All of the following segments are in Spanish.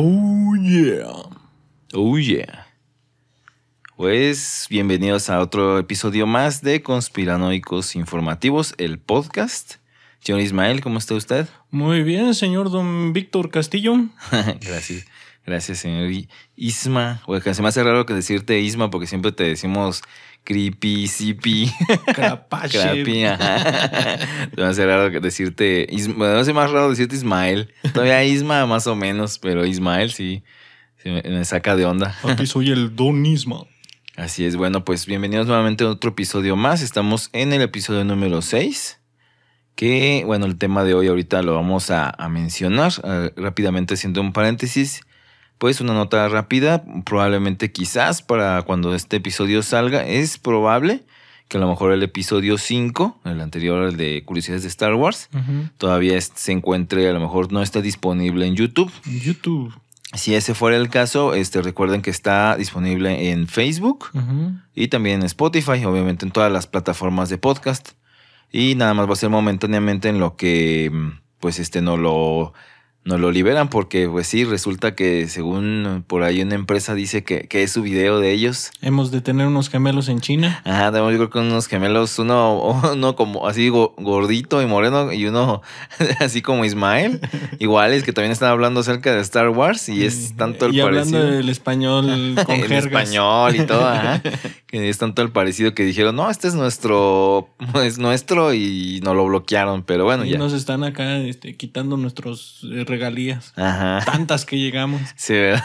Oh yeah. Oh yeah. Pues bienvenidos a otro episodio más de Conspiranoicos Informativos, el podcast. Señor Ismael, ¿cómo está usted? Muy bien, señor don Víctor Castillo. Gracias. Gracias, señor Isma. O sea, se me hace raro que decirte Isma porque siempre te decimos creepy, sipi. Crapache. Se me hace raro que decirte Isma. me hace más raro decirte Ismael. Todavía Isma más o menos, pero Ismael sí. me, saca de onda. Aquí soy el Don Isma. Así es, bueno, pues bienvenidos nuevamente a otro episodio más. Estamos en el episodio número 6 que bueno, el tema de hoy ahorita lo vamos a, mencionar. Eh, rápidamente haciendo un paréntesis, pues una nota rápida, probablemente quizás para cuando este episodio salga, es probable que a lo mejor el episodio 5, el anterior, el de Curiosidades de Star Wars, todavía se encuentre, a lo mejor no está disponible en YouTube. YouTube. Si ese fuera el caso, este, recuerden que está disponible en Facebook y también en Spotify, obviamente en todas las plataformas de podcast. Y nada más va a ser momentáneamente en lo que mm, pues este no lo nos lo liberan porque pues sí, resulta que según por ahí una empresa dice que, es su video de ellos. Hemos de tener unos gemelos en China. Ajá, tenemos yo creo que unos gemelos, uno, como así gordito y moreno y uno así como Ismael, iguales que también están hablando acerca de Star Wars y es tanto el y hablando del español con el español y todo, que es tanto el parecido que dijeron, "No, este es nuestro es nuestro" y nos lo bloquearon, pero bueno, y ya. nos están acá este, quitando nuestros regalías. Tantas que llegamos. Sí, ¿verdad?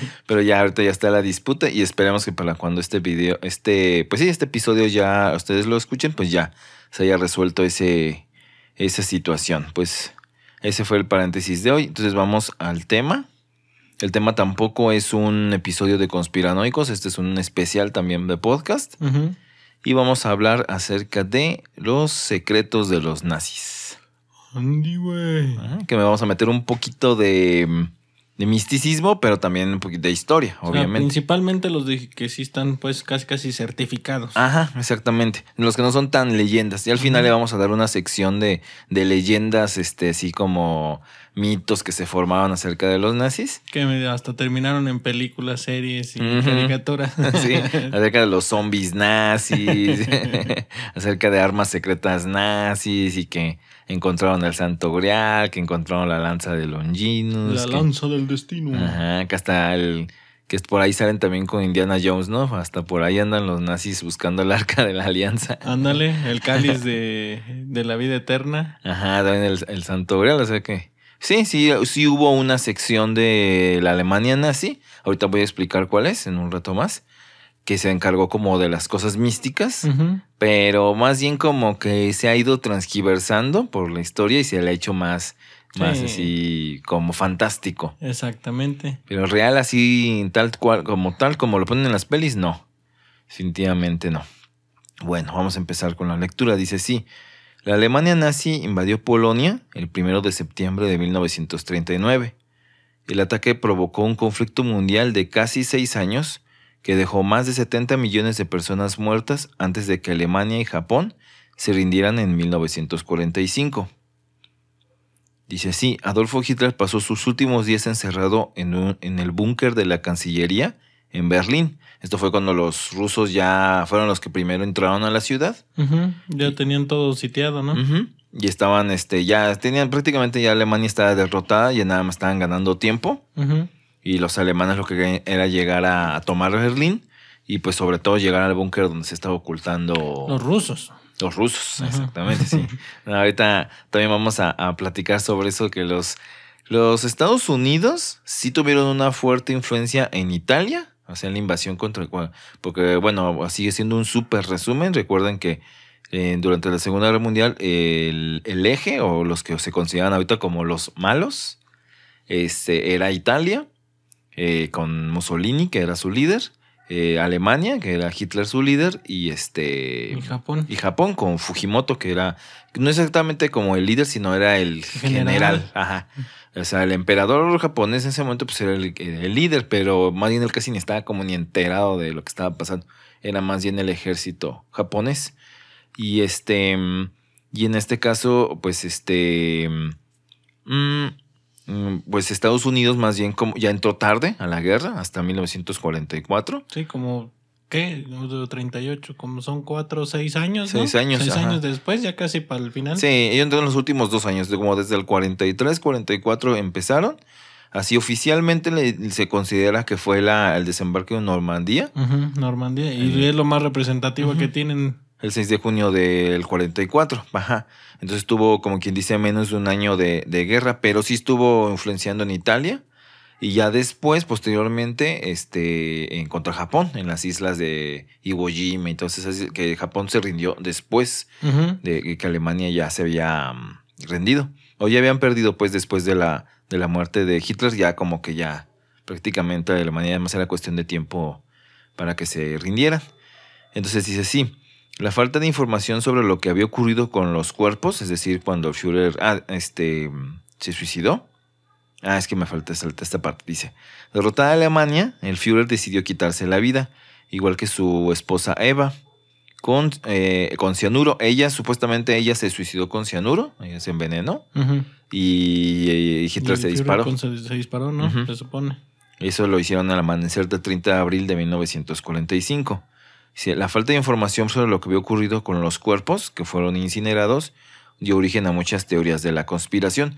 Pero ya ahorita ya está la disputa y esperemos que para cuando este video, este, pues sí, este episodio ya ustedes lo escuchen, pues ya se haya resuelto ese, esa situación. Pues ese fue el paréntesis de hoy. Entonces vamos al tema. El tema tampoco es un episodio de conspiranoicos, este es un especial también de podcast. Y vamos a hablar acerca de los secretos de los nazis. Andy, güey. Que me vamos a meter un poquito de, de misticismo, pero también un poquito de historia, obviamente. principalmente los que sí están, pues, casi, casi certificados. Ajá, exactamente. Los que no son tan leyendas. Y al final le vamos a dar una sección de, leyendas, este, así como mitos que se formaban acerca de los nazis. Que hasta terminaron en películas, series y caricaturas. Sí, acerca de los zombies nazis, acerca de armas secretas nazis y que encontraron el Santo Grial, que encontraron la lanza de Longinus. La lanza del destino. Ajá, que hasta que por ahí salen también con Indiana Jones, ¿no? Hasta por ahí andan los nazis buscando el arca de la alianza. Ándale, el cáliz de, la vida eterna. Ajá, también el, el Santo Grial, o sea que. Sí, sí, sí hubo una sección de la Alemania nazi. Ahorita voy a explicar cuál es en un rato más que se encargó como de las cosas místicas, pero más bien como que se ha ido transgiversando por la historia y se le ha hecho más, más así como fantástico. Exactamente. Pero real así, tal cual, como tal, como lo ponen en las pelis, no. Definitivamente no. Bueno, vamos a empezar con la lectura. Dice sí. La Alemania nazi invadió Polonia el 1 de septiembre de 1939. El ataque provocó un conflicto mundial de casi seis años que dejó más de 70 millones de personas muertas antes de que Alemania y Japón se rindieran en 1945. Dice así, Adolfo Hitler pasó sus últimos días encerrado en, el búnker de la Cancillería en Berlín. Esto fue cuando los rusos ya fueron los que primero entraron a la ciudad. Ya tenían todo sitiado, ¿no? Y estaban, este, ya tenían prácticamente ya Alemania estaba derrotada, y nada más estaban ganando tiempo. Ajá y los alemanes lo que querían era llegar a, tomar Berlín y pues sobre todo llegar al búnker donde se estaba ocultando... Los rusos. Los rusos, exactamente, sí. Ahorita también vamos a, platicar sobre eso, que los, los Estados Unidos sí tuvieron una fuerte influencia en Italia, o sea, en la invasión contra... el cual Porque, bueno, sigue siendo un súper resumen. Recuerden que eh, durante la Segunda Guerra Mundial el, el, eje, o los que se consideran ahorita como los malos, este, era Italia, eh, con Mussolini, que era su líder, eh, Alemania, que era Hitler su líder, y este. Y Japón. Y Japón con Fujimoto, que era. No exactamente como el líder, sino era el general. Ajá. O sea, el emperador japonés en ese momento pues era el, líder, pero más bien el casi ni estaba como ni enterado de lo que estaba pasando. Era más bien el ejército japonés. Y este. Y en este caso, pues este. Mmm, Mm, pues Estados Unidos más bien como ya entró tarde a la guerra, hasta 1944. Sí, como ¿qué? 38, como son cuatro o seis años. seis años. Seis años después, ya casi para el final. Sí, ellos entraron los últimos dos años, como desde el 43, 44 empezaron. Así oficialmente se considera que fue la, el desembarque de Normandía. Normandía, y eh, es lo más representativo que tienen el 6 de junio del 44, Entonces tuvo, como quien dice, menos de un año de, guerra, pero sí estuvo influenciando en Italia y ya después, posteriormente, este, en contra Japón, en las islas de Iwo Jima, entonces que Japón se rindió después de que Alemania ya se había mm, rendido, o ya habían perdido pues después de la, de la muerte de Hitler, ya como que ya prácticamente Alemania además era cuestión de tiempo para que se rindieran. Entonces dice, sí, la falta de información sobre lo que había ocurrido con los cuerpos, es decir, cuando Führer ah, este, se suicidó. Ah, es que me falta esta parte, dice. Derrotada Alemania, el Führer decidió quitarse la vida, igual que su esposa Eva, con, eh, con cianuro. Ella, supuestamente, ella se suicidó con cianuro, ella se envenenó, y, se disparó. se, disparó, ¿no? Se supone. Eso lo hicieron al amanecer del 30 de abril de 1945 la falta de información sobre lo que había ocurrido con los cuerpos que fueron incinerados dio origen a muchas teorías de la conspiración.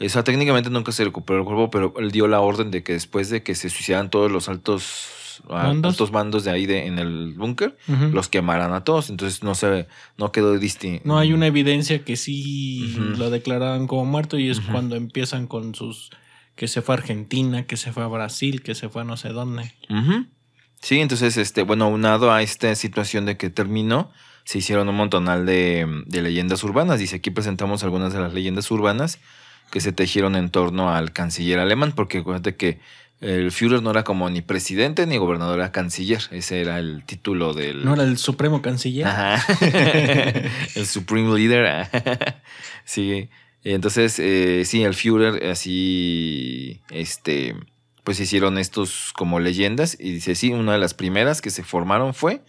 O sea, técnicamente nunca se recuperó el cuerpo, pero él dio la orden de que después de que se suicidaran todos los altos ah, ¿Mandos? de ahí de, en el búnker, los quemaran a todos. Entonces no se no quedó distinto. No hay una evidencia que sí lo declaraban como muerto y es cuando empiezan con sus que se fue a Argentina, que se fue a Brasil, que se fue a no sé dónde. Sí, entonces, este, bueno, unado a esta situación de que terminó, se hicieron un montonal de, leyendas urbanas. Dice, aquí presentamos algunas de las leyendas urbanas que se tejieron en torno al canciller alemán, porque acuérdate que el Führer no era como ni presidente ni gobernador, era canciller. Ese era el título del... No era el supremo canciller. el supreme leader. Ah, sí. Entonces, eh, sí, el Führer así, este pues hicieron estos como leyendas y dice, sí, una de las primeras que se formaron fue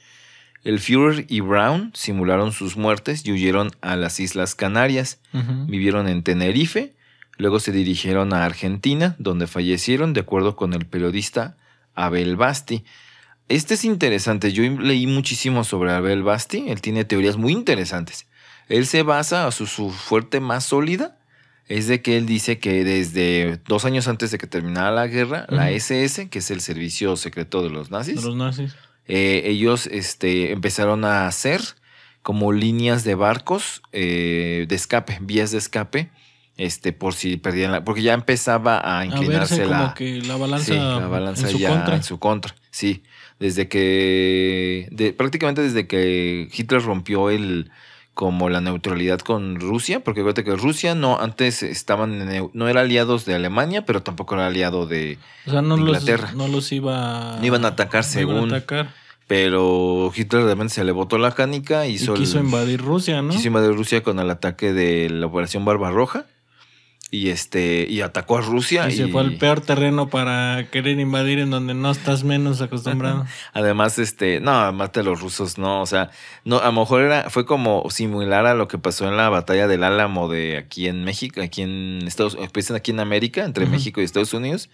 el Führer y Brown simularon sus muertes y huyeron a las Islas Canarias, vivieron en Tenerife, luego se dirigieron a Argentina, donde fallecieron de acuerdo con el periodista Abel Basti. Este es interesante, yo leí muchísimo sobre Abel Basti, él tiene teorías muy interesantes. Él se basa a su fuerte más sólida es de que él dice que desde dos años antes de que terminara la guerra, la SS, que es el servicio secreto de los nazis, eh, ellos este, empezaron a hacer como líneas de barcos eh, de escape, vías de escape, este, por si perdían la, porque ya empezaba a inclinarse la, como que la balanza, sí, la balanza en su ya contra. en su contra, sí, desde que, prácticamente desde que Hitler rompió el, como la neutralidad con Rusia, porque acuérdate que Rusia no antes estaban no era aliados de Alemania, pero tampoco era aliado de, o sea, no Inglaterra. Los, no los iba iban a atacar según. Pero Hitler realmente se le botó la canica y quiso invadir Rusia, ¿no? Quiso invadir Rusia con el ataque de la Operación Barbarroja y este y atacó a Rusia y, se fue al peor terreno para querer invadir en donde no estás menos acostumbrado. además este, no, además de los rusos no, o sea, no a lo mejor era fue como similar a lo que pasó en la batalla del Álamo de aquí en México, aquí en Estados eh, pues, aquí en América, entre México y Estados Unidos,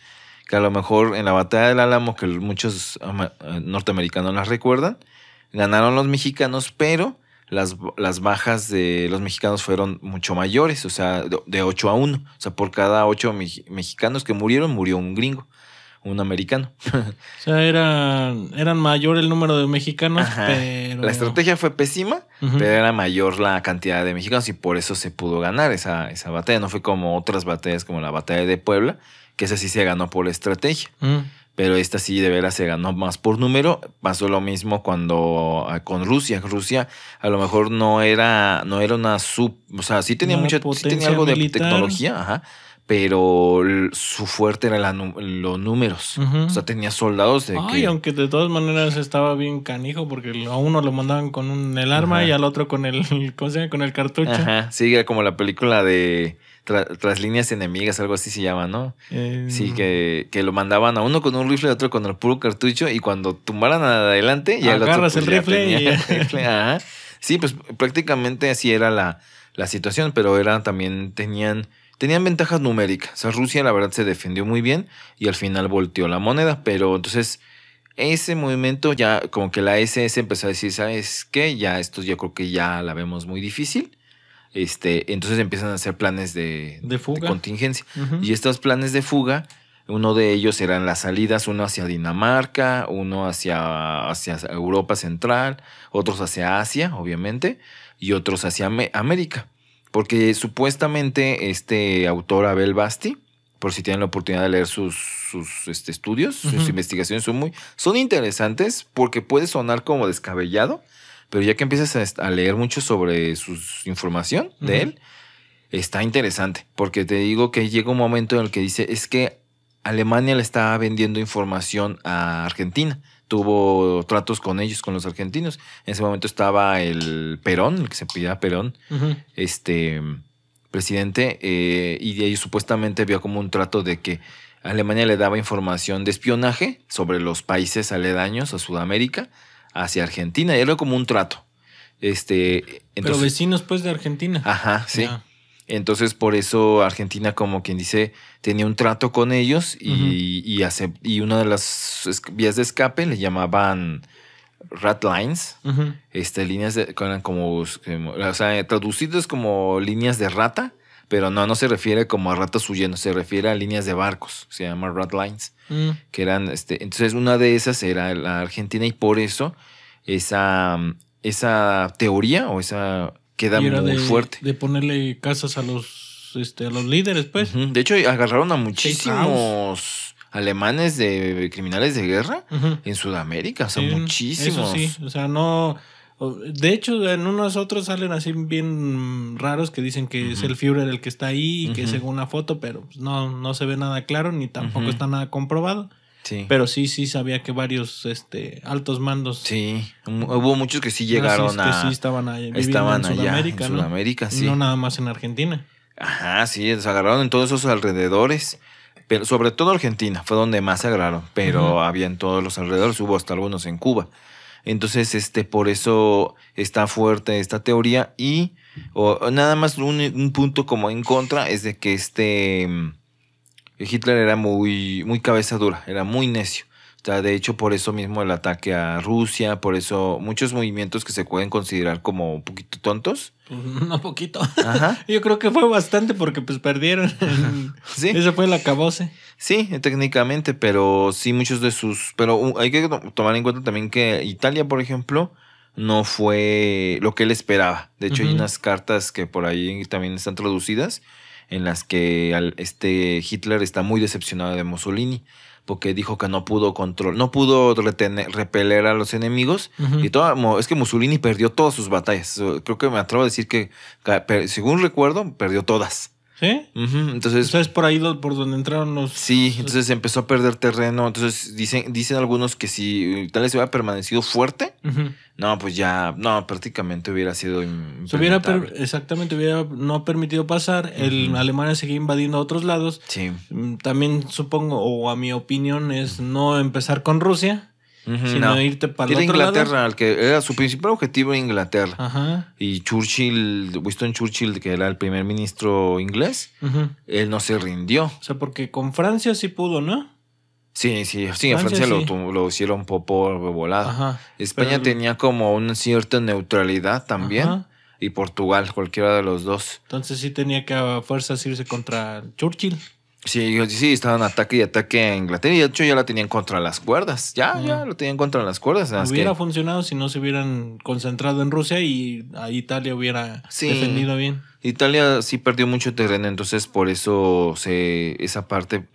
que a lo mejor en la batalla del Álamo que muchos eh, norteamericanos las recuerdan, ganaron los mexicanos, pero las, las, bajas de los mexicanos fueron mucho mayores, o sea, de, 8 a 1. O sea, por cada 8 mexicanos que murieron, murió un gringo, un americano. O sea, eran, eran mayor el número de mexicanos, pero... La estrategia fue pésima, pero era mayor la cantidad de mexicanos y por eso se pudo ganar esa, esa batalla. No fue como otras batallas, como la batalla de Puebla, que esa sí se ganó por la estrategia pero esta sí de veras se ganó más por número. Pasó lo mismo cuando ah, con Rusia. Rusia a lo mejor no era, no era una sub, o sea, sí tenía mucha, sí tenía algo de tecnología, ajá, pero su fuerte era los números. O sea, tenía soldados de Ay, aunque de todas maneras estaba bien canijo porque a uno lo mandaban con un, el arma y al otro con el, con el cartucho. Ajá, sí, era como la película de tras líneas enemigas, algo así se llama, ¿no? Eh, sí, que, lo mandaban a uno con un rifle, a otro con el puro cartucho y cuando tumbaran adelante ya agarras pues el, rifle. Sí, pues prácticamente así era la, la situación, pero era también tenían tenían ventajas numéricas. O sea, Rusia la verdad se defendió muy bien y al final volteó la moneda, pero entonces ese movimiento ya como que la SS empezó a decir, ¿sabes qué? Ya esto yo creo que ya la vemos muy difícil. Este, entonces empiezan a hacer planes de, contingencia. Y estos planes de fuga, uno de ellos eran las salidas, uno hacia Dinamarca, uno hacia, hacia Europa Central, otros hacia Asia, obviamente, y otros hacia América. Porque supuestamente este autor Abel Basti, por si tienen la oportunidad de leer sus, este, estudios, sus investigaciones son muy, son interesantes porque puede sonar como descabellado, pero ya que empiezas a leer mucho sobre su información de él, está interesante, porque te digo que llega un momento en el que dice, es que Alemania le estaba vendiendo información a Argentina. Tuvo tratos con ellos, con los argentinos. En ese momento estaba el Perón, el que se pida Perón, este presidente, eh, y de ahí supuestamente había como un trato de que Alemania le daba información de espionaje sobre los países aledaños a Sudamérica hacia Argentina. Y era como un trato. Este, Pero vecinos, pues, de Argentina. Ajá, sí. Entonces, por eso Argentina, como quien dice, tenía un trato con ellos y, hace, y una de las vías de escape le llamaban rat lines, este, líneas de, eran como, o sea, traducidos como líneas de rata, pero no, no se refiere como a ratas huyendo, se refiere a líneas de barcos, se llama rat lines, mm. que eran, este, entonces una de esas era la Argentina y por eso esa, esa teoría o esa queda muy fuerte. De ponerle casas a los, este, los líderes, pues. De hecho, agarraron a muchísimos alemanes de criminales de guerra en Sudamérica, o sea, muchísimos. Eso sí, o sea, no, de hecho, en unos otros salen así bien raros que dicen que es el Führer el que está ahí y que según una foto, pero pues, no, no se ve nada claro ni tampoco está nada comprobado. Pero sí, sí sabía que varios este, altos mandos. Sí, hubo muchos que sí llegaron a. sí estaban, allá, estaban en allá, Sudamérica, sí. no nada más en Argentina. Ajá, sí, se agarraron en todos esos alrededores. Pero sobre todo Argentina fue donde más se agarraron, pero había en todos los alrededores, hubo hasta algunos en Cuba. Entonces, este, por eso está fuerte esta teoría. Y nada más un, punto como en contra es de que este Hitler era muy, muy cabeza dura, era muy necio. O sea, de hecho, por eso mismo el ataque a Rusia, por eso muchos movimientos que se pueden considerar como un poquito tontos. No poquito. Yo creo que fue bastante porque pues perdieron. sí. fue el acabose. Sí, técnicamente, pero sí muchos de sus... Pero hay que tomar en cuenta también que Italia, por ejemplo, no fue lo que él esperaba. De hecho, hay unas cartas que por ahí también están traducidas en las que este Hitler está muy decepcionado de Mussolini porque dijo que no pudo control, no pudo repeler a los enemigos y todo, es que Mussolini perdió todas sus batallas. Creo que me atrevo a decir que según recuerdo perdió todas. ¿Sí? Entonces. por ahí por donde entraron los. Sí, entonces empezó a perder terreno. Entonces dicen, dicen algunos que si tal vez hubiera permanecido fuerte, no, pues ya, no, prácticamente hubiera sido. exactamente, hubiera no permitido pasar. El Alemania seguía invadiendo a otros lados. Sí. Mm, también supongo, o a mi opinión, es no empezar con Rusia sino irte para el Era Inglaterra, Al que era su principal objetivo Inglaterra. Y Churchill, Winston Churchill, que era el primer ministro inglés, él no se rindió. O sea, porque con Francia sí pudo, ¿no? Sí, sí, sí, en Francia Lo, lo, hicieron popo volado. España tenía como una cierta neutralidad también. Y Portugal, cualquiera de los dos. Entonces sí tenía que a fuerzas irse contra Churchill. Sí, sí, estaban ataque y ataque a Inglaterra. Y de hecho ya la tenían contra las cuerdas. Ya, ya lo tenían contra las cuerdas. Hubiera funcionado si no se hubieran concentrado en Rusia y a Italia hubiera defendido bien. Italia sí perdió mucho terreno, entonces por eso se, esa parte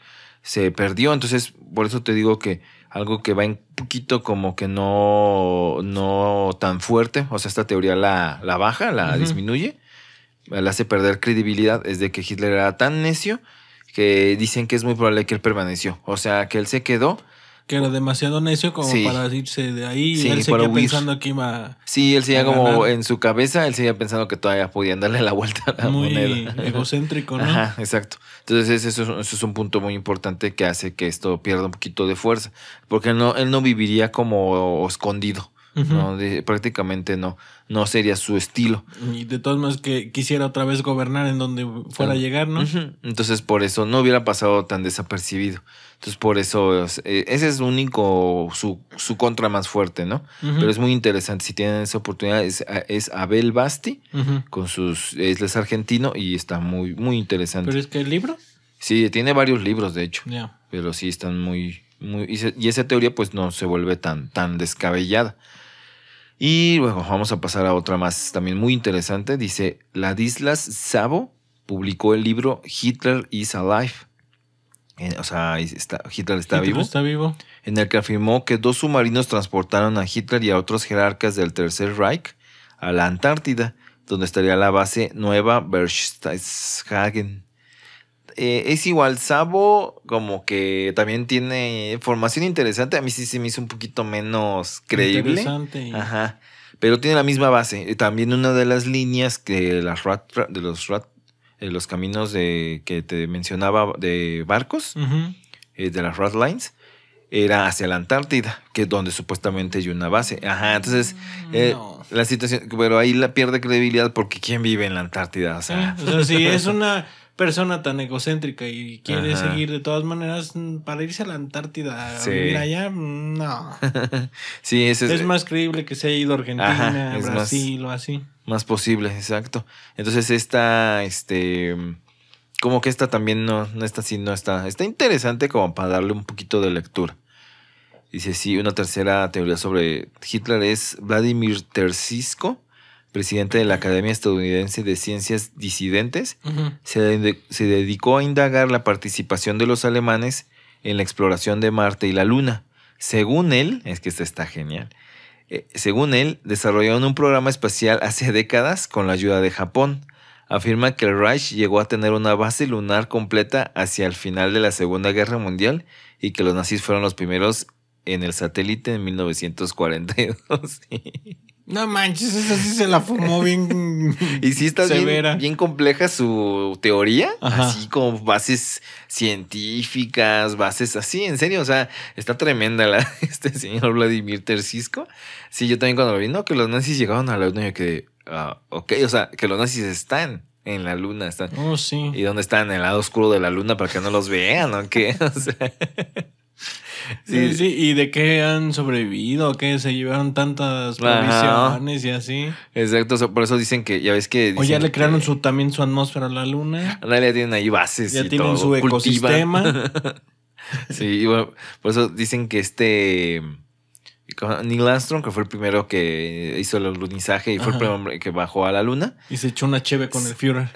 se perdió. Entonces, por eso te digo que algo que va un poquito como que no, no tan fuerte. O sea, esta teoría la, baja, la disminuye, la hace perder credibilidad. Es de que Hitler era tan necio que dicen que es muy probable que él permaneció. O sea, que él se quedó. Que era demasiado necio como para irse de ahí. Sí, y él seguía pensando que iba. Sí, él seguía como en su cabeza, él seguía pensando que todavía podían darle la vuelta a la muy egocéntrico, ¿no? Ajá, exacto. Entonces, eso, es un punto muy importante que hace que esto pierda un poquito de fuerza. Porque no, él no viviría como escondido prácticamente no. No sería su estilo. Y de todas maneras que quisiera otra vez gobernar en donde fuera a llegar, ¿no? Entonces por eso no hubiera pasado tan desapercibido. Entonces por eso eh, ese es único, su, su contra más fuerte, ¿no? Pero es muy interesante. Si tienen esa oportunidad es, Abel Basti con sus... es, es argentino y está muy, muy interesante. ¿Pero es que el libro? Sí, tiene varios libros, de hecho. Pero sí están muy... Muy, y, esa teoría pues no se vuelve tan, tan descabellada. Y luego vamos a pasar a otra más también muy interesante. Dice, Ladislas Sabo publicó el libro Hitler is Alive. Eh, o sea, Hitler está vivo. Está vivo. En el que afirmó que dos submarinos transportaron a Hitler y a otros jerarcas del Tercer Reich a la Antártida, donde estaría la base Nueva Berchtesgaden. Eh, es igual, Sabo como que también tiene formación interesante. A mí sí se me hizo un poquito menos creíble. Ajá. Pero tiene la misma base. Eh, también una de las líneas que las de los eh, los caminos de, que te mencionaba de barcos, de las Rat Lines, era hacia la Antártida, que es donde supuestamente hay una base. Ajá, entonces mm, la situación, pero ahí la pierde credibilidad porque ¿quién vive en la Antártida? O sea, o sea si es una persona tan egocéntrica y quiere seguir de todas maneras mm, para irse a la Antártida allá, mm, no. sí, es, más creíble que se haya ido a Argentina, Brasil o así. Más posible, exacto. Entonces esta, este, como que esta también no, no está así, no está, está interesante como para darle un poquito de lectura. Dice, sí, una tercera teoría sobre Hitler es Vladimir Tercisco presidente de la Academia Estadounidense de Ciencias Disidentes, se, dedicó a indagar la participación de los alemanes en la exploración de Marte y la Luna. Según él, es que esto está genial, eh, según él, desarrollaron un programa espacial hace décadas con la ayuda de Japón. Afirma que el Reich llegó a tener una base lunar completa hacia el final de la Segunda Guerra Mundial y que los nazis fueron los primeros en el satélite en 1942. No manches, esa sí se la fumó bien. y sí está Bien, compleja su teoría, así como bases científicas, bases así, en serio, o sea, está tremenda la este señor Vladimir Tercisco. Sí, yo también cuando lo vi, no, que los nazis llegaron a la luna, yo quedé, ah, ok, o sea, que los nazis están en la luna, están. Oh, sí. Y dónde están, en el lado oscuro de la luna para que no los vean, ¿no? O sea. Sí, eh, sí, ¿Y de qué han sobrevivido? ¿Qué se llevaron tantas provisiones y así? Exacto, por eso dicen que ya ves que. O ya le crearon su, también su atmósfera a la luna. Ahora ya tienen ahí bases. Ya tienen su ecosistema. sí, por eso dicen que este. Neil Armstrong, que fue el primero que hizo el lunizaje y fue el primer hombre que bajó a la luna. Y se echó una cheve con el Führer.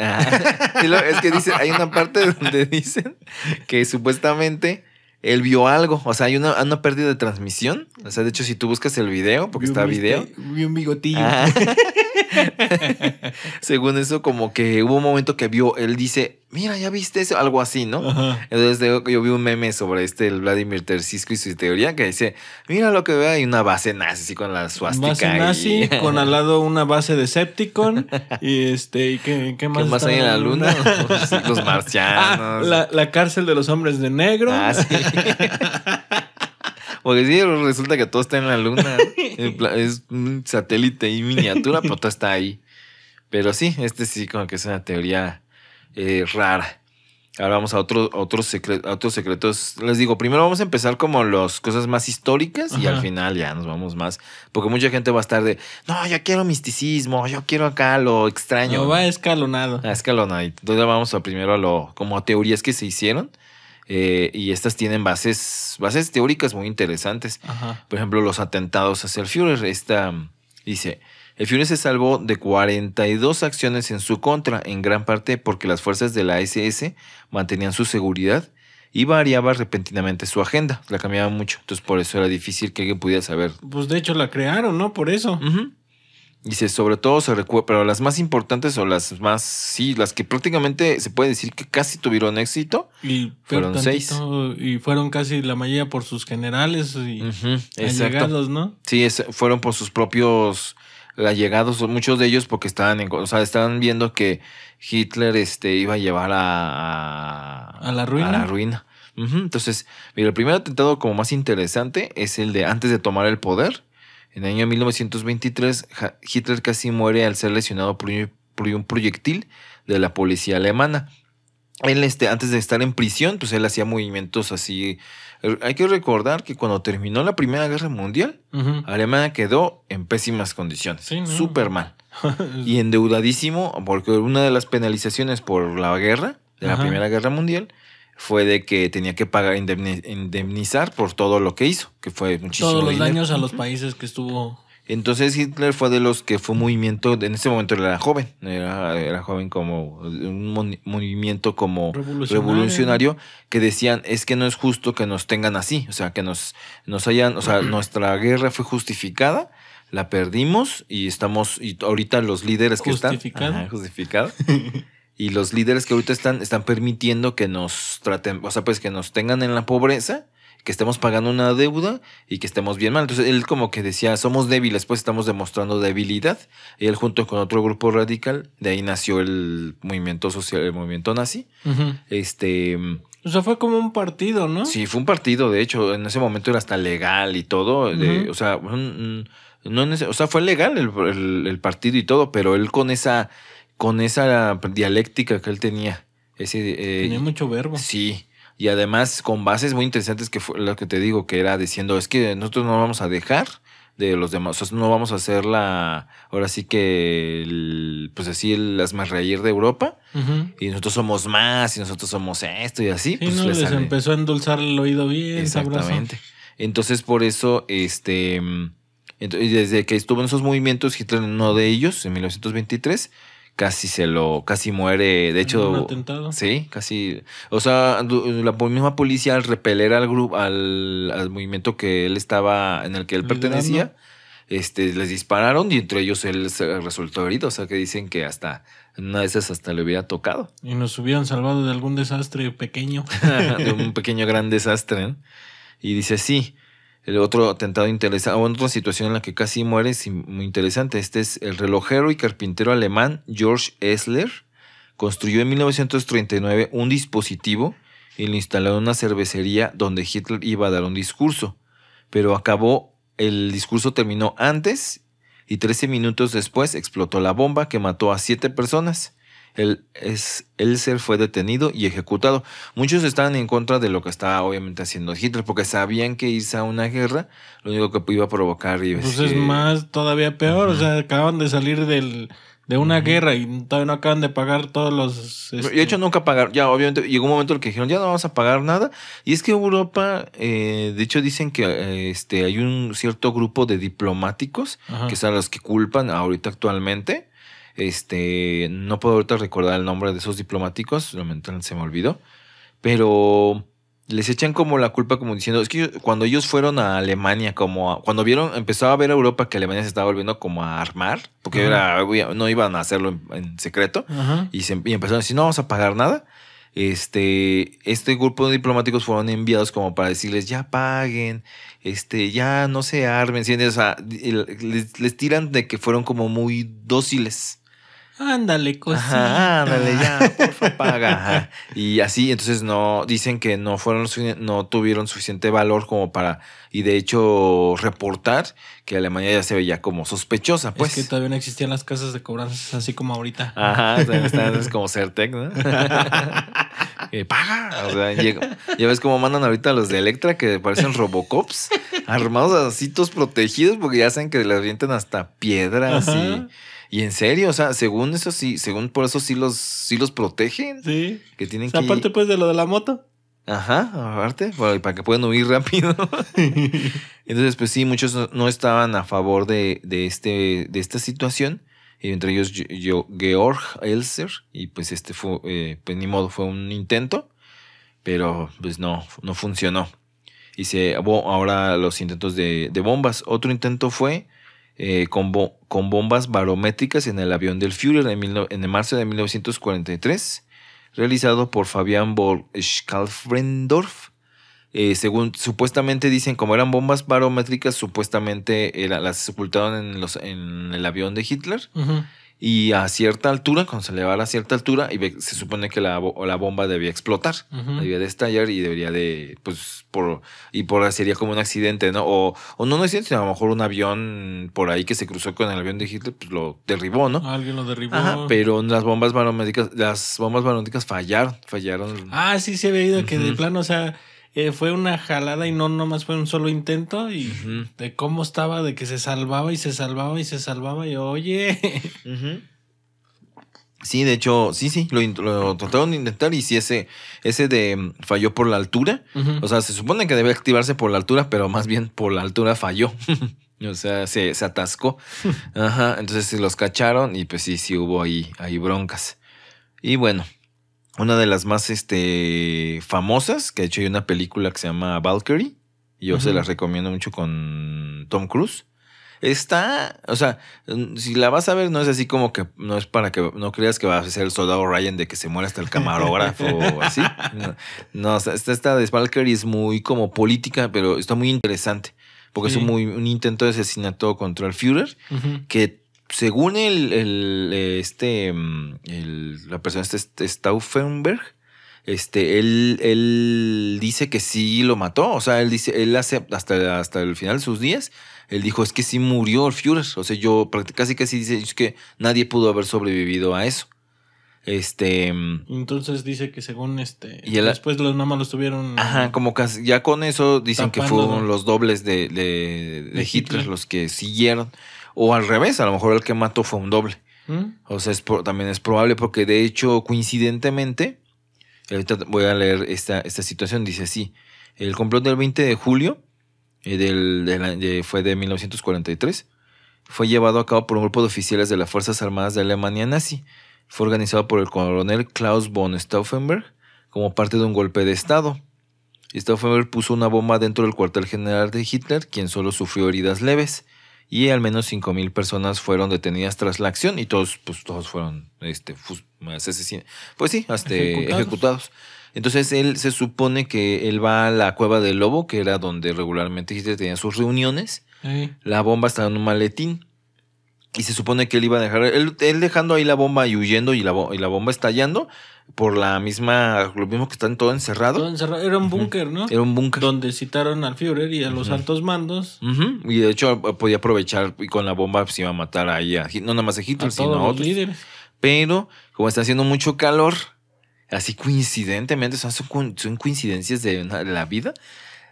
es que dice, hay una parte donde dicen que supuestamente él vio algo. O sea, hay una, una, pérdida de transmisión. O sea, de hecho, si tú buscas el video, porque está video. Vi un bigotillo. según eso, como que hubo un momento que vio, él dice, mira, ya viste eso, algo así, ¿no? Entonces yo vi un meme sobre este, el Vladimir Tercisco y su teoría, que dice, mira lo que ve hay una base nazi así, con la suástica. Base nazi, con al lado una base de Septicon, y este, ¿y qué, más? hay en la luna? Los, marcianos. la, la, cárcel de los hombres de negro. Ah, Porque sí, resulta que todo está en la luna. Es un satélite y miniatura, pero todo está ahí. Pero sí, este sí como que es una teoría eh, rara. Ahora vamos a, otros, secretos, otros secretos. Les digo, primero vamos a empezar como las cosas más históricas y al final ya nos vamos más. Porque mucha gente va a estar de, no, yo quiero misticismo, yo quiero acá lo extraño. No, va escalonado. a escalonado. Entonces vamos primero a lo, como teorías que se hicieron. Eh, y estas tienen bases, bases teóricas muy interesantes. Por ejemplo, los atentados hacia el Führer. Esta dice, el Führer se salvó de 42 acciones en su contra, en gran parte porque las fuerzas de la SS mantenían su seguridad y variaba repentinamente su agenda, la cambiaba mucho, entonces por eso era difícil que alguien pudiera saber. Pues de hecho la crearon, ¿no? Por eso. Y sobre todo se recuerda, pero las más importantes o las más, sí, las que prácticamente se puede decir que casi tuvieron éxito, y fueron seis. Y fueron casi la mayoría por sus generales y uh ¿no? Sí, fueron por sus propios allegados, muchos de ellos porque estaban, en, o sea, estaban viendo que Hitler este, iba a llevar a, la ruina. la ruina. Entonces, mira, el primer atentado como más interesante es el de antes de tomar el poder. En el año 1923, Hitler casi muere al ser lesionado por un, por un proyectil de la policía alemana él este, antes de estar en prisión, pues él hacía movimientos así eh, hay que recordar que cuando terminó la Primera Guerra Mundial, Alemania quedó en pésimas condiciones, sí, súper mal. y endeudadísimo, porque una de las penalizaciones por la guerra, de la Primera Guerra Mundial, fue de que tenía que pagar, indemnizar por todo lo que hizo, que fue muchísimo. Todos los daños a los países que estuvo entonces Hitler fue de los que fue movimiento, en ese momento era joven, era, joven como un movimiento como revolucionario. que decían es que no es justo que nos tengan así, o sea, que nos, nos hayan, o sea, nuestra guerra fue justificada, la perdimos y estamos, y ahorita los líderes que están... justificada y los líderes que ahorita están, están permitiendo que nos traten, o sea, pues que nos tengan en la pobreza que estemos pagando una deuda y que estemos bien mal. Entonces él como que decía, somos débiles, pues estamos demostrando debilidad. Y él junto con otro grupo radical, de ahí nació el movimiento social, el movimiento nazi. Este... O sea, fue como un partido, ¿no? Sí, fue un partido, de hecho, en ese momento era hasta legal y todo. o sea, no o sea, fue legal el, partido y todo, pero él con esa, con esa dialéctica que él tenía. Ese, eh, tenía mucho verbo. Sí y además con bases muy interesantes que fue lo que te digo, que era diciendo, es que nosotros no vamos a dejar de los demás, o sea, no vamos a hacer la, ahora sí que, pues así, las más reír de Europa, y nosotros somos más, y nosotros somos esto y así. Pues no, les, empezó a endulzar el oído bien. Exactamente. Entonces, por eso, este... Entonces, desde que estuvo en esos movimientos, Hitler en uno de ellos, en 1923, casi se lo, casi muere. De hecho, ¿Un sí, casi. O sea, la misma policía al repeler al grupo, al, movimiento que él estaba, en el que él pertenecía, este, les dispararon y entre ellos él resultó herido. O sea, que dicen que hasta una de esas hasta le hubiera tocado. Y nos hubieran salvado de algún desastre pequeño. de un pequeño gran desastre. Y dice, sí. El otro atentado interesante, otra situación en la que casi muere es muy interesante. Este es el relojero y carpintero alemán George Esler. Construyó en 1939 un dispositivo y lo instaló en una cervecería donde Hitler iba a dar un discurso. Pero acabó, el discurso terminó antes y 13 minutos después explotó la bomba que mató a 7 personas el, es, fue detenido y ejecutado. Muchos estaban en contra de lo que estaba obviamente haciendo Hitler, porque sabían que hizo una guerra lo único que iba a provocar... Y pues es, más, todavía peor, o sea, acaban de salir del de una guerra y todavía no acaban de pagar todos los... De este hecho, nunca pagaron. Ya, obviamente, llegó un momento en el que dijeron, ya no vamos a pagar nada. Y es que Europa, eh, de hecho, dicen que eh, este, hay un cierto grupo de diplomáticos, que son los que culpan ahorita actualmente, este, no puedo ahorita recordar el nombre de esos diplomáticos, lamentablemente se me olvidó, pero les echan como la culpa como diciendo, es que cuando ellos fueron a Alemania, como cuando vieron, empezó a ver a Europa que Alemania se estaba volviendo como a armar, porque era, no iban a hacerlo en, secreto, y, se, empezaron a decir, no vamos a pagar nada. Este, este grupo de diplomáticos fueron enviados como para decirles, ya paguen, este, ya no se armen, les tiran de que fueron como muy dóciles. Ándale, cosita. ándale, ya, porfa, paga. Y así, entonces no, dicen que no fueron, no tuvieron suficiente valor como para, y de hecho, reportar que Alemania ya se veía como sospechosa, pues. Es que todavía no existían las casas de cobranzas así como ahorita. Ajá, o es como Certec, ¿no? Eh, paga. ya ves cómo mandan ahorita los de Electra que parecen Robocops, armados así todos protegidos porque ya saben que le orientan hasta piedras y y en serio, o sea, según eso sí, según por eso sí los, sí los protegen. Sí. Aparte pues de lo de la moto. Ajá, aparte, para, que puedan huir rápido. Entonces, pues sí, muchos no, estaban a favor de, este, de esta situación. y Entre ellos yo, Georg Elser. Y pues este fue, eh, pues ni modo, fue un intento. Pero pues no, no funcionó. Y se, bueno, ahora los intentos de bombas. Otro intento fue eh, con, bombas barométricas en el avión del Führer en, marzo de 1943, realizado por Fabian borch eh, según supuestamente dicen, como eran bombas barométricas, supuestamente eh, las sepultaron en, los, en el avión de Hitler y a cierta altura, cuando se elevara a cierta altura, y se supone que la, la bomba debía explotar, debía de estallar y debería de, pues, por, y por sería como un accidente, ¿no? O, o no un accidente, sino a lo mejor un avión por ahí que se cruzó con el avión de Hitler, pues lo derribó, ¿no? Alguien lo derribó. pero las bombas barométricas, las bombas barométricas fallaron, fallaron. Ah, sí, se veía que de plano, o sea eh, fue una jalada y no nomás fue un solo intento y de cómo estaba, de que se salvaba y se salvaba y se salvaba y oye. Sí, de hecho, sí, sí, lo, lo, trataron de intentar y si ese, ese de mm, falló por la altura. O sea, se supone que debe activarse por la altura, pero más bien por la altura falló. o sea, se, se atascó. Ajá, entonces se los cacharon y pues sí, sí hubo ahí, ahí broncas. Y bueno, una de las más este, famosas, que ha hecho hay una película que se llama Valkyrie, yo se las recomiendo mucho con Tom Cruise. Está, o sea, si la vas a ver, no es así como que, no es para que, no creas que va a ser el soldado Ryan de que se muera hasta el camarógrafo o así. No, esta, esta, de Valkyrie es muy como política, pero está muy interesante, porque es un, muy, un intento de asesinato contra el Führer, que según el, este, mm, la persona este, este Stauffenberg, este, él, él dice que sí lo mató. O sea, él dice, él hace hasta, hasta el final de sus días, él dijo, es que sí murió el Führer. O sea, yo casi casi dice, es que nadie pudo haber sobrevivido a eso. Este. Mm, Entonces dice que según este. Y después los mamás más tuvieron. Ajá, como casi, ya con eso dicen que fueron los dobles de, de, Hitler los que siguieron. O al revés, a lo mejor el que mató fue un doble. ¿Mm? O sea, también es probable porque de hecho, coincidentemente, voy a leer esta, esta situación, dice así, el complot del 20 de julio eh, fue de 1943, fue llevado a cabo por un grupo de oficiales de las Fuerzas Armadas de Alemania nazi. Fue organizado por el coronel Klaus von Stauffenberg como parte de un golpe de Estado. Stauffenberg puso una bomba dentro del cuartel general de Hitler, quien solo sufrió heridas leves y al menos 5.000 personas fueron detenidas tras la acción y todos, pues, todos fueron este, asesinados. Pues sí, hasta este, ejecutados. Entonces él se supone que él va a la cueva del lobo, que era donde regularmente tenían sus reuniones. La bomba estaba en un maletín. Y se supone que él iba a dejar, él, él dejando ahí la bomba y huyendo y la, y la bomba estallando por la misma, lo mismo que están todo encerrado. Todo encerrado. Era un búnker, ¿no? Era un búnker. Donde citaron al Führer y a los altos mandos. Y de hecho eh, podía aprovechar y con la bomba se pues, iba a matar ahí no nada más a Hitler, sino a otros. Líderes. Pero como está haciendo mucho calor, así coincidentemente, son coincidencias de la vida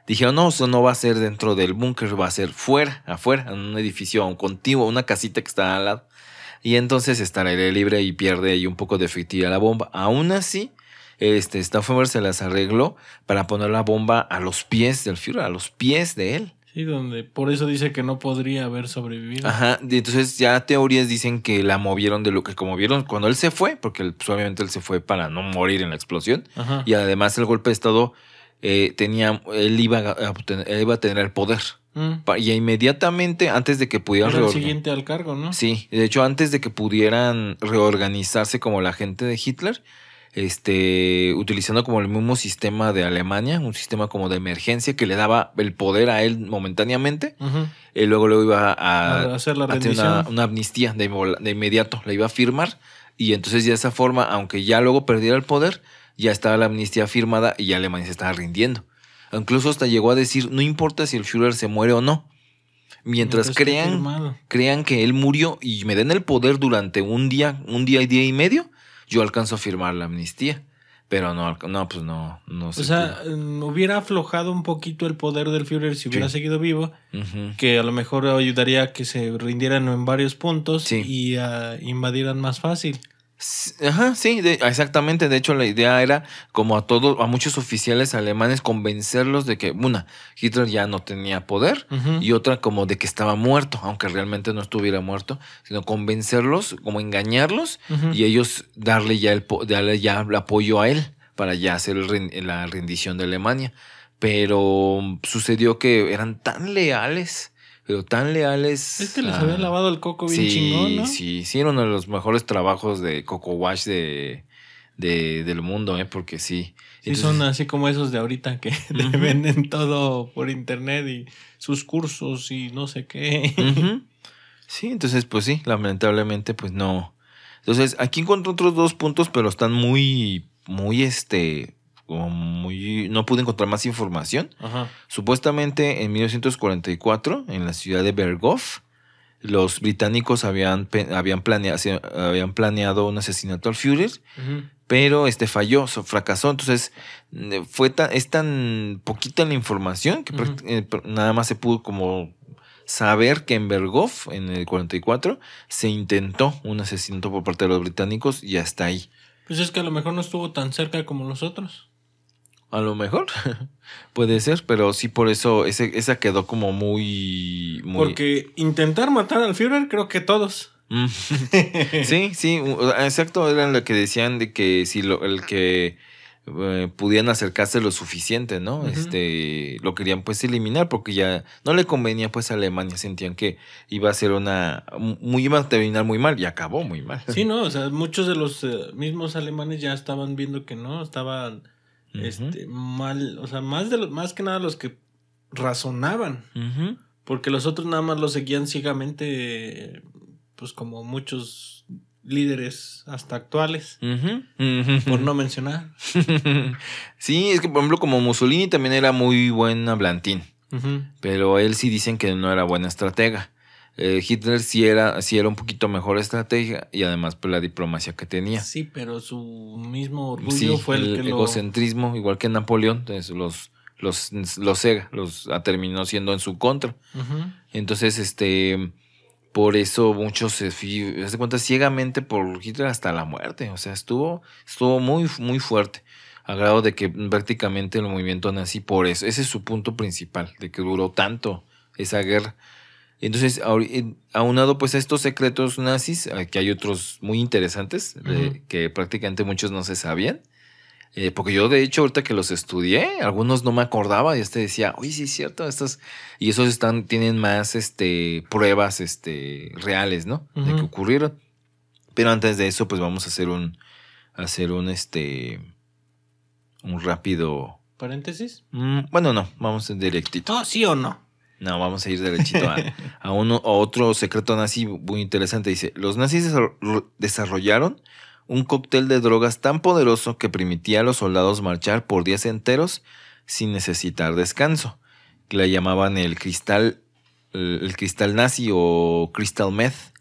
dije no, eso no va a ser dentro del búnker, va a ser fuera, afuera, en un edificio, un contigo, una casita que está al lado. Y entonces estará libre y pierde ahí un poco de efectividad la bomba. Aún así, este Stauffenberg se las arregló para poner la bomba a los pies del Führer, a los pies de él. Sí, donde por eso dice que no podría haber sobrevivido. Ajá, entonces ya teorías dicen que la movieron de lo que como vieron cuando él se fue, porque él, pues, él se fue para no morir en la explosión. Y además el golpe de estado eh, tenía, él iba a, eh, iba a tener el poder. Mm. Y inmediatamente, antes de que pudieran... el siguiente al cargo, ¿no? Sí, de hecho, antes de que pudieran reorganizarse como la gente de Hitler, este, utilizando como el mismo sistema de Alemania, un sistema como de emergencia que le daba el poder a él momentáneamente, y luego luego iba a, hacer la una, amnistía de, de inmediato, la iba a firmar, y entonces de esa forma, aunque ya luego perdiera el poder, ya estaba la amnistía firmada y Alemania se estaba rindiendo. Incluso hasta llegó a decir, no importa si el Führer se muere o no. Mientras, crean, crean que él murió y me den el poder durante un día, un día y día y medio, yo alcanzo a firmar la amnistía. Pero no, no pues no, no sé. O sea, mm, hubiera aflojado un poquito el poder del Führer si hubiera seguido vivo, que a lo mejor ayudaría a que se rindieran en varios puntos y a invadieran más fácil sí, exactamente. De hecho, la idea era, como a todos, a muchos oficiales alemanes, convencerlos de que, una, Hitler ya no tenía poder, y otra, como de que estaba muerto, aunque realmente no estuviera muerto, sino convencerlos, como engañarlos, y ellos darle ya el, darle ya el apoyo a él para ya hacer la rendición de Alemania. Pero sucedió que eran tan leales pero tan leales. Es que les habían lavado el coco bien chingón, ¿no? Sí, hicieron uno de los mejores trabajos de Coco Wash de, del mundo, ¿eh? Porque sí. Sí, son así como esos de ahorita que venden todo por internet y sus cursos y no sé qué. Sí, entonces, pues sí, lamentablemente, pues no. Entonces, aquí encuentro otros dos puntos, pero están muy, muy, este, como muy, no pude encontrar más información. Supuestamente en 1944, en la ciudad de Berghof, los británicos habían, habían, planeado, habían planeado un asesinato al Führer, pero este falló, fracasó. Entonces, eh, fue es tan poquita la información que eh, nada más se pudo como saber que en Berghof, en el 44, se intentó un asesinato por parte de los británicos y hasta ahí. Pues es que a lo mejor no estuvo tan cerca como los otros. A lo mejor puede ser, pero sí por eso ese, esa quedó como muy, muy... Porque intentar matar al Führer creo que todos. Mm. sí, sí, exacto, era lo que decían de que si lo, el que eh, pudieran acercarse lo suficiente, ¿no? Este lo querían pues eliminar porque ya no le convenía pues a Alemania, sentían que iba a ser una muy iba a terminar muy mal y acabó muy mal. Sí, no, o sea, muchos de los eh, mismos alemanes ya estaban viendo que no, estaban este, mal, o sea, más, de más que nada los que razonaban, porque los otros nada más lo seguían ciegamente, pues como muchos líderes hasta actuales, por no mencionar. sí, es que por ejemplo como Mussolini también era muy buen hablantín, pero él sí dicen que no era buena estratega. Eh, Hitler sí era, sí era un poquito mejor estrategia y además por pues, la diplomacia que tenía. Sí, pero su mismo orgullo fue el, el egocentrismo, igual que Napoleón, entonces los los los cega, los ah, terminó siendo en su contra. Entonces, este por eso muchos se hace cuenta ciegamente por Hitler hasta la muerte, o sea, estuvo estuvo muy muy fuerte a grado de que prácticamente el movimiento nazi por eso, ese es su punto principal, de que duró tanto esa guerra entonces, aunado pues a estos secretos nazis, aquí hay otros muy interesantes eh, que prácticamente muchos no se sabían. Eh, porque yo, de hecho, ahorita que los estudié, algunos no me acordaba y este decía, uy, sí es cierto, estas. Y esos están, tienen más este, pruebas este, reales, ¿no? De que ocurrieron. Pero antes de eso, pues vamos a hacer un. hacer un este. Un rápido. ¿Paréntesis? Mm, bueno, no, vamos en directito. Oh, sí o no? No, vamos a ir derechito a, otro secreto nazi muy interesante. Dice, los nazis desarrollaron un cóctel de drogas tan poderoso que permitía a los soldados marchar por días enteros sin necesitar descanso. La llamaban el cristal, el cristal nazi o crystal meth.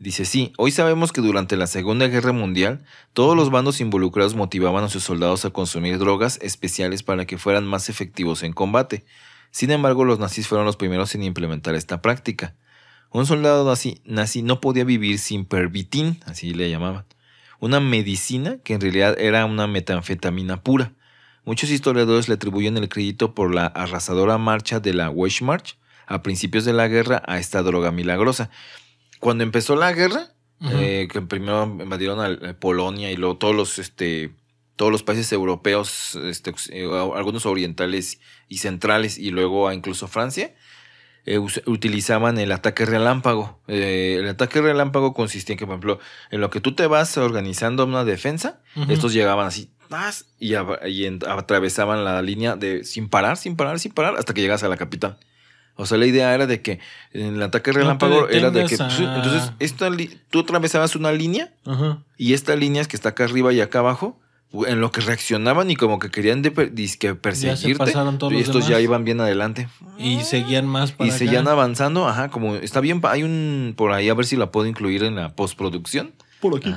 Dice, sí, hoy sabemos que durante la Segunda Guerra Mundial todos los bandos involucrados motivaban a sus soldados a consumir drogas especiales para que fueran más efectivos en combate. Sin embargo, los nazis fueron los primeros en implementar esta práctica. Un soldado nazi, no podía vivir sin pervitin, así le llamaban, una medicina que en realidad era una metanfetamina pura. Muchos historiadores le atribuyen el crédito por la arrasadora marcha de la Weichmarch a principios de la guerra a esta droga milagrosa. Cuando empezó la guerra, eh, que primero invadieron a eh, Polonia y luego todos los, este, países europeos, este, eh, algunos orientales y centrales y luego a incluso Francia, eh, utilizaban el ataque relámpago. Eh, el ataque relámpago consistía en que, por ejemplo, en lo que tú te vas organizando una defensa, estos llegaban así y, atravesaban la línea de sin parar, sin parar, sin parar, hasta que llegas a la capital. O sea, la idea era de que en el ataque relámpago era de que. entonces, tú atravesabas una línea y esta línea es que está acá arriba y acá abajo en lo que reaccionaban y como que querían de, perseguirte. y estos ya iban bien adelante. Y seguían más para Y seguían avanzando, ajá, como está bien, hay un por ahí a ver si la puedo incluir en la postproducción. Por aquí.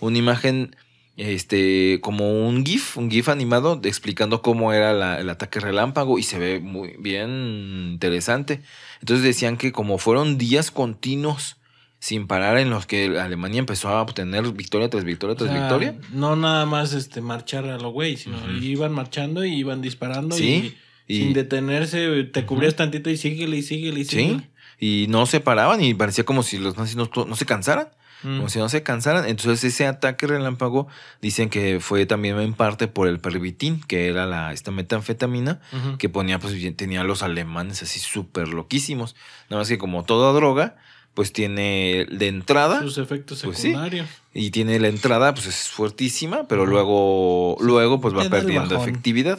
Una imagen este como un GIF, un GIF animado explicando cómo era el ataque relámpago y se ve muy bien interesante. Entonces decían que como fueron días continuos sin parar en los que Alemania empezó a obtener victoria tras victoria tras victoria. No nada más este marchar a lo güey, sino iban marchando y iban disparando ¿Sí? y, sin detenerse, te cubrías tantito y síguele y síguele y síguele. Sí, y no se paraban y parecía como si los nazis no, se cansaran. Como si no se cansaran. Entonces, ese ataque relámpago dicen que fue también en parte por el pervitín, que era la, esta metanfetamina que ponía, pues, tenía a los alemanes así súper loquísimos. Nada más que, como toda droga, pues tiene de entrada. Sus efectos pues, secundarios. y tiene la entrada, pues es fuertísima, pero luego, luego pues va perdiendo efectividad.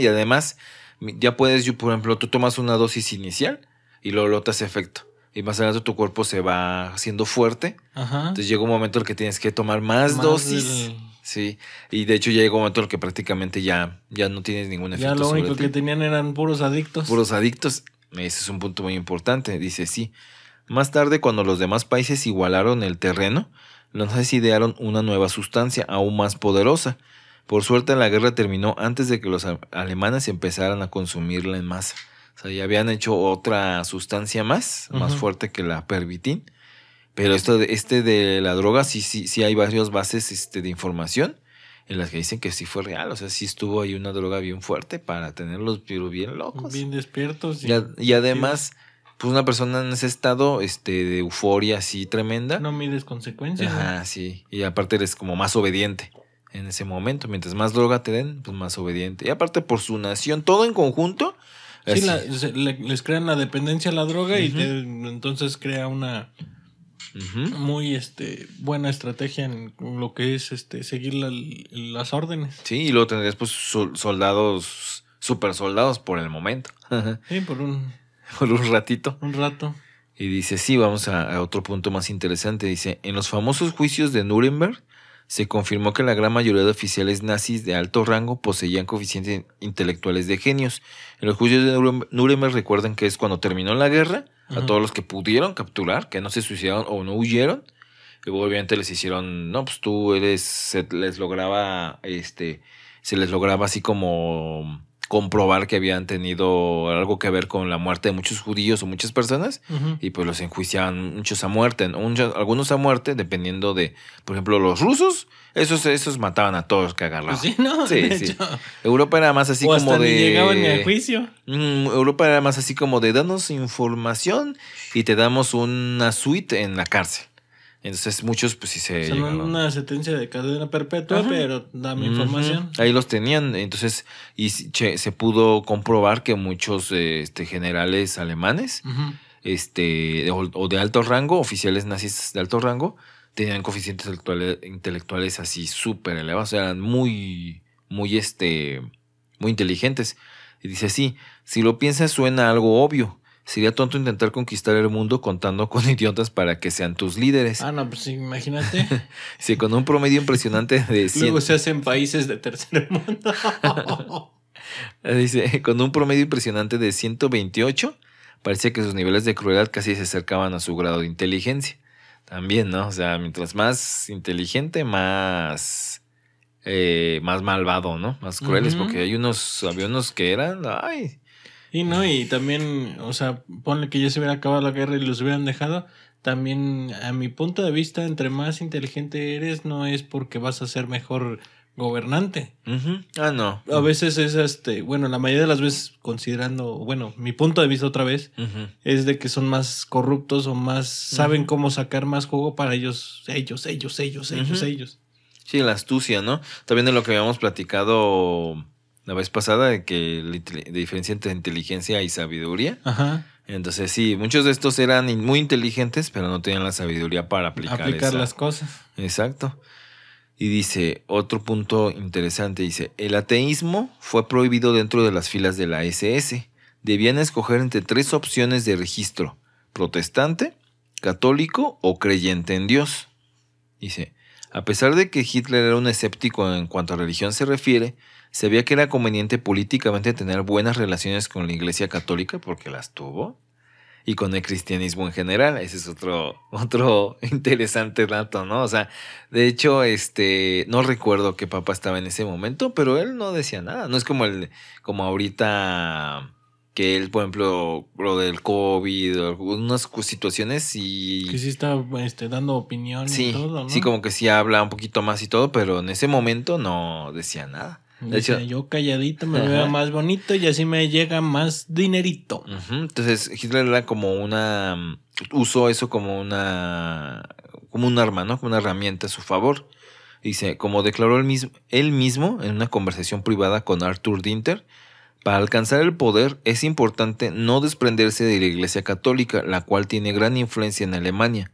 y además, ya puedes, yo por ejemplo, tú tomas una dosis inicial y luego lo te hace efecto. Y más adelante tu cuerpo se va haciendo fuerte. Entonces llega un momento en el que tienes que tomar más, dosis. Sí, y de hecho ya llegó un momento en el que prácticamente ya, ya no tienes ningún efecto. Ya lo único que tenían eran puros adictos. Puros adictos. Ese es un punto muy importante. Dice, sí, más tarde, cuando los demás países igualaron el terreno, los nazis idearon una nueva sustancia aún más poderosa. Por suerte la guerra terminó antes de que los alemanes empezaran a consumirla en masa. O sea, ya habían hecho otra sustancia más, más fuerte que la pervitin. Pero esto este de la droga, sí, sí, sí hay varias bases este, de información en las que dicen que sí fue real. O sea, sí estuvo ahí una droga bien fuerte para tenerlos bien locos. Bien despiertos. Y, además pues una persona en ese estado este, de euforia así tremenda. No mides consecuencias. Ajá, sí. Y aparte eres como más obediente en ese momento. Mientras más droga te den, pues más obediente. Y aparte por su nación, todo en conjunto. Sí, les crean la dependencia a la droga y entonces crea una muy este, buena estrategia en lo que es este, seguir las órdenes. Sí, y luego tendrías pues soldados, super soldados por el momento. sí, por un por un ratito. Un rato. Y dice, sí, vamos a, otro punto más interesante. Dice, en los famosos juicios de Nuremberg se confirmó que la gran mayoría de oficiales nazis de alto rango poseían coeficientes intelectuales de genios. En los juicios de Nuremberg recuerdan que es cuando terminó la guerra, a todos los que pudieron capturar, que no se suicidaron o no huyeron, y obviamente les hicieron, no, pues tú eres, se les lograba, este, se les lograba así como comprobar que habían tenido algo que ver con la muerte de muchos judíos o muchas personas y pues los enjuiciaban muchos a muerte, algunos a muerte dependiendo de, por ejemplo, los rusos, esos, esos mataban a todos que agarraban. Pues sí, Europa era más así como de... Ni llegaban ni al juicio. Mm, Europa era más así como de danos información y te damos una suite en la cárcel. Entonces muchos pues sí se... O una sentencia de cadena perpetua, pero dame información. Ahí los tenían, entonces y se pudo comprobar que muchos este, generales alemanes este, o, de alto rango, oficiales nazis de alto rango, tenían coeficientes intelectuales así súper elevados, eran muy, muy, este, muy inteligentes. Y dice sí si lo piensas suena algo obvio, Sería tonto intentar conquistar el mundo contando con idiotas para que sean tus líderes. Ah, no, pues imagínate. sí, con un promedio impresionante de Luego se hacen países de tercer mundo. Dice, con un promedio impresionante de 128, parecía que sus niveles de crueldad casi se acercaban a su grado de inteligencia. También, ¿no? O sea, mientras más inteligente, más... Eh, más malvado, ¿no? Más crueles, porque hay unos, aviones unos que eran, ay, y no, y también, o sea, ponle que ya se hubiera acabado la guerra y los hubieran dejado. También, a mi punto de vista, entre más inteligente eres, no es porque vas a ser mejor gobernante. Ah, no. A veces es este, bueno, la mayoría de las veces considerando, bueno, mi punto de vista otra vez es de que son más corruptos o más saben cómo sacar más juego para ellos, ellos, ellos, ellos, ellos, ellos. Sí, la astucia, ¿no? También de lo que habíamos platicado la vez pasada de que la diferencia entre inteligencia y sabiduría. Entonces sí, muchos de estos eran muy inteligentes, pero no tenían la sabiduría para aplicar, las cosas. Exacto. Y dice, otro punto interesante, dice, el ateísmo fue prohibido dentro de las filas de la SS. Debían escoger entre tres opciones de registro, protestante, católico o creyente en Dios. Dice, a pesar de que Hitler era un escéptico en cuanto a religión se refiere, se veía que era conveniente políticamente tener buenas relaciones con la Iglesia Católica, porque las tuvo, y con el cristianismo en general. Ese es otro, otro interesante dato, ¿no? O sea, de hecho, este, no recuerdo que Papa estaba en ese momento, pero él no decía nada. No es como el, como ahorita que él, por ejemplo, lo del COVID, algunas situaciones y... Que sí está este, dando opinión y Sí, como que sí habla un poquito más y todo, pero en ese momento no decía nada yo calladito me veo más bonito y así me llega más dinerito. Entonces Hitler era como una... Mm, usó eso como una... Como un arma, ¿no? Como una herramienta a su favor. Dice, como declaró él mismo en una conversación privada con Arthur Dinter, para alcanzar el poder es importante no desprenderse de la Iglesia Católica, la cual tiene gran influencia en Alemania.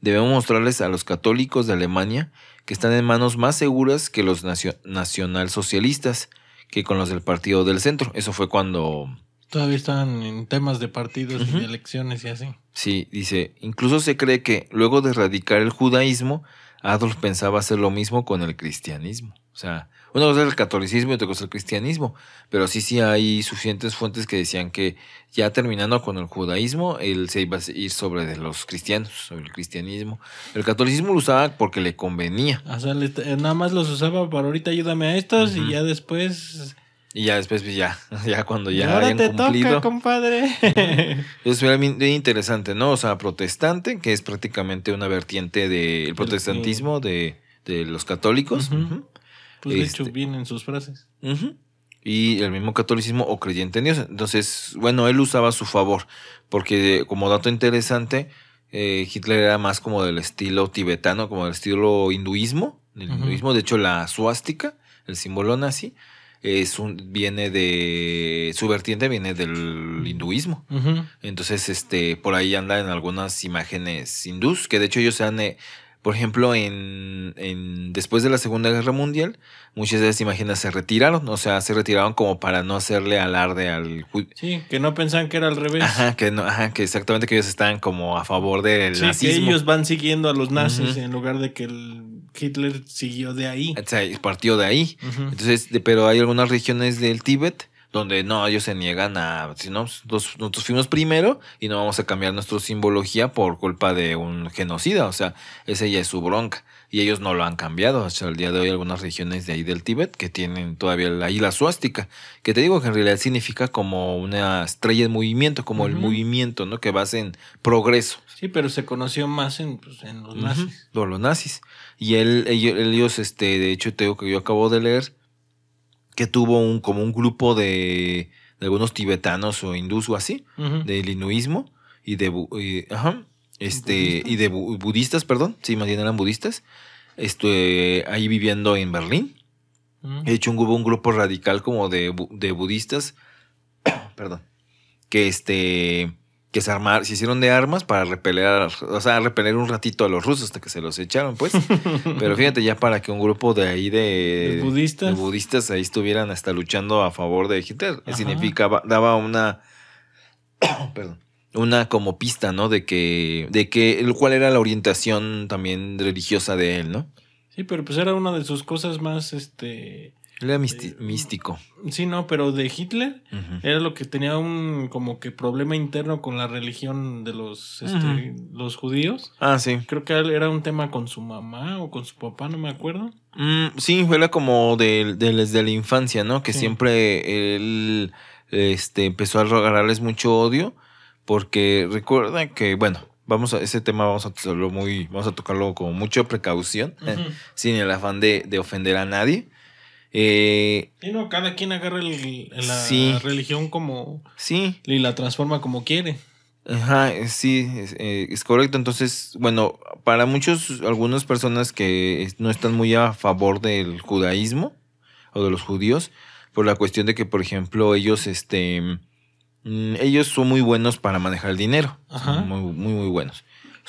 Debemos mostrarles a los católicos de Alemania que están en manos más seguras que los nacionalsocialistas que con los del Partido del Centro. Eso fue cuando... Todavía están en temas de partidos y de elecciones y así. Sí, dice, incluso se cree que luego de erradicar el judaísmo, Adolf pensaba hacer lo mismo con el cristianismo. O sea, una cosa es el catolicismo y otra cosa el cristianismo, pero sí, sí hay suficientes fuentes que decían que ya terminando con el judaísmo, él se iba a ir sobre los cristianos, sobre el cristianismo. El catolicismo lo usaba porque le convenía. O sea, nada más los usaba para ahorita ayúdame a estos y ya después... Y ya después, pues ya, ya cuando ya ahora te Toca, compadre. es interesante, ¿no? O sea, protestante, que es prácticamente una vertiente del protestantismo de, los católicos. Pues de hecho este, vienen sus frases. Y el mismo catolicismo o creyente en Dios. Entonces, bueno, él usaba a su favor, porque como dato interesante, eh, Hitler era más como del estilo tibetano, como del estilo hinduismo. hinduismo, de hecho, la suástica, el símbolo nazi, es un, viene de su vertiente viene del hinduismo. Entonces, este, por ahí anda en algunas imágenes hindús, que de hecho ellos se han eh, por ejemplo, en, después de la Segunda Guerra Mundial, muchas veces, imaginas se retiraron, o sea, se retiraron como para no hacerle alarde al... Sí, que no pensaban que era al revés. Ajá, que, no, ajá, que exactamente que ellos estaban como a favor del sí, ellos van siguiendo a los nazis en lugar de que el Hitler siguió de ahí. O sea, partió de ahí. Entonces, pero hay algunas regiones del Tíbet donde no, ellos se niegan a, si no, nosotros, fuimos primero y no vamos a cambiar nuestra simbología por culpa de un genocida, o sea, esa ya es su bronca y ellos no lo han cambiado. Hasta el día de hoy algunas regiones de ahí del Tíbet que tienen todavía la isla suástica, que te digo que en realidad significa como una estrella de movimiento, como el movimiento, ¿no? Que va en progreso. Sí, pero se conoció más en, pues, los nazis. Los, los nazis. Y él, ellos, este, de hecho, te digo que yo acabo de leer que tuvo un, como un grupo de, algunos tibetanos o hindús o así, del hinduismo y de, este, y de budistas, perdón, sí, más eran budistas, este, ahí viviendo en Berlín. De hecho, hubo un grupo radical como de, de budistas, perdón, que este que se armaron, se hicieron de armas para repeler, o sea, repeler un ratito a los rusos hasta que se los echaron, pues. Pero fíjate, ya para que un grupo de ahí de, budistas? budistas ahí estuvieran hasta luchando a favor de Hitler, significaba, daba una, perdón, una como pista, ¿no? De que, de que, cuál era la orientación también religiosa de él, ¿no? Sí, pero pues era una de sus cosas más, este, era eh, místico. Sí, no, pero de Hitler era lo que tenía un como que problema interno con la religión de los, este, los judíos. Ah, sí. Creo que era un tema con su mamá o con su papá, no me acuerdo. Mm, sí, fue como de, desde la infancia, ¿no? Que siempre él este, empezó a regalarles mucho odio porque recuerda que, bueno, vamos a ese tema vamos a tocarlo muy vamos a tocarlo con mucha precaución sin el afán de, de, ofender a nadie y eh, no, cada quien agarra el, la religión como... Sí. Y la transforma como quiere. Ajá, eh, sí, eh, es, correcto. Entonces, bueno, para muchos, algunas personas que no están muy a favor del judaísmo o de los judíos, por la cuestión de que, por ejemplo, ellos, este, mm, ellos son muy buenos para manejar el dinero. Muy, muy, muy buenos.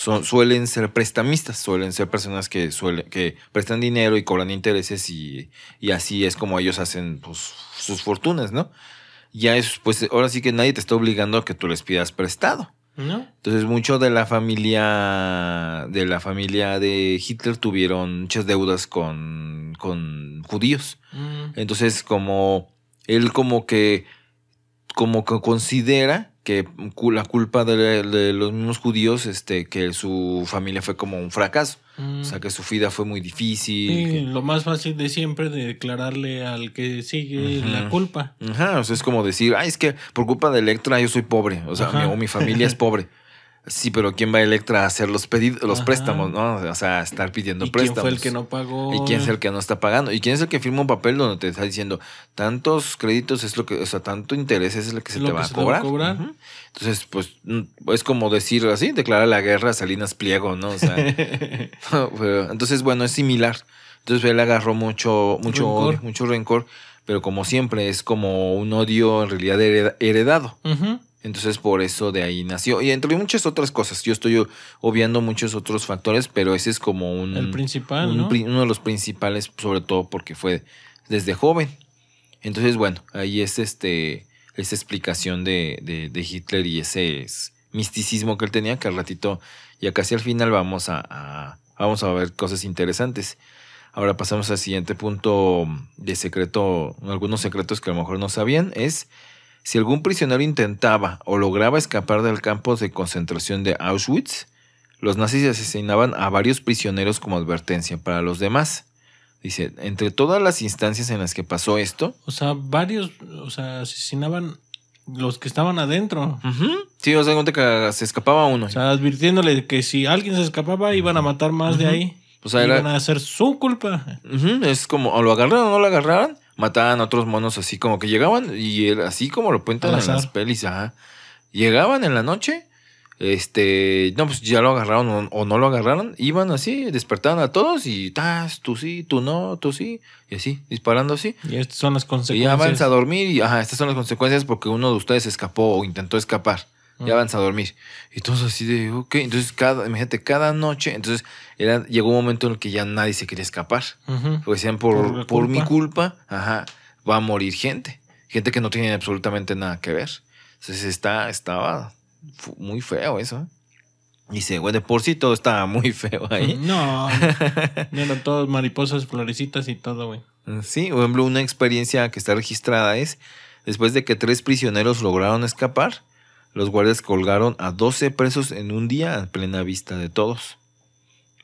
Ah. suelen ser prestamistas, suelen ser personas que, suelen, que prestan dinero y cobran intereses y, así es como ellos hacen pues, sus fortunas, ¿no? Ya es, pues ahora sí que nadie te está obligando a que tú les pidas prestado. ¿No? Entonces, mucho de la familia de la familia de Hitler tuvieron muchas deudas con, con judíos. Mm. Entonces, como él como que como que considera que la culpa de, los mismos judíos, este, que su familia fue como un fracaso. O sea, mm. que su vida fue muy difícil. Sí, Lo más fácil de siempre de declararle al que sigue la culpa. Ajá, o sea, es como decir, ay, es que por culpa de Electra yo soy pobre. O sea, o mi familia es pobre. Sí, pero ¿quién va a Electra a hacer los pedidos, los préstamos, no? O sea, estar pidiendo ¿Y préstamos. ¿Quién fue el que no pagó? ¿Y quién es el que no está pagando? ¿Y quién es el que firma un papel donde te está diciendo tantos créditos es lo que, o sea, tanto interés es lo que se, te, va se va a cobrar? Entonces, pues, mm, es como decir así, declara la guerra Salinas Pliego, ¿no? O sea, entonces, bueno, es similar. Entonces, él agarró mucho, mucho mucho rencor, pero como siempre, es como un odio en realidad heredado. Entonces por eso de ahí nació. Y entre muchas otras cosas. Yo estoy obviando muchos otros factores, pero ese es como un... principal. Uno de los principales, sobre todo porque fue desde joven. Entonces, bueno, ahí es este, esa explicación de, de, Hitler y ese misticismo que él tenía, que al ratito, ya casi al final, vamos a, a, vamos a ver cosas interesantes. Ahora pasamos al siguiente punto de secreto, algunos secretos que a lo mejor no sabían, es si algún prisionero intentaba o lograba escapar del campo de concentración de Auschwitz, los nazis asesinaban a varios prisioneros como advertencia para los demás. Dice, entre todas las instancias en las que pasó esto. O sea, varios, o sea, asesinaban los que estaban adentro. Sí, o sea, que se escapaba uno. O sea, advirtiéndole que si alguien se escapaba, iban a matar más de ahí. O sea, iban a hacer su culpa. Es como, o lo agarraron o no lo agarraron, mataban a otros monos así como que llegaban y así como lo cuentan en las pelis, Llegaban en la noche, este, no, pues ya lo agarraron o, no lo agarraron, iban así, despertaban a todos y estás tú sí, tú no, tú sí, y así, disparando así. Y estas son las consecuencias. Y ya a dormir y, estas son las consecuencias porque uno de ustedes escapó o intentó escapar ya van a dormir. Y todos así de, ok, entonces cada, imagínate, cada noche, entonces era, llegó un momento en el que ya nadie se quería escapar. Porque decían, por, por, mi culpa, ajá, va a morir gente. Gente que no tiene absolutamente nada que ver. Entonces está, estaba muy feo eso. Y ¿eh? dice, güey, de por sí todo estaba muy feo ahí. No, eran todos mariposas, florecitas y todo, güey. Sí, una experiencia que está registrada es después de que tres prisioneros lograron escapar, los guardias colgaron a 12 presos en un día a plena vista de todos.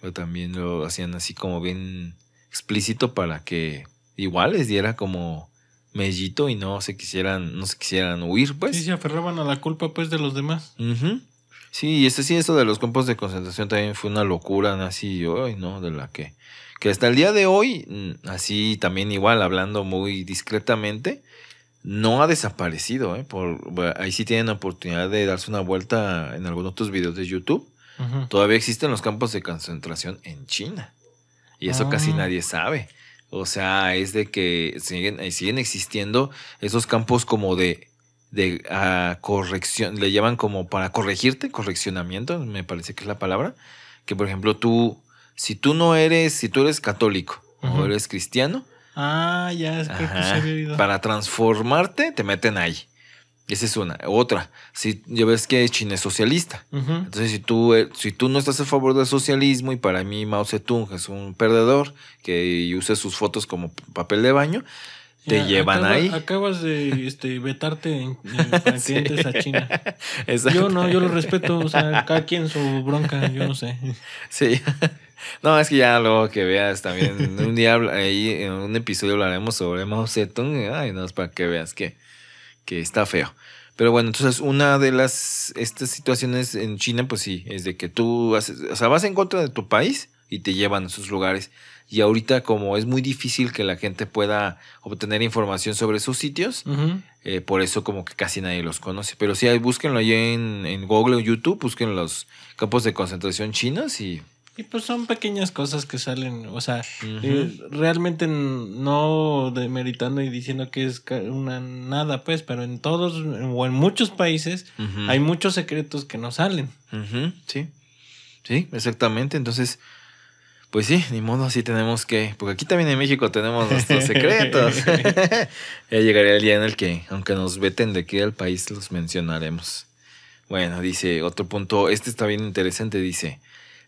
Pero también lo hacían así como bien explícito para que igual les diera como mellito y no se quisieran, no quisieran huir, pues. Sí, se aferraban a la culpa pues de los demás. Sí, y este sí, eso de los campos de concentración también fue una locura así hoy, ¿no? De la que, que hasta el día de hoy, mm, así también igual, hablando muy discretamente, no ha desaparecido. ¿eh? Por, ahí sí tienen la oportunidad de darse una vuelta en algunos otros videos de YouTube. Todavía existen los campos de concentración en China. Y eso casi ah. nadie sabe. O sea, es de que siguen, eh, siguen existiendo esos campos como de, de ah, corrección, le llaman como para corregirte, correccionamiento, me parece que es la palabra. Que por ejemplo tú, si tú no eres, si tú eres católico o eres cristiano, Ah, ya, creo que se pues, había Para transformarte, te meten ahí. Esa es una. Otra, si ya ves que China es socialista. Entonces, si tú, eh, si tú no estás a favor del socialismo y para mí Mao Zedong es un perdedor que usa sus fotos como papel de baño, te llevan ahí. Acabas de este, vetarte en, clientes a China. Yo no, yo lo respeto, o sea, cada quien su bronca, yo no sé. Sí. No, es que ya luego que veas también. Un día ahí en un episodio hablaremos sobre Mao Zedong. Ay, no, es para que veas que, que está feo. Pero bueno, entonces una de las estas situaciones en China, pues sí, es de que tú haces, o vas en contra de tu país y te llevan a esos lugares. Y ahorita como es muy difícil que la gente pueda obtener información sobre sus sitios, eh, por eso como que casi nadie los conoce. Pero sí, búsquenlo ahí en, en Google o YouTube, busquen los campos de concentración chinos y y pues son pequeñas cosas que salen, o sea, eh, realmente no demeritando y diciendo que es una nada, pues, pero en todos o en muchos países hay muchos secretos que no salen. Sí, sí, exactamente. Entonces, pues sí, ni modo, así tenemos que, porque aquí también en México tenemos nuestros secretos. ya llegaría el día en el que, aunque nos veten de aquí al país, los mencionaremos. Bueno, dice otro punto, este está bien interesante, dice,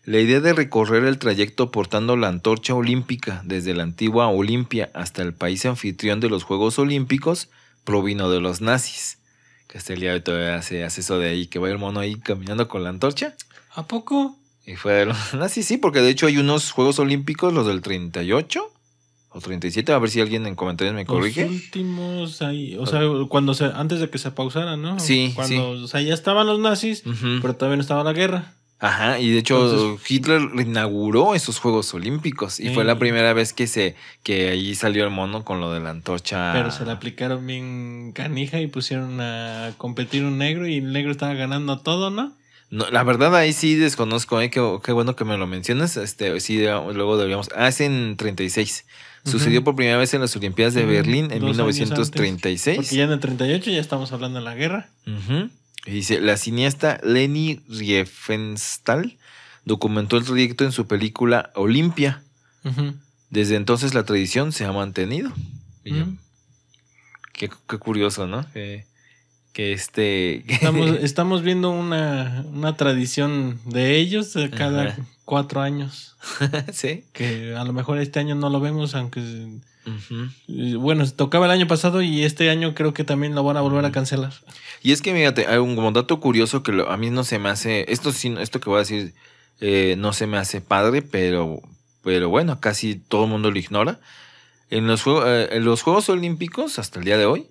la idea de recorrer el trayecto portando la antorcha olímpica desde la antigua Olimpia hasta el país anfitrión de los Juegos Olímpicos provino de los nazis. el todavía hace, hace, eso de ahí, que va el mono ahí caminando con la antorcha. ¿A poco? Y fue de los nazis, sí, porque de hecho hay unos Juegos Olímpicos, los del 38 o 37, a ver si alguien en comentarios me corrige. Los últimos ahí, o sea, cuando se, antes de que se pausaran, ¿no? Sí, cuando, O sea, ya estaban los nazis, pero también estaba la guerra. Ajá, y de hecho Hitler inauguró esos Juegos Olímpicos y fue la primera vez que se que allí salió el mono con lo de la antorcha. Pero se le aplicaron bien canija y pusieron a competir un negro y el negro estaba ganando todo, ¿no? No, la verdad ahí sí desconozco, eh, qué, bueno que me lo mencionas, este, sí, luego deberíamos... Ah, es en 36. Sucedió por primera vez en las Olimpiadas de Berlín en 1936. y porque ya en el 38 ya estamos hablando de la guerra. Uh Dice, la cineasta Leni Riefenstahl documentó el proyecto en su película Olimpia. Desde entonces la tradición se ha mantenido. Mm. qué, curioso, ¿no? Que, que este... Estamos, viendo una, una, tradición de ellos cada cuatro años. sí. Que a lo mejor este año no lo vemos, aunque... Eh, bueno, tocaba el año pasado y este año creo que también lo van a volver a cancelar. Y es que, fíjate, hay un dato curioso que a mí no se me hace, esto, esto que voy a decir eh, no se me hace padre, pero, pero bueno, casi todo el mundo lo ignora. En los, eh, en los Juegos Olímpicos, hasta el día de hoy,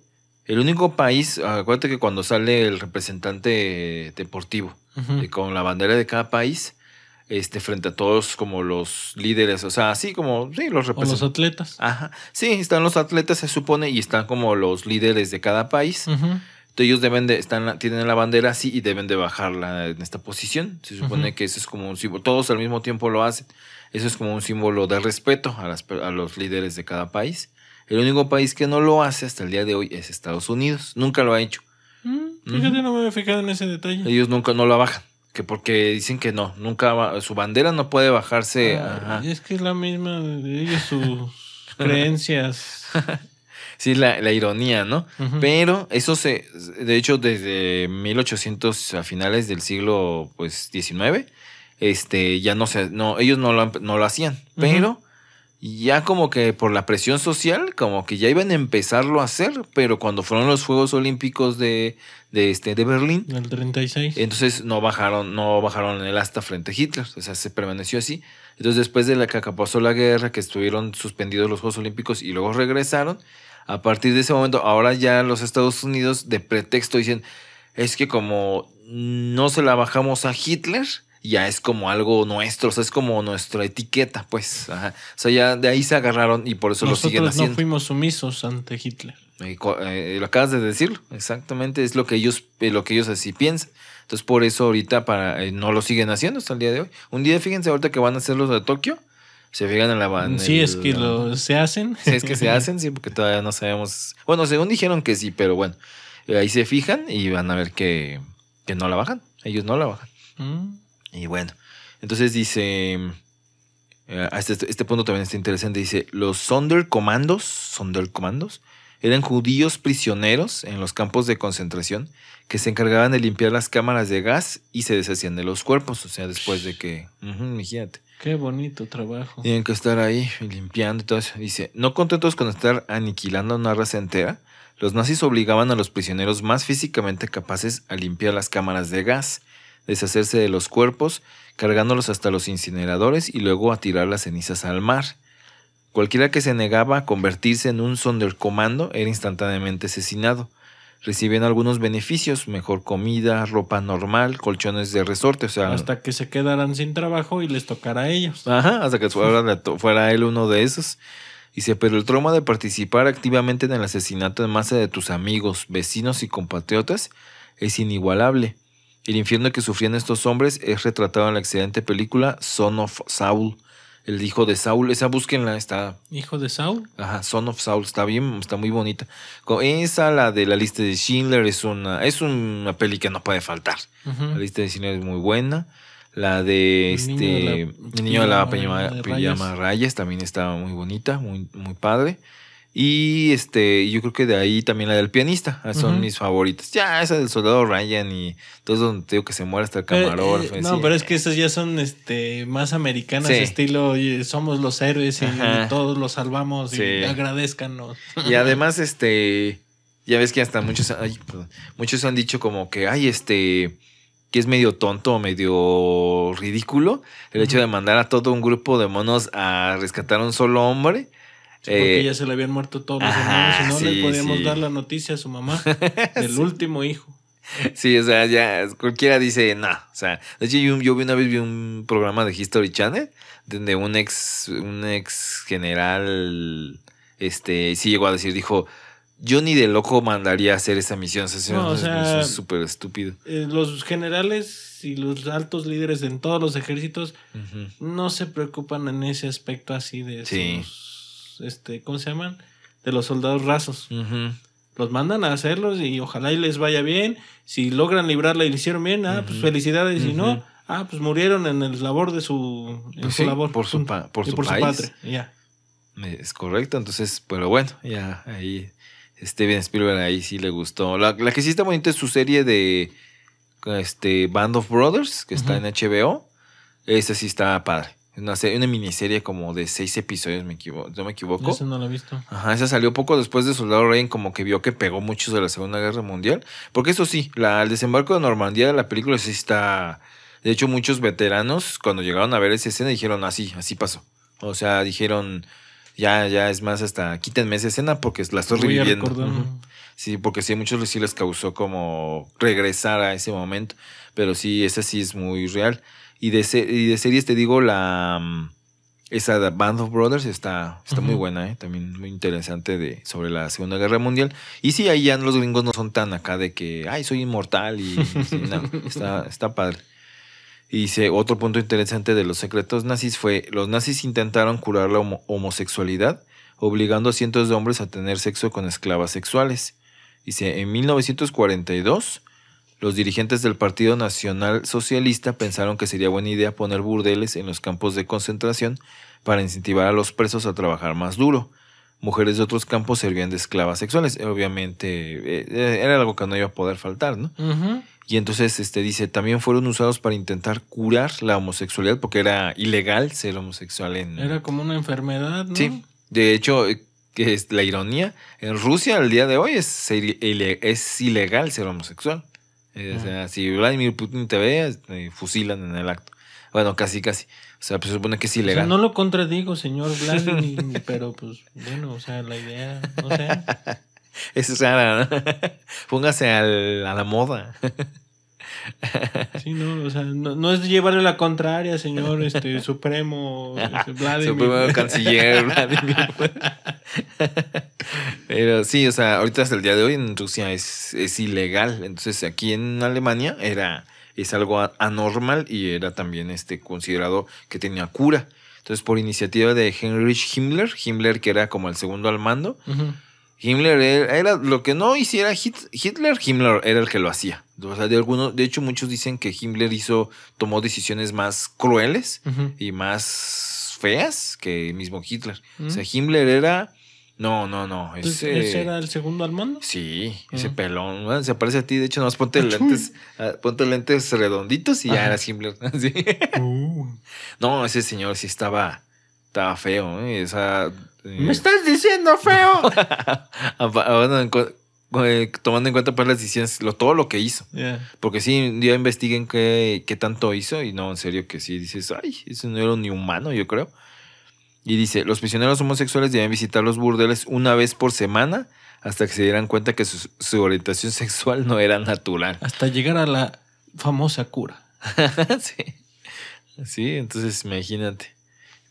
el único país, acuérdate que cuando sale el representante deportivo eh, con la bandera de cada país, este, frente a todos como los líderes, o sea, así como, sí, los representantes. los atletas. Ajá. Sí, están los atletas, se supone, y están como los líderes de cada país ellos deben de, están, tienen la bandera así y deben de bajarla en esta posición. Se supone que eso es como un símbolo, todos al mismo tiempo lo hacen. Eso es como un símbolo de respeto a, los líderes de cada país. El único país que no lo hace hasta el día de hoy es Estados Unidos. Nunca lo ha hecho. Mm, fíjate, no me a fijar en ese detalle. Ellos nunca no la bajan. Que porque dicen que no, nunca su bandera no puede bajarse. es que es la misma de ellos, sus creencias. sí, la, la ironía, ¿no? Pero eso se, de hecho, desde 1800 a finales del siglo pues, XIX, este, ya no se, no, ellos no lo, no lo hacían, pero ya como que por la presión social, como que ya iban a empezarlo a hacer, pero cuando fueron los Juegos Olímpicos de, de, este, de Berlín. El 36. Entonces no bajaron, no bajaron el hasta frente a Hitler, o sea, se permaneció así. Entonces después de la que acabó la guerra, que estuvieron suspendidos los Juegos Olímpicos y luego regresaron, a partir de ese momento, ahora ya los Estados Unidos de pretexto dicen, es que como no se la bajamos a Hitler, ya es como algo nuestro, es como nuestra etiqueta, pues. O sea, ya de ahí se agarraron y por eso lo siguen haciendo. no fuimos sumisos ante Hitler. Eh, eh, lo acabas de decirlo, exactamente, es lo que ellos, eh, lo que ellos así piensan. Entonces, por eso ahorita para, no lo siguen haciendo hasta el día de hoy. Un día, fíjense, ahorita que van a hacer los de Tokio, se fijan en la banda. Sí, es que lo, se hacen. Sí, es que se hacen, sí, porque todavía no sabemos. Bueno, según dijeron que sí, pero bueno, eh, ahí se fijan y van a ver que, que no la bajan. Ellos no la bajan. Mm. Y bueno, entonces dice... Eh, este, este punto también está interesante. Dice, los Sonderkommandos, comandos eran judíos prisioneros en los campos de concentración que se encargaban de limpiar las cámaras de gas y se deshacían de los cuerpos. O sea, después de que. Fíjate. Qué bonito trabajo. Tienen que estar ahí limpiando y todo eso. Dice, no contentos con estar aniquilando una raza entera, los nazis obligaban a los prisioneros más físicamente capaces a limpiar las cámaras de gas, deshacerse de los cuerpos, cargándolos hasta los incineradores y luego a tirar las cenizas al mar. Cualquiera que se negaba a convertirse en un comando era instantáneamente asesinado reciben algunos beneficios, mejor comida, ropa normal, colchones de resorte, o sea... Hasta que se quedaran sin trabajo y les tocara a ellos. Ajá, hasta que fuera, fuera él uno de esos. Dice, pero el trauma de participar activamente en el asesinato en masa de tus amigos, vecinos y compatriotas es inigualable. El infierno que sufrían estos hombres es retratado en la excelente película Son of Saul, el hijo de Saul. Esa búsquenla, está. ¿Hijo de Saul? Ajá, Son of Saul, está bien, está muy bonita. Esa, la de la lista de Schindler, es una, es una peli que no puede faltar. La lista de Schindler es muy buena. La de este niño de la, el rayas. también está muy bonita, muy, muy padre. Y este, yo creo que de ahí también la del pianista ah, son mis favoritas. Ya, esa del soldado Ryan y todo donde tengo que se muere hasta el eh, eh, camarón no, pero es que esas ya son este más americanas, estilo somos los héroes y todos los salvamos y agradezcanos. Y además, este, ya ves que hasta muchos, muchos han dicho como que, ay, este, que es medio tonto, medio ridículo, el hecho de mandar a todo un grupo de monos a rescatar a un solo hombre porque eh, ya se le habían muerto todos los hermanos y no le podíamos dar la noticia a su mamá del último hijo. Sí, o sea, ya cualquiera dice, no, o sea, de hecho yo, una vez vi un programa de History Channel donde un ex, un ex general, este, sí llegó a decir, dijo, yo ni de loco mandaría a hacer esa misión. O sea, es súper estúpido. Eh, los generales y los altos líderes en todos los ejércitos no se preocupan en ese aspecto así de esos este, ¿cómo se llaman? De los soldados rasos. Los mandan a hacerlos y ojalá y les vaya bien. Si logran librarla y le hicieron bien, ah, pues felicidades. Si no, ah, pues murieron en el labor de su, pues labor. Por su, padre Es correcto, entonces, pero bueno, ya ahí Steven Spielberg ahí sí le gustó. La, que sí está bonita es su serie de este Band of Brothers, que está en HBO. Esa sí está padre una, serie, una miniserie como de seis episodios, me no me equivoco. Esa no la he visto. Ajá, esa salió poco después de Soldado Ryan, como que vio que pegó muchos de la Segunda Guerra Mundial. Porque eso sí, la, el desembarco de Normandía, la película sí está... De hecho, muchos veteranos cuando llegaron a ver esa escena dijeron así, ah, así pasó. O sea, dijeron, ya, ya es más, hasta quítenme esa escena porque la estoy sí, porque sí, muchos sí les causó como regresar a ese momento, pero sí, esa sí es muy real. Y de, y de series te digo, la mm, esa Band of Brothers está, está muy buena, ¿eh? también muy interesante de, sobre la Segunda Guerra Mundial. Y sí, ahí ya los gringos no son tan acá de que, ay, soy inmortal y está, está padre. Y otro punto interesante de los secretos nazis fue, los nazis intentaron curar la homosexualidad, obligando a cientos de hombres a tener sexo con esclavas sexuales. Dice, en 1942, los dirigentes del Partido Nacional Socialista pensaron que sería buena idea poner burdeles en los campos de concentración para incentivar a los presos a trabajar más duro. Mujeres de otros campos servían de esclavas sexuales. Eh, obviamente, eh, eh, era algo que no iba a poder faltar, ¿no? Y entonces este, dice, también fueron usados para intentar curar la homosexualidad, porque era ilegal ser homosexual en... Era como una enfermedad, ¿no? Sí. De hecho, que es la ironía, en Rusia al día de hoy es, es ilegal ser homosexual. O si Vladimir Putin te ve, este, fusilan en el acto. Bueno, casi, casi. O sea, pues se supone que es ilegal. no lo contradigo, señor Vladimir, pero pues bueno, o sea, la idea, no sé. Es rara, ¿no? Póngase a la moda. no, es llevarle la contraria, señor este, Supremo este, Vladimir. Canciller Pero sí, o sea, ahorita hasta el día de hoy en Rusia es, es ilegal. Entonces aquí en Alemania era es algo anormal y era también este, considerado que tenía cura. Entonces, por iniciativa de Heinrich Himmler, Himmler que era como el segundo al mando, Himmler era, lo que no hiciera Hitler, Himmler era el que lo hacía. O sea, de algunos, de hecho, muchos dicen que Himmler hizo, tomó decisiones más crueles y más feas que mismo Hitler. O mm. sea, Himmler era. No, no, no. Ese, era el segundo al Sí, ese ah. pelón. se parece a ti. De hecho, nomás ponte lentes, ah, ponte lentes redonditos y ya eras Himmler. Uh. No, ese señor sí estaba, estaba feo. Esa, ¿eh? eh, ¿Me estás diciendo feo? bueno, eh, tomando en cuenta para pues, las decisiones, lo, todo lo que hizo. Porque si ya investiguen qué, qué, tanto hizo y no, en serio que sí, dices, ay, eso no era ni humano, yo creo. Y dice, los prisioneros homosexuales deben visitar los burdeles una vez por semana hasta que se dieran cuenta que su, su orientación sexual no era natural. Hasta llegar a la famosa cura. sí. Sí, entonces imagínate.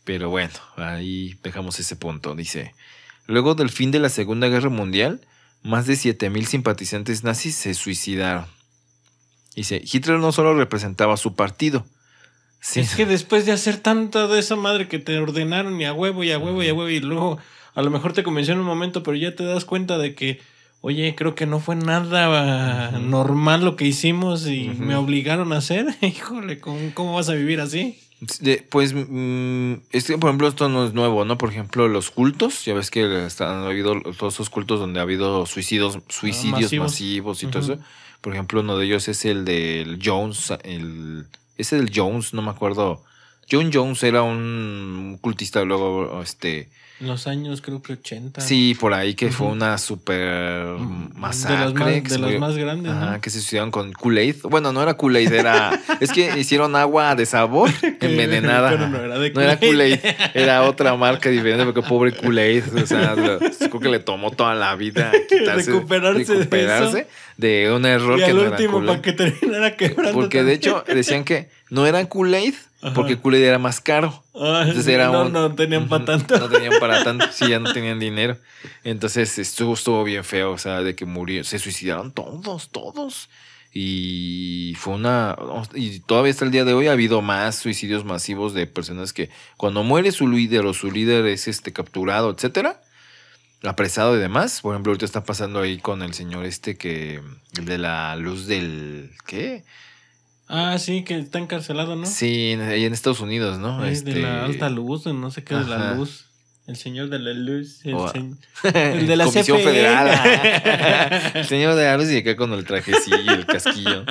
Pero bueno, ahí dejamos ese punto. Dice, luego del fin de la Segunda Guerra Mundial, más de 7.000 simpatizantes nazis se suicidaron. Dice, Hitler no solo representaba a su partido. Sino... Es que después de hacer tanta de esa madre que te ordenaron y a huevo y a huevo y a huevo y luego a lo mejor te convenció en un momento, pero ya te das cuenta de que, oye, creo que no fue nada normal lo que hicimos y me obligaron a hacer. Híjole, ¿cómo vas a vivir así? Pues, este, por ejemplo, esto no es nuevo, ¿no? Por ejemplo, los cultos, ya ves que están, ha habido todos esos cultos donde ha habido suicidios, ah, suicidios masivos. y todo eso. Por ejemplo, uno de ellos es el del Jones, el, ese del Jones, no me acuerdo. John Jones era un cultista, luego este los años creo que 80. Sí, por ahí que fue una super masacre. Mm, de las más, grandes. que se hicieron con Kool-Aid. Bueno, no era Kool-Aid, era... es que hicieron agua de sabor envenenada. no era de era Kool-Aid, era otra marca diferente porque pobre Kool-Aid. O sea, creo que le tomó toda la vida recuperarse, de, de, un error y que al no último, era para que terminara quebrando. Porque de hecho decían que no eran Kool-Aid, porque Kool-Aid era más caro. Ah, no, no tenían para tanto. No tenían para tanto, sí, ya no tenían dinero. Entonces estuvo, estuvo bien feo, o sea, de que murieron, se suicidaron todos, todos. Y fue una. Y todavía hasta el día de hoy ha habido más suicidios masivos de personas que cuando muere su líder o su líder es este capturado, etcétera, apresado y demás. Por ejemplo, ahorita está pasando ahí con el señor este que. El de la luz del. ¿Qué? Ah, sí, que está encarcelado, ¿no? Sí, ahí en Estados Unidos, ¿no? Es de este, la alta luz, no sé qué es la luz. El señor de la luz, el, de la Comisión e. Federal. el señor de la luz y acá con el trajecillo, el casquillo.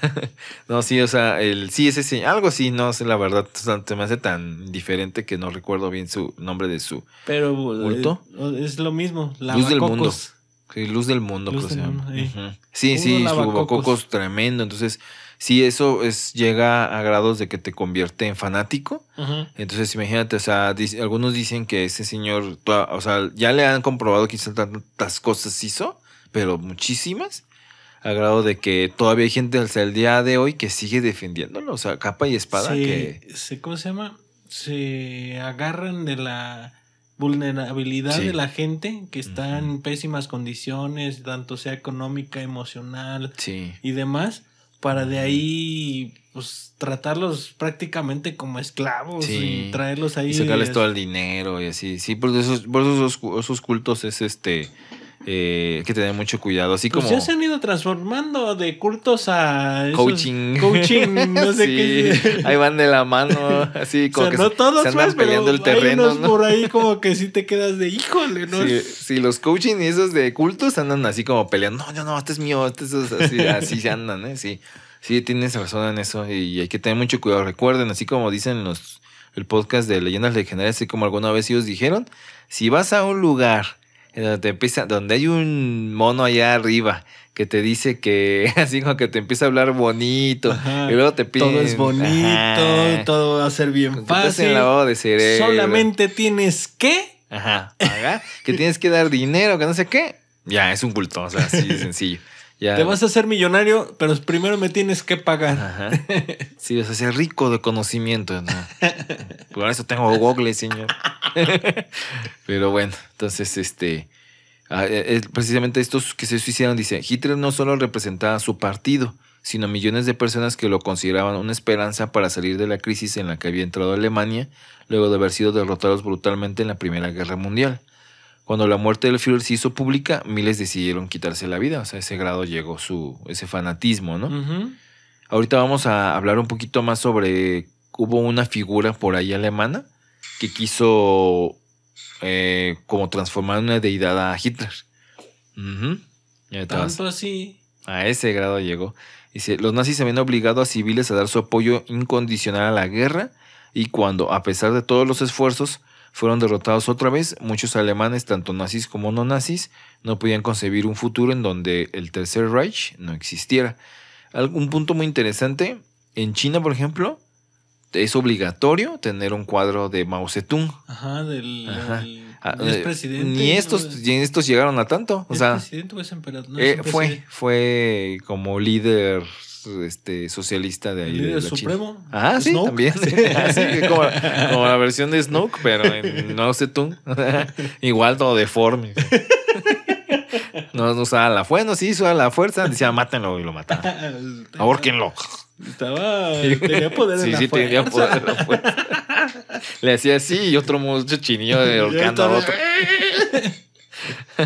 no, sí, o sea, el sí ese señor, algo así, no sé, la verdad, se me hace tan diferente que no recuerdo bien su nombre de su Pero, culto. Eh, es, lo mismo, la luz del mundo. Sí, luz del mundo, luz se llama. Sí, sí, su bacocos tremendo, entonces si eso es, llega a grados de que te convierte en fanático. Entonces, imagínate, o sea, algunos dicen que ese señor, o sea, ya le han comprobado que tantas cosas hizo, pero muchísimas a grado de que todavía hay gente hasta el día de hoy que sigue defendiéndolo, o sea, capa y espada. que... ¿Cómo se llama? Se agarran de la vulnerabilidad de la gente que está en pésimas condiciones, tanto sea económica, emocional y demás, para de ahí pues tratarlos prácticamente como esclavos y traerlos ahí. Y sacarles todo el dinero y así. Sí, por esos, esos cultos es este hay eh, que tener mucho cuidado. Así pues como. ya se han ido transformando de cultos a. Coaching. Coaching, no sé qué. Ahí van de la mano, así como no todos se pues, peleando el terreno. por ahí como que si te quedas de híjole, ¿no? Sí, los coaching y esos de cultos andan así como peleando. No, no, no, este es mío, este es así, así se andan, ¿eh? Sí, sí, tienes razón en eso y hay que tener mucho cuidado. Recuerden, así como dicen los. El podcast de leyendas legendarias, así como alguna vez ellos dijeron, si vas a un lugar donde, te empieza, donde hay un mono allá arriba que te dice que, así como que te empieza a hablar bonito, y luego te pide... Todo es bonito, todo va a ser bien fácil. de Solamente tienes que... Ajá, que tienes que dar dinero, que no sé qué. Ya, es un culto, o sea, así de sencillo. Te vas a hacer millonario, pero primero me tienes que pagar. Ajá. Sí, vas a ser rico de conocimiento. ¿no? Por eso tengo Google, señor. Pero bueno, entonces este... Ah, eh, eh, precisamente estos que se suicidaron, dice, Hitler no solo representaba a su partido, sino a millones de personas que lo consideraban una esperanza para salir de la crisis en la que había entrado Alemania luego de haber sido derrotados brutalmente en la Primera Guerra Mundial. Cuando la muerte del Führer se hizo pública, miles decidieron quitarse la vida. O sea, ese grado llegó su, ese fanatismo, ¿no? Ahorita vamos a hablar un poquito más sobre... Hubo una figura por ahí alemana que quiso eh, como transformar una deidad a Hitler. así. A ese grado llegó. Dice, los nazis habían obligado a civiles a dar su apoyo incondicional a la guerra y cuando, a pesar de todos los esfuerzos, fueron derrotados otra vez, muchos alemanes, tanto nazis como no nazis, no podían concebir un futuro en donde el Tercer Reich no existiera. Un punto muy interesante, en China, por ejemplo, es obligatorio tener un cuadro de Mao Zedong. Ajá, del. del ah, eh, presidente. Ni estos, estos llegaron a tanto. O sea, presidente o emperador? Eh, fue, fue como líder este, socialista de ahí. ¿Líder supremo? Ah, sí, también. Sí. como, la versión de Snook pero en Mao Zedong, Igual todo deforme. No, usaba la fuerza, no, sí usaba la fuerza. Decía, mátenlo y lo mataron. lo? Estaba. Tenía poder sí, sí, poder Le hacía así y otro mucho chinillo de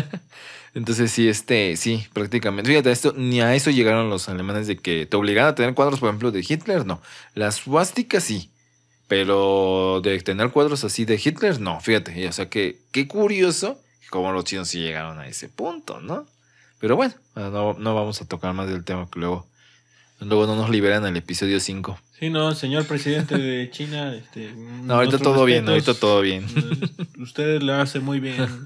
Entonces, sí, este, sí, prácticamente. Fíjate, esto, ni a eso llegaron los alemanes de que te obligaban a tener cuadros, por ejemplo, de Hitler, no. Las suásticas sí. Pero de tener cuadros así de Hitler, no, fíjate. o sea que, qué curioso cómo los chinos sí llegaron a ese punto, ¿no? Pero bueno, no, no vamos a tocar más del tema que luego Luego no nos liberan el episodio 5. Sí, no, señor presidente de China. Este, no, ahorita todo bien, ahorita todo bien. Eh, Ustedes lo hacen muy bien.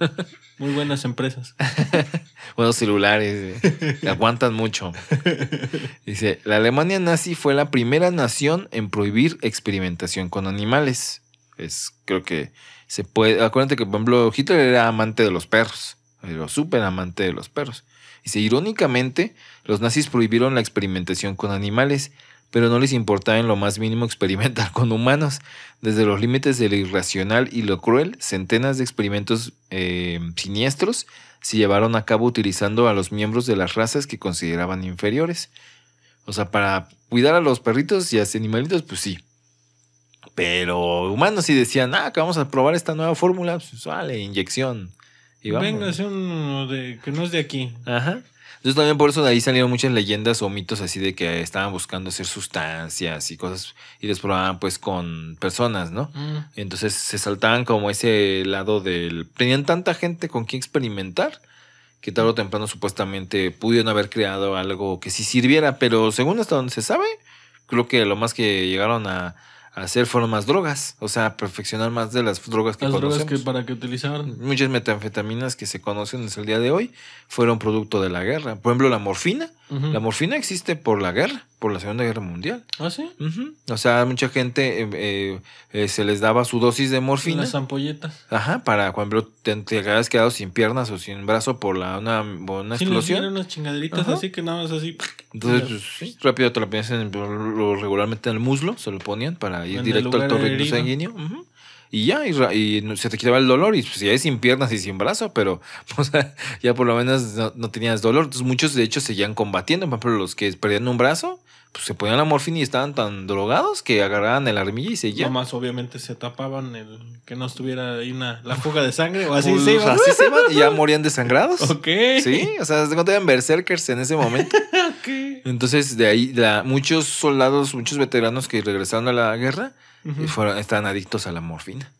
Muy buenas empresas. Buenos celulares. Eh. aguantan mucho. Dice, la Alemania nazi fue la primera nación en prohibir experimentación con animales. Es, creo que se puede... Acuérdate que, por ejemplo, Hitler era amante de los perros. Era eh, súper amante de los perros. Dice, irónicamente, los nazis prohibieron la experimentación con animales, pero no les importaba en lo más mínimo experimentar con humanos. Desde los límites de lo irracional y lo cruel, centenas de experimentos eh, siniestros se llevaron a cabo utilizando a los miembros de las razas que consideraban inferiores. O sea, para cuidar a los perritos y a los animalitos, pues sí. Pero humanos sí decían, ah, que vamos a probar esta nueva fórmula, pues sale, inyección. Y Venga, es uno de, que no es de aquí. Ajá. Entonces también por eso de ahí salieron muchas leyendas o mitos así de que estaban buscando hacer sustancias y cosas y les probaban pues con personas, ¿no? Mm. Entonces se saltaban como ese lado del... Tenían tanta gente con quien experimentar que tarde o temprano supuestamente pudieron haber creado algo que sí sirviera, pero según hasta donde se sabe, creo que lo más que llegaron a hacer fueron más drogas, o sea, perfeccionar más de las drogas que las drogas para que utilizaron. Muchas metanfetaminas que se conocen hasta el día de hoy fueron producto de la guerra. Por ejemplo, la morfina la morfina existe por la guerra, por la Segunda Guerra Mundial. ¿Ah, sí? O sea, mucha gente eh, eh, eh, se les daba su dosis de morfina. Las ampolletas. Ajá, para cuando te, te habías quedado sin piernas o sin brazo por la, una, una sí, explosión. unas chingaderitas así que nada más así. Entonces, pues, rápido te la ponían regularmente en el muslo, se lo ponían para ir directo al torrente sanguíneo y ya, y, se te quitaba el dolor, y pues ya sin piernas y sin brazo, pero o ya por lo menos no, tenías dolor. Entonces muchos de hecho seguían combatiendo, por ejemplo, los que perdían un brazo, pues se ponían la morfina y estaban tan drogados que agarraban el armilla y seguían. más, obviamente se tapaban el que no estuviera ahí una, la fuga de sangre o así, pues, se, iban. así se iban. y ya morían desangrados. Ok. Sí, o sea, se contaban berserkers en ese momento. ok. Entonces de ahí muchos soldados, muchos veteranos que regresaron a la guerra y fueron, estaban adictos a la morfina.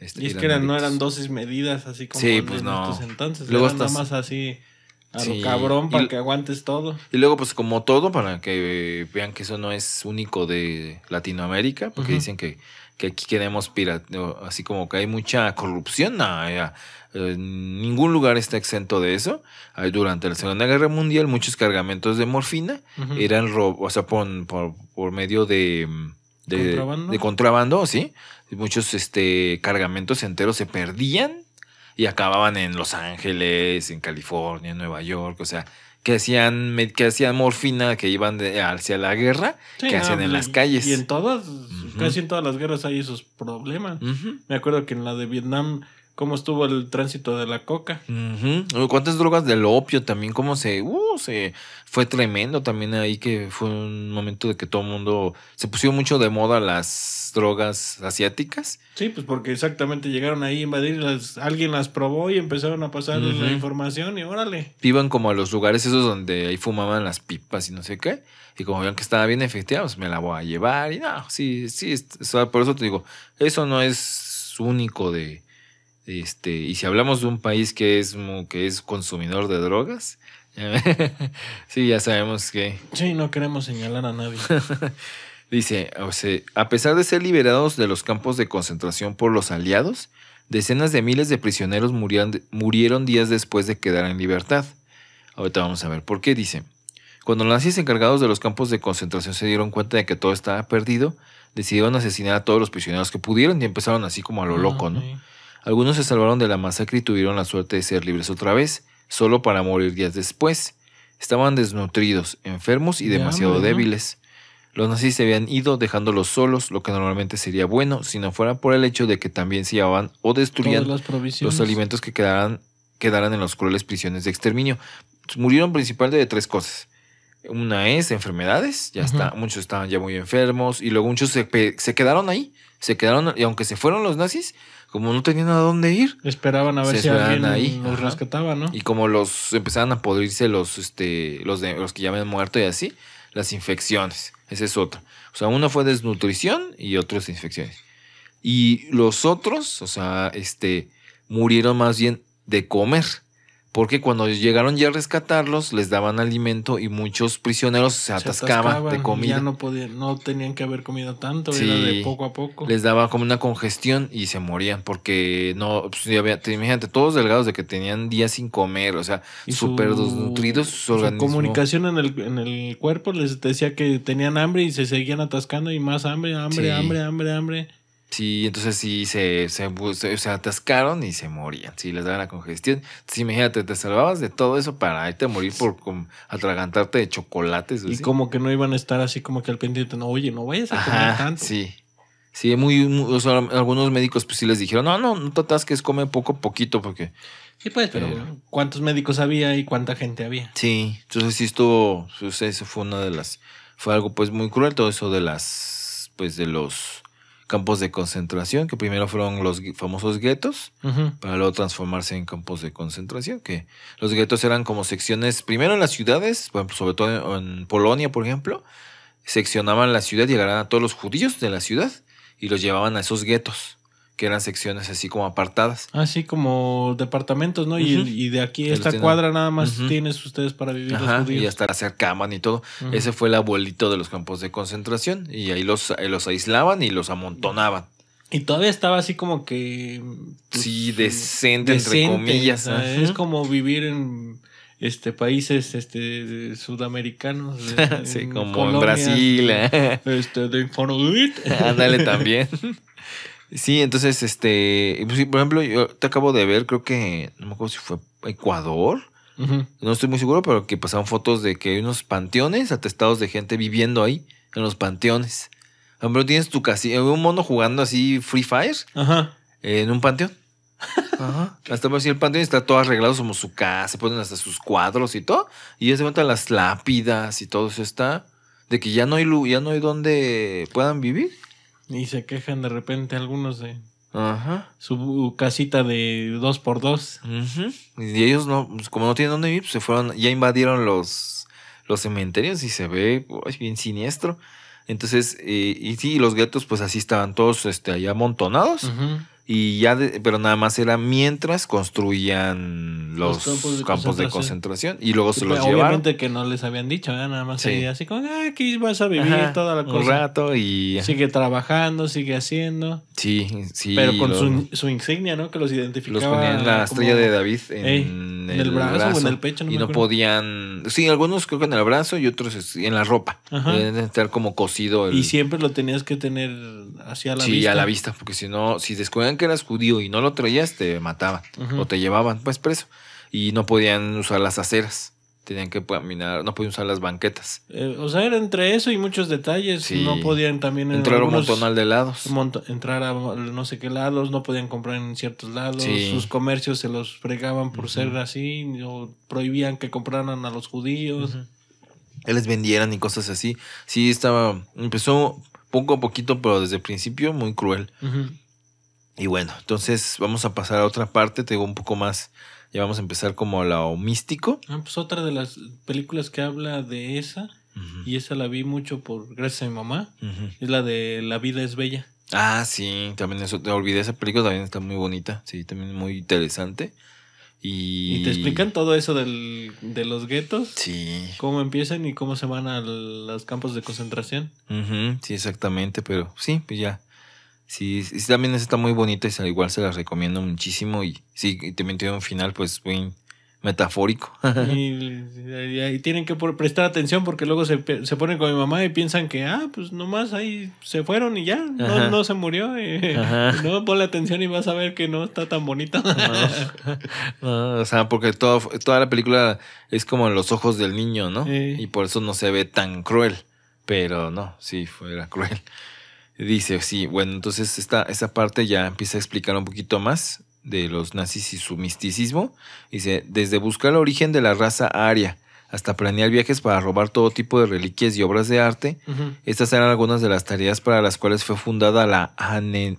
Este, y es que no eran dosis medidas así como en pues estos entonces. Luego eran más así a lo cabrón para que aguantes todo. Y luego, pues como todo, para que vean que eso no es único de Latinoamérica, porque dicen que, aquí queremos pirateo, así como que hay mucha corrupción. Eh, eh, ningún lugar está exento de eso. durante la Segunda Guerra Mundial, muchos cargamentos de morfina eran robados, o sea, por medio de mm, de contrabando, ¿sí? Muchos este, cargamentos enteros se perdían y acababan en Los Ángeles, en California, en Nueva York, o sea, que hacían, que hacían morfina, que iban hacia la guerra, que hacían en pues, las calles. Y en todas, casi en todas las guerras hay esos problemas. Me acuerdo que en la de Vietnam cómo estuvo el tránsito de la coca. ¿Cuántas drogas del opio también? ¿Cómo se, uh, fue tremendo también ahí que fue un momento de que todo el mundo se pusieron mucho de moda las drogas asiáticas? Sí, pues porque exactamente llegaron ahí a invadir, alguien las probó y empezaron a pasar la información y órale. Iban como a los lugares esos donde ahí fumaban las pipas y no sé qué. Y como vean que estaba bien efectiva, pues me la voy a llevar. Y no, sí, sí, por eso te digo, eso no es único de, este, y si hablamos de un país que es, que es consumidor de drogas, sí, ya sabemos que... Sí, no queremos señalar a nadie. Dice, a pesar de ser liberados de los campos de concentración por los aliados, decenas de miles de prisioneros murieron, murieron días después de quedar en libertad. Ahorita vamos a ver por qué, dice. Cuando los nazis encargados de los campos de concentración se dieron cuenta de que todo estaba perdido, decidieron asesinar a todos los prisioneros que pudieron y empezaron así como a lo ah, loco, ¿no? Algunos se salvaron de la masacre y tuvieron la suerte de ser libres otra vez, solo para morir días después. Estaban desnutridos, enfermos y demasiado débiles. Los nazis se habían ido dejándolos solos, lo que normalmente sería bueno si no fuera por el hecho de que también se llevaban o destruían los alimentos que quedaran, quedaran en las crueles prisiones de exterminio. Murieron principalmente de tres cosas. Una es enfermedades, ya está, muchos estaban ya muy enfermos y luego muchos se, quedaron ahí, se quedaron y aunque se fueron los nazis, como no tenían a dónde ir, esperaban a ver si alguien ahí. los rescataba, ¿no? Y como los empezaban a podrirse los, este, los, de, los que ya habían muerto y así, las infecciones. Esa es otra. O sea, una fue desnutrición y otras infecciones. Y los otros, o sea, este, murieron más bien de comer porque cuando llegaron ya a rescatarlos les daban alimento y muchos prisioneros se, atascaban, de comida. Ya no podían, no tenían que haber comido tanto, de poco a poco. Les daba como una congestión y se morían porque no, pues, había, imagínate, todos delgados de que tenían días sin comer, o sea, súper desnutridos su, comunicación en el, en el cuerpo les decía que tenían hambre y se seguían atascando y más hambre, hambre, hambre, hambre, hambre. Sí, entonces sí se, atascaron y se morían. Sí, les daba la congestión. Entonces, imagínate, te salvabas de todo eso para irte a morir por atragantarte de chocolates. Y como que no iban a estar así como que al pendiente, no, oye, no vayas a comer tanto. Sí. Sí, muy, algunos médicos pues sí les dijeron, no, no, no te atasques, come poco a poquito porque... Sí, pues, pero, ¿cuántos médicos había y cuánta gente había? Sí, entonces sí estuvo, pues, eso fue una de las, fue algo pues muy cruel todo eso de las, pues de los campos de concentración, que primero fueron los famosos guetos, para luego transformarse en campos de concentración, que los guetos eran como secciones, primero en las ciudades, sobre todo en Polonia, por ejemplo, seccionaban la ciudad y agarraban a todos los judíos de la ciudad y los llevaban a esos guetos que eran secciones así como apartadas. Así ah, como departamentos, ¿no? y, de aquí esta cuadra nada más tienes ustedes para vivir Ajá, Y hasta acercaban y todo. Ese fue el abuelito de los campos de concentración y ahí los, eh, los aislaban y los amontonaban. Y todavía estaba así como que... Pues, sí, decente, entre comillas. es como vivir en este países este sudamericanos sí, como en Brasil eh. este de Infonavit ándale también Sí, entonces, este, pues por ejemplo, yo te acabo de ver, creo que, no me acuerdo si fue Ecuador, no estoy muy seguro, pero que pasaron fotos de que hay unos panteones atestados de gente viviendo ahí, en los panteones. Hombre, tienes tu casa, eh, un mono jugando así Free Fire en un panteón. Ajá. Hasta así el panteón está todo arreglado como su casa, se ponen hasta sus cuadros y todo, y ya se montan las lápidas y todo eso está, de que ya no hay, ya no hay donde puedan vivir. Y se quejan de repente algunos de Ajá. su casita de dos por dos. Y ellos no, pues, como no tienen dónde vivir, pues, se fueron, ya invadieron los, los cementerios y se ve bien siniestro. Entonces, eh, y sí, los guetos pues así estaban todos este, allá amontonados. Ajá. Y ya pero nada más era mientras construían los, campos, de, concentración. y luego se los llevaron. Obviamente que no les habían dicho, ¿eh? nada más así como, ah, aquí vas a vivir toda la cosa. Un rato y... Sigue trabajando, sigue haciendo. Sí, sí. Pero con su, insignia, ¿no? Que los identificaba. Los ponían la estrella de David en, el, brazo, o en el pecho. y no podían... Sí, algunos creo que en el brazo y otros en la ropa. Deben estar como cosido. Y siempre lo tenías que tener hacia la vista. Sí, a la vista, porque si no, si descuidan que eras judío y no lo traías, te mataban o te llevaban pues preso. Y no podían usar las aceras. Tenían que caminar, no podían usar las banquetas. Eh, o sea, era entre eso y muchos detalles. No podían también... Entrar en un montonal de lados. entrar a no sé qué lados, no podían comprar en ciertos lados. Sus comercios se los fregaban por ser así, o prohibían que compraran a los judíos. él les vendieran y cosas así. Sí, estaba... Empezó poco a poquito, pero desde el principio muy cruel. Y bueno, entonces vamos a pasar a otra parte, te digo un poco más, ya vamos a empezar como a lo místico. Ah, pues otra de las películas que habla de esa, y esa la vi mucho por gracias a mi mamá, es la de La vida es bella. Ah, sí, también eso, te olvidé esa película, también está muy bonita, sí, también muy interesante. Y... te explican todo eso de los guetos. Sí. Cómo empiezan y cómo se van a los campos de concentración. sí, exactamente, pero sí, pues ya Sí, sí, también está muy bonita y igual se las recomiendo muchísimo. Y sí, y también tiene un final pues muy metafórico. y, y, tienen que prestar atención porque luego se, ponen con mi mamá y piensan que, ah, pues nomás ahí se fueron y ya, no, se murió. Y, no, ponle atención y vas a ver que no está tan bonita. no, o sea, porque toda la película es como los ojos del niño, ¿no? Y por eso no se ve tan cruel. Pero no, sí, fuera cruel. Dice, sí, bueno, entonces esta, esta parte ya empieza a explicar un poquito más de los nazis y su misticismo. Dice, desde buscar el origen de la raza aria hasta planear viajes para robar todo tipo de reliquias y obras de arte, estas eran algunas de las tareas para las cuales fue fundada la Anen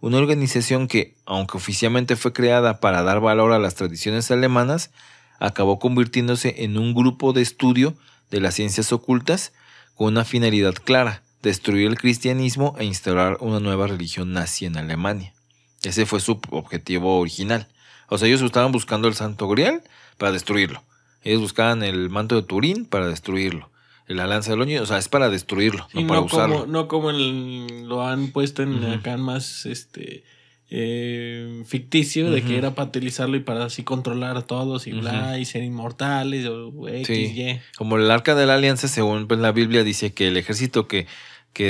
una organización que, aunque oficialmente fue creada para dar valor a las tradiciones alemanas, acabó convirtiéndose en un grupo de estudio de las ciencias ocultas con una finalidad clara, destruir el cristianismo e instaurar una nueva religión nazi en Alemania. Ese fue su objetivo original. O sea, ellos estaban buscando el Santo Grial para destruirlo. Ellos buscaban el manto de Turín para destruirlo. La lanza del oño, o sea, es para destruirlo, no para usarlo. Como, no como lo han puesto en, acá más este, eh, ficticio de que era para utilizarlo y para así controlar a todos y bla, y ser inmortales o X, Como el arca de la alianza, según pues, la Biblia, dice que el ejército que que,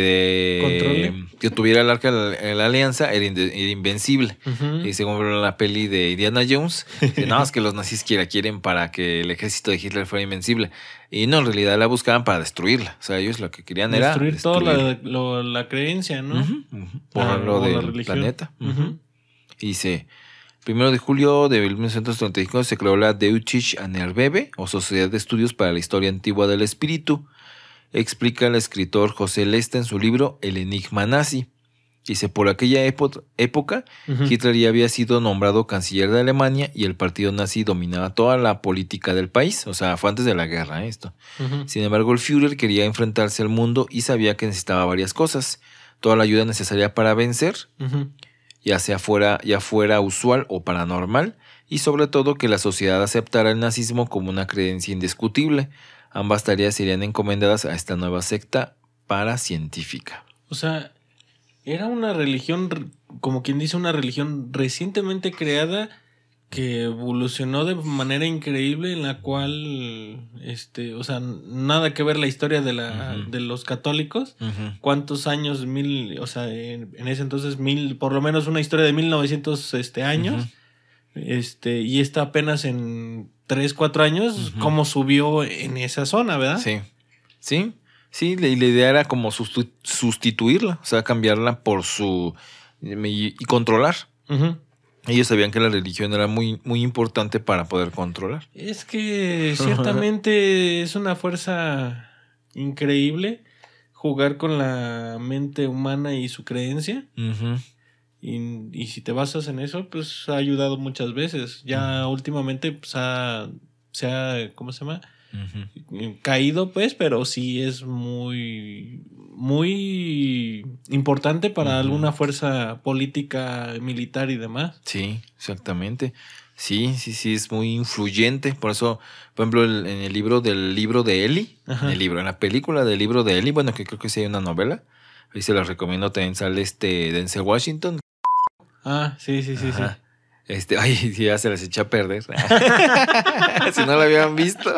de, que tuviera el arca de la alianza era, invencible. Y según la peli de Indiana Jones, nada más que los nazis quiera quieren para que el ejército de Hitler fuera invencible. Y no, en realidad la buscaban para destruirla. O sea, ellos lo que querían era... Destruir toda la, creencia, ¿no? Por ah, lo del planeta. Y se... Primero de julio de 1935 se creó la Deutsche Anerbebe, o Sociedad de Estudios para la Historia Antigua del Espíritu, explica el escritor José Lesta en su libro El enigma nazi. Dice, por aquella época, Hitler ya había sido nombrado canciller de Alemania y el partido nazi dominaba toda la política del país. O sea, fue antes de la guerra ¿eh? esto. Sin embargo, el Führer quería enfrentarse al mundo y sabía que necesitaba varias cosas. Toda la ayuda necesaria para vencer, ya sea fuera, ya fuera usual o paranormal, y sobre todo que la sociedad aceptara el nazismo como una creencia indiscutible, Ambas tareas serían encomendadas a esta nueva secta paracientífica. O sea, era una religión, como quien dice, una religión recientemente creada que evolucionó de manera increíble en la cual, este, o sea, nada que ver la historia de, la, de los católicos, cuántos años, mil, o sea, en, ese entonces mil, por lo menos una historia de 1900 este, años, este, y está apenas en Tres, cuatro años, como cómo subió en esa zona, ¿verdad? Sí. Sí. Sí, y la idea era como sustituirla, o sea, cambiarla por su. y controlar. Ellos sabían que la religión era muy, muy importante para poder controlar. Es que ciertamente es una fuerza increíble jugar con la mente humana y su creencia. Y, si te basas en eso, pues ha ayudado muchas veces. Ya últimamente pues, se ha, ¿cómo se llama? Eh, caído, pues, pero sí es muy, muy importante para alguna fuerza política, militar y demás. Sí, exactamente. Sí, sí, sí, es muy influyente. Por eso, por ejemplo, en el libro del libro de Eli, en el libro, en la película del libro de Eli, bueno, que creo que sí hay una novela. Ahí se la recomiendo. También sale este Denzel Washington, Ah, sí, sí, sí, sí. Este, ay, ya se las echa a perder. si no lo habían visto.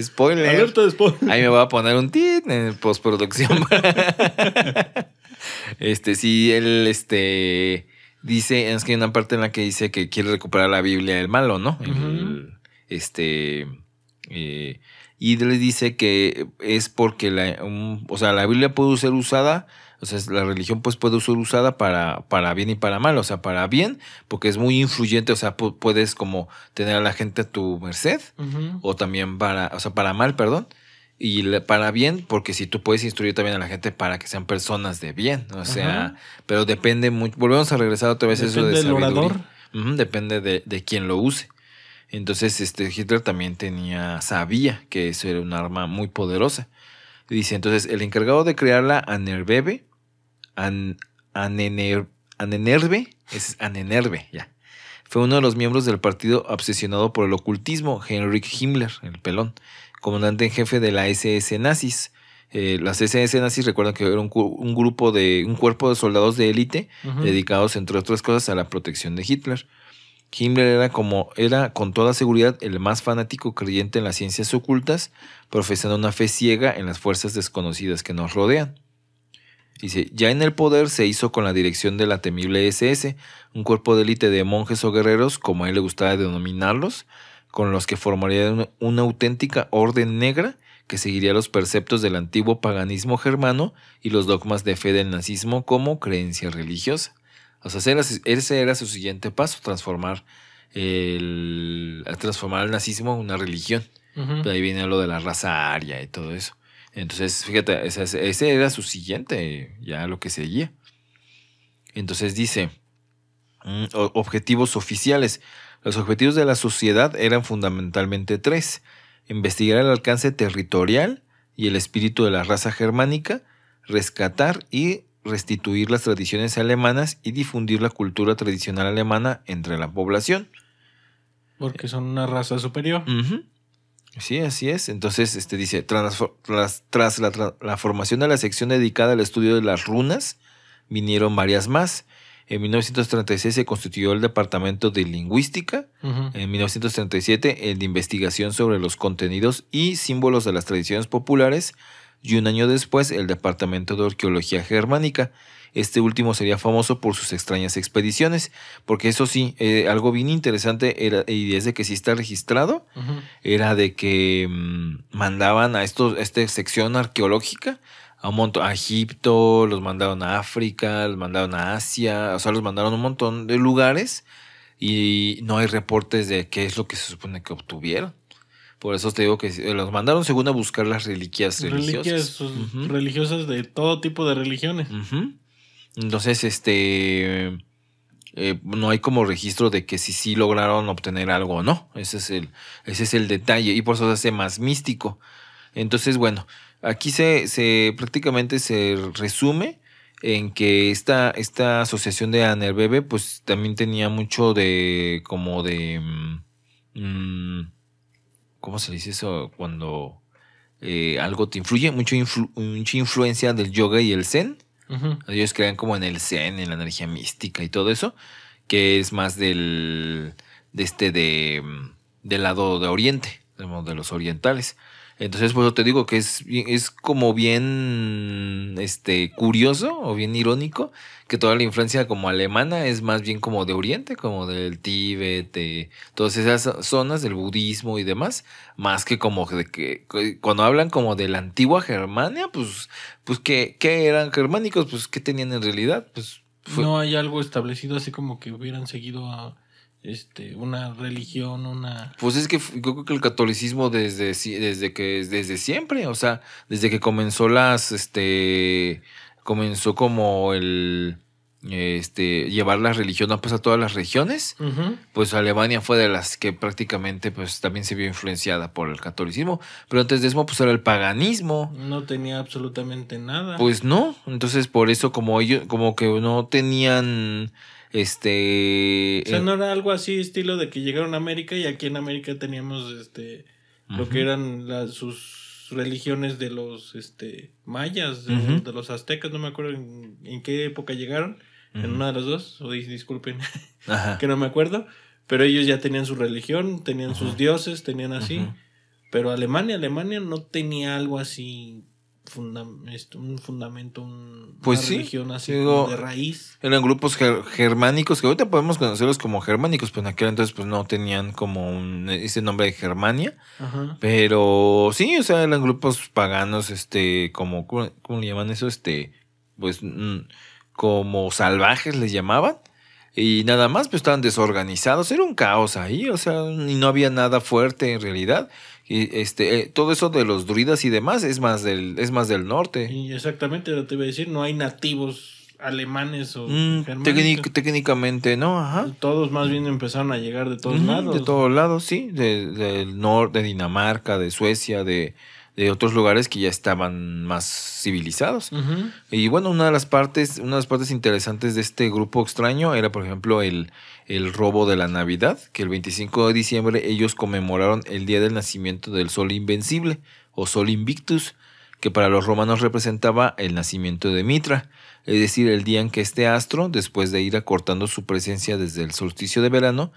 Spoiler. Alerta de spoiler. Ahí me voy a poner un tit en postproducción. este, sí, él, este, dice, es que hay una parte en la que dice que quiere recuperar la Biblia del malo, ¿no? este, eh, y le dice que es porque la, o sea, la Biblia pudo ser usada o sea, la religión pues puede ser usada para, para bien y para mal, o sea, para bien, porque es muy influyente, o sea, puedes como tener a la gente a tu merced, o también para, o sea, para mal, perdón, y para bien, porque si tú puedes instruir también a la gente para que sean personas de bien, o sea, pero depende mucho, volvemos a regresar otra vez a eso de depende de, quién lo use. Entonces, este Hitler también tenía, sabía que eso era un arma muy poderosa. Dice, entonces, el encargado de crearla, Anerbebe, An, es ya. Fue uno de los miembros del partido obsesionado por el ocultismo, Heinrich Himmler, el pelón, comandante en jefe de la SS nazis. Eh, las SS nazis recuerdan que era un, grupo de un cuerpo de soldados de élite dedicados entre otras cosas a la protección de Hitler. Himmler era, como, era con toda seguridad el más fanático creyente en las ciencias ocultas, profesando una fe ciega en las fuerzas desconocidas que nos rodean. Dice, ya en el poder se hizo con la dirección de la temible SS, un cuerpo de élite de monjes o guerreros, como a él le gustaba denominarlos, con los que formaría una, una auténtica orden negra que seguiría los preceptos del antiguo paganismo germano y los dogmas de fe del nazismo como creencia religiosa. O sea, ese era, su siguiente paso, transformar el, transformar el nazismo en una religión. De ahí viene lo de la raza aria y todo eso. Entonces, fíjate, ese, ese era su siguiente, ya lo que seguía. Entonces dice, mm, objetivos oficiales. Los objetivos de la sociedad eran fundamentalmente tres. Investigar el alcance territorial y el espíritu de la raza germánica, rescatar y restituir las tradiciones alemanas y difundir la cultura tradicional alemana entre la población. Porque son una raza superior. Sí, así es. Entonces, este dice, tras, la, formación de la sección dedicada al estudio de las runas, vinieron varias más. En 1936 se constituyó el Departamento de Lingüística, en 1937 el de Investigación sobre los contenidos y símbolos de las tradiciones populares, y un año después el Departamento de Arqueología Germánica. Este último sería famoso por sus extrañas expediciones, porque eso sí, eh, algo bien interesante era, y desde que sí está registrado, era de que mm, mandaban a, estos, esta sección arqueológica a un a Egipto, los mandaron a África, los mandaron a Asia, o sea, los mandaron a un montón de lugares y no hay reportes de qué es lo que se supone que obtuvieron. Por eso te digo que eh, los mandaron según a buscar las reliquias religiosas. Reliquias pues, religiosas de todo tipo de religiones. Entonces, este... Eh, no hay como registro de que si sí lograron obtener algo o no. Ese es el, ese es el detalle y por eso se hace más místico. Entonces, bueno, aquí se, se prácticamente se resume en que esta, esta asociación de Anerbebe pues también tenía mucho de como de... Mm, mm, ¿cómo se dice eso? Cuando eh, algo te influye, mucha, influencia del yoga y el zen. Ellos crean como en el zen, en la energía mística y todo eso, que es más del, de este, mm, del lado de oriente, de los orientales. Entonces, pues yo te digo que es, es como bien este, curioso o bien irónico que toda la influencia como alemana es más bien como de Oriente, como del Tíbet, de todas esas zonas del budismo y demás, más que como de que cuando hablan como de la antigua Germania, pues, pues que, qué eran germánicos, pues qué tenían en realidad, pues... No hay algo establecido así como que hubieran seguido a este, una religión, una... Pues es que creo que el catolicismo desde, desde, que, desde siempre, o sea, desde que comenzó las, este, comenzó como el, este, llevar la religión a pues, todas las regiones, pues Alemania fue de las que prácticamente pues también se vio influenciada por el catolicismo, pero antes de eso pues era el paganismo. No tenía absolutamente nada. Pues no, entonces por eso como ellos, como que no tenían este. O sea, eh, no era algo así, estilo de que llegaron a América y aquí en América teníamos este. Lo que eran las, sus religiones de los este, mayas, de, los aztecas, no me acuerdo en, qué época llegaron. En una de las dos, o disculpen, que no me acuerdo. Pero ellos ya tenían su religión, tenían sus dioses, tenían así. Pero Alemania, Alemania no tenía algo así un fundamento, un, pues una religión así de raíz. Eran grupos germánicos que ahorita podemos conocerlos como germánicos, pero pues en aquel entonces pues no tenían como un, ese nombre de Germania. Pero sí, o sea, eran grupos paganos, este, como, ¿cómo, le llaman eso? Este, pues, mm, como salvajes les llamaban. Y nada más, pues estaban desorganizados, era un caos ahí, o sea, y no había nada fuerte en realidad. Y este, eh, todo eso de los druidas y demás es más del, es más del norte. Y exactamente, te iba a decir, no hay nativos alemanes o mm, técnicamente no todos más bien empezaron a llegar de todos lados de todos lados sí del de norte de Dinamarca de Suecia de, otros lugares que ya estaban más civilizados. Y bueno, una de las partes, una de las partes interesantes de este grupo extraño era, por ejemplo, el, el robo de la Navidad, que el 25 de diciembre ellos conmemoraron el día del nacimiento del Sol Invencible o Sol Invictus, que para los romanos representaba el nacimiento de Mitra, es decir, el día en que este astro, después de ir acortando su presencia desde el solsticio de verano,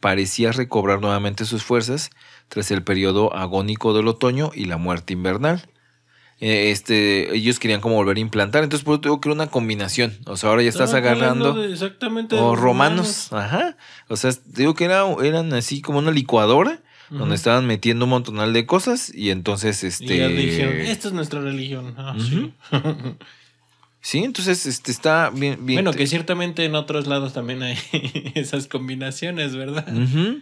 parecía recobrar nuevamente sus fuerzas tras el periodo agónico del otoño y la muerte invernal, eh, este, ellos querían como volver a implantar. Entonces, por eso digo que era una combinación. O sea, ahora ya estás agarrando. O romanos. Ajá. O sea, digo que era, eran así como una licuadora. Donde estaban metiendo un montonal de cosas y entonces este. Y dijeron, esta es nuestra religión. Ah, sí. entonces este está bien, bien. Bueno, que ciertamente en otros lados también hay esas combinaciones, ¿verdad? Ajá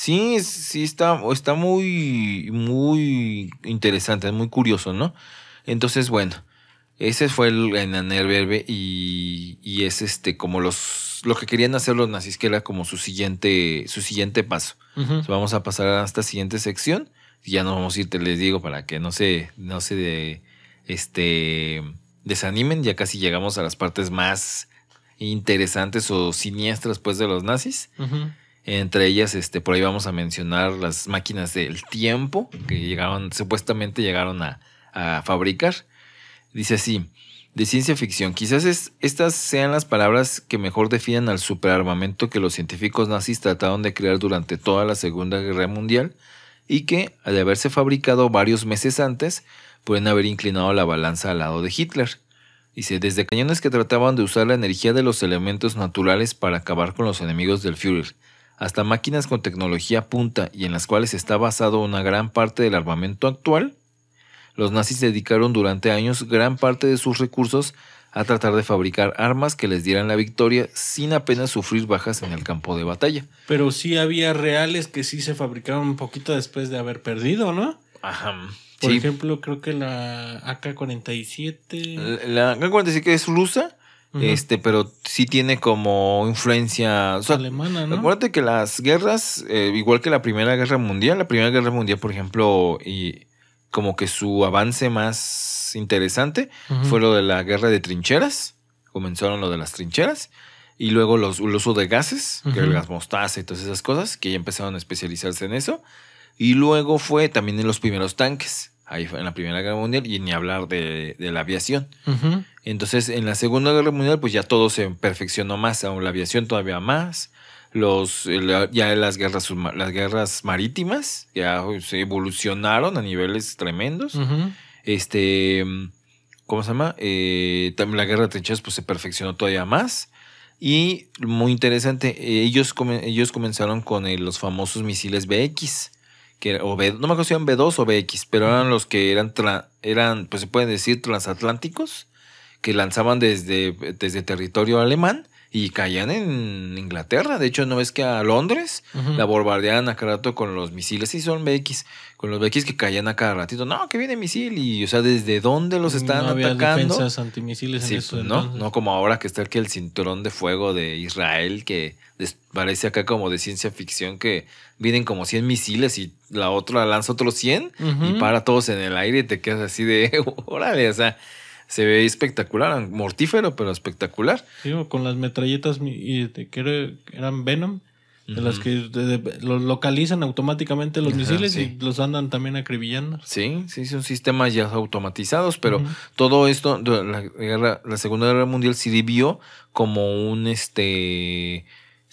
Sí, sí está, está muy, muy interesante, muy curioso, ¿no? Entonces, bueno, ese fue el, en Verbe y, es este como los lo que querían hacer los nazis, que era como su siguiente, su siguiente paso. vamos a pasar a esta siguiente sección. ya nos vamos a ir, te les digo, para que no se, no se este, desanimen. Ya casi llegamos a las partes más interesantes o siniestras pues, de los nazis. Entre ellas, este, por ahí vamos a mencionar las máquinas del tiempo que llegaron, supuestamente llegaron a, fabricar. Dice así, de ciencia ficción, quizás estas sean las palabras que mejor definan al superarmamento que los científicos nazis trataron de crear durante toda la Segunda Guerra Mundial y que, al haberse fabricado varios meses antes, pueden haber inclinado la balanza al lado de Hitler. Dice, desde cañones que trataban de usar la energía de los elementos naturales para acabar con los enemigos del Führer, hasta máquinas con tecnología punta y en las cuales está basado una gran parte del armamento actual, los nazis dedicaron durante años gran parte de sus recursos a tratar de fabricar armas que les dieran la victoria sin apenas sufrir bajas en el campo de batalla. Pero sí había reales que sí se fabricaron un poquito después de haber perdido, ¿no? Ajá. Por ejemplo, creo que la AK-47. La, la AK-47 es rusa este, pero sí tiene como influencia alemana, ¿no? que las guerras, eh, igual que la Primera Guerra Mundial, la Primera Guerra Mundial, por ejemplo, y como que su avance más interesante fue lo de la guerra de trincheras. Comenzaron lo de las trincheras. Y luego los, el uso de gases, el gas mostaza y todas esas cosas, que ya empezaron a especializarse en eso. Y luego fue también en los primeros tanques ahí en la Primera Guerra Mundial, y ni hablar de, la aviación. Entonces, en la Segunda Guerra Mundial, pues ya todo se perfeccionó más, aún la aviación todavía más, los, ya las guerras, las guerras marítimas ya se evolucionaron a niveles tremendos. Este, ¿cómo se llama? Eh, también la guerra de trincheras pues, se perfeccionó todavía más. Y muy interesante, ellos, ellos comenzaron con eh, los famosos misiles BX que o B, no me acuerdo si B2 o BX, pero eran los que eran, eran pues se pueden decir transatlánticos, que lanzaban desde, desde territorio alemán y caían en Inglaterra. De hecho, no es que a Londres la bombardeaban a cada rato con los misiles. Sí, son BX, con los BX que caían a cada ratito. No, que viene misil. Y, o sea, ¿desde dónde los están no atacando? antimisiles pues, ¿no? No como ahora que está aquí el cinturón de fuego de Israel, que parece acá como de ciencia ficción, que vienen como 100 misiles y la otra lanza otros 100 y para todos en el aire y te quedas así de, órale, o sea se ve espectacular, mortífero, pero espectacular. Sí, con las metralletas que eran Venom, de las que los localizan automáticamente los misiles y los andan también acribillando. Sí, sí, son sistemas ya automatizados, pero todo esto, la, la Segunda Guerra Mundial sí vivió como un este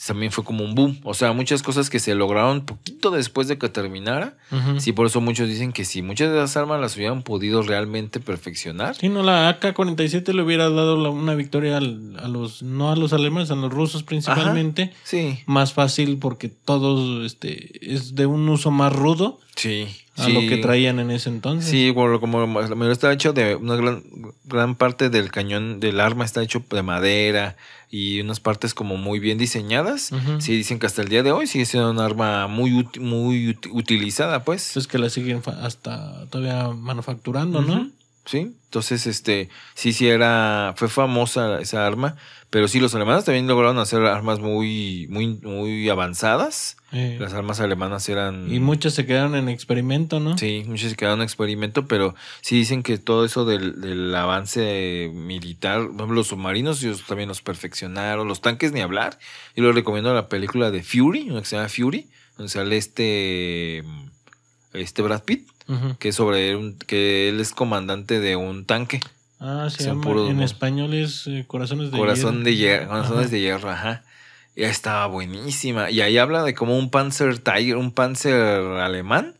también fue como un boom. O sea, muchas cosas que se lograron poquito después de que terminara. si Sí, por eso muchos dicen que si muchas de las armas las hubieran podido realmente perfeccionar. Sí, no, la AK-47 le hubiera dado una victoria a los, no a los alemanes, a los rusos principalmente. sí. Más fácil porque todos, este, es de un uso más rudo. Sí. A lo que traían en ese entonces. Sí, bueno, como la está hecho de una gran, gran parte del cañón del arma está hecho de madera y unas partes como muy bien diseñadas. Sí, dicen que hasta el día de hoy sigue siendo un arma muy, muy utilizada, pues. Es que la siguen hasta todavía manufacturando, ¿no? ¿sí? Entonces, este, sí, sí era, fue famosa esa arma, pero sí, los alemanes también lograron hacer armas muy, muy, muy avanzadas. Las armas alemanas eran... Y muchos se quedaron en experimento, ¿no? Sí, muchas se quedaron en experimento, pero sí dicen que todo eso del, del avance militar, los submarinos ellos también los perfeccionaron, los tanques ni hablar. Yo les recomiendo la película de Fury, una que se llama Fury, donde sale este, este Brad Pitt que sobre un, que él es comandante de un tanque. Ah, se en español es eh, Corazones de Corazón Hierro. De Corazones de Hierro, ajá. ya estaba buenísima. Y ahí habla de cómo un Panzer Tiger, un Panzer alemán,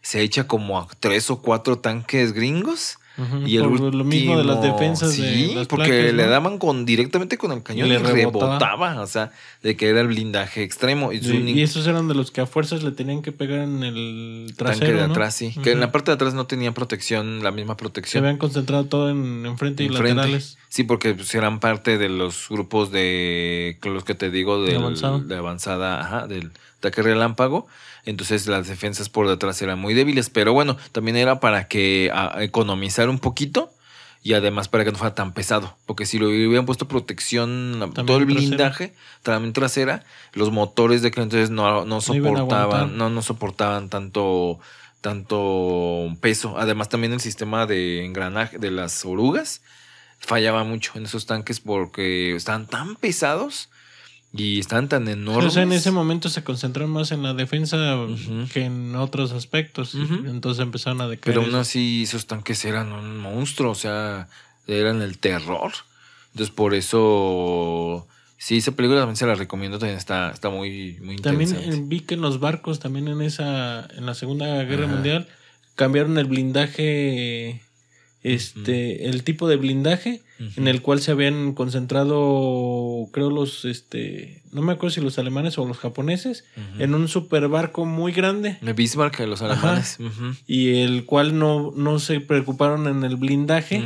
se echa como a tres o cuatro tanques gringos y el lo mismo de las defensas. Sí, porque le daban con, directamente con el cañón le rebotaba. O sea, de que era el blindaje extremo. Y, esos eran de los que a fuerzas le tenían que pegar en el trasero. Tanque de atrás, sí. Que en la parte de atrás no tenían protección, la misma protección. Se habían concentrado todo en, frente y laterales. Sí, porque pues, eran parte de los grupos de los que te digo de, avanzada, de ajá, del ataque relámpago entonces las defensas por detrás eran muy débiles, pero bueno, también era para que economizar un poquito y además para que no fuera tan pesado, porque si lo hubieran puesto protección, todo el blindaje, trasera. también trasera, los motores de que entonces no, no soportaban, no, soportaban tanto tanto peso. Además también el sistema de engranaje de las orugas fallaba mucho en esos tanques porque estaban tan pesados y están tan enormes. entonces en ese momento se concentraron más en la defensa que en otros aspectos. Entonces empezaron a decaer. Pero aún así, esos tanques eran un monstruo, o sea, eran el terror. Entonces, por eso. Sí, esa película también se la recomiendo, también está, está muy, muy eh, interesante. También vi que en los barcos, también en esa, en la Segunda Guerra Mundial, cambiaron el blindaje este, el tipo de blindaje en el cual se habían concentrado, creo, los, este, no me acuerdo si los alemanes o los japoneses, en un super superbarco muy grande. El Bismarck, de los alemanes. Y el cual no, no se preocuparon en el blindaje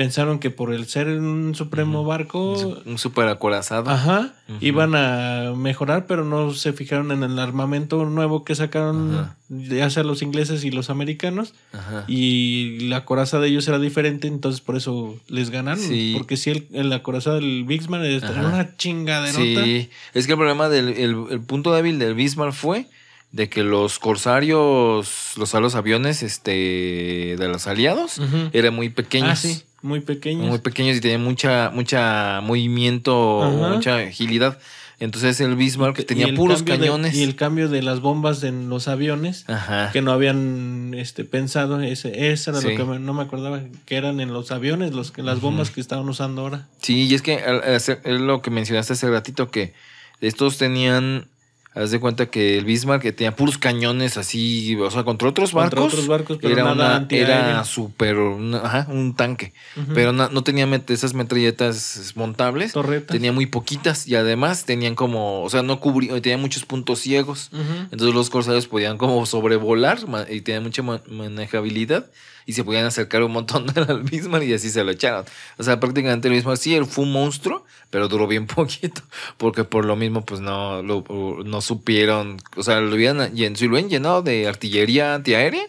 pensaron que por el ser un supremo barco. Un super acorazado. Ajá. Iban a mejorar, pero no se fijaron en el armamento nuevo que sacaron, ya sea los ingleses y los americanos. Ajá. Y la coraza de ellos era diferente, entonces por eso les ganaron. Porque si sí, el, la coraza del Bismarck era una chingaderota. Sí, es que el problema del el, punto débil del Bismarck fue de que los corsarios, los, a los aviones este, de los aliados, era muy pequeños. Ah, muy pequeños. Muy pequeños y tenían mucha, mucha movimiento, mucha agilidad. Entonces el Bismarck tenía puros cañones. y el cambio de las bombas en los aviones, que no habían este, pensado, ese, era lo que no me acordaba, que eran en los aviones los, las bombas que estaban usando ahora. Sí, y es que es lo que mencionaste hace ratito, que estos tenían Haz de cuenta que el Bismarck que eh, tenía puros cañones así, o sea, contra otros barcos. Contra otros barcos, pero era era súper, ajá, un tanque. Pero no, tenía esas metralletas montables. Torretas. Tenía muy poquitas y además tenían como, o sea, no cubría, tenía muchos puntos ciegos. Entonces los corsarios podían como sobrevolar y tenían mucha manejabilidad y se podían acercar un montón al mismo y así se lo echaron. O sea, prácticamente lo mismo. Sí, él fue un monstruo, pero duró bien poquito, porque por lo mismo, pues no, no supieron, o sea, lo hubieran, y en llenado de artillería antiaérea,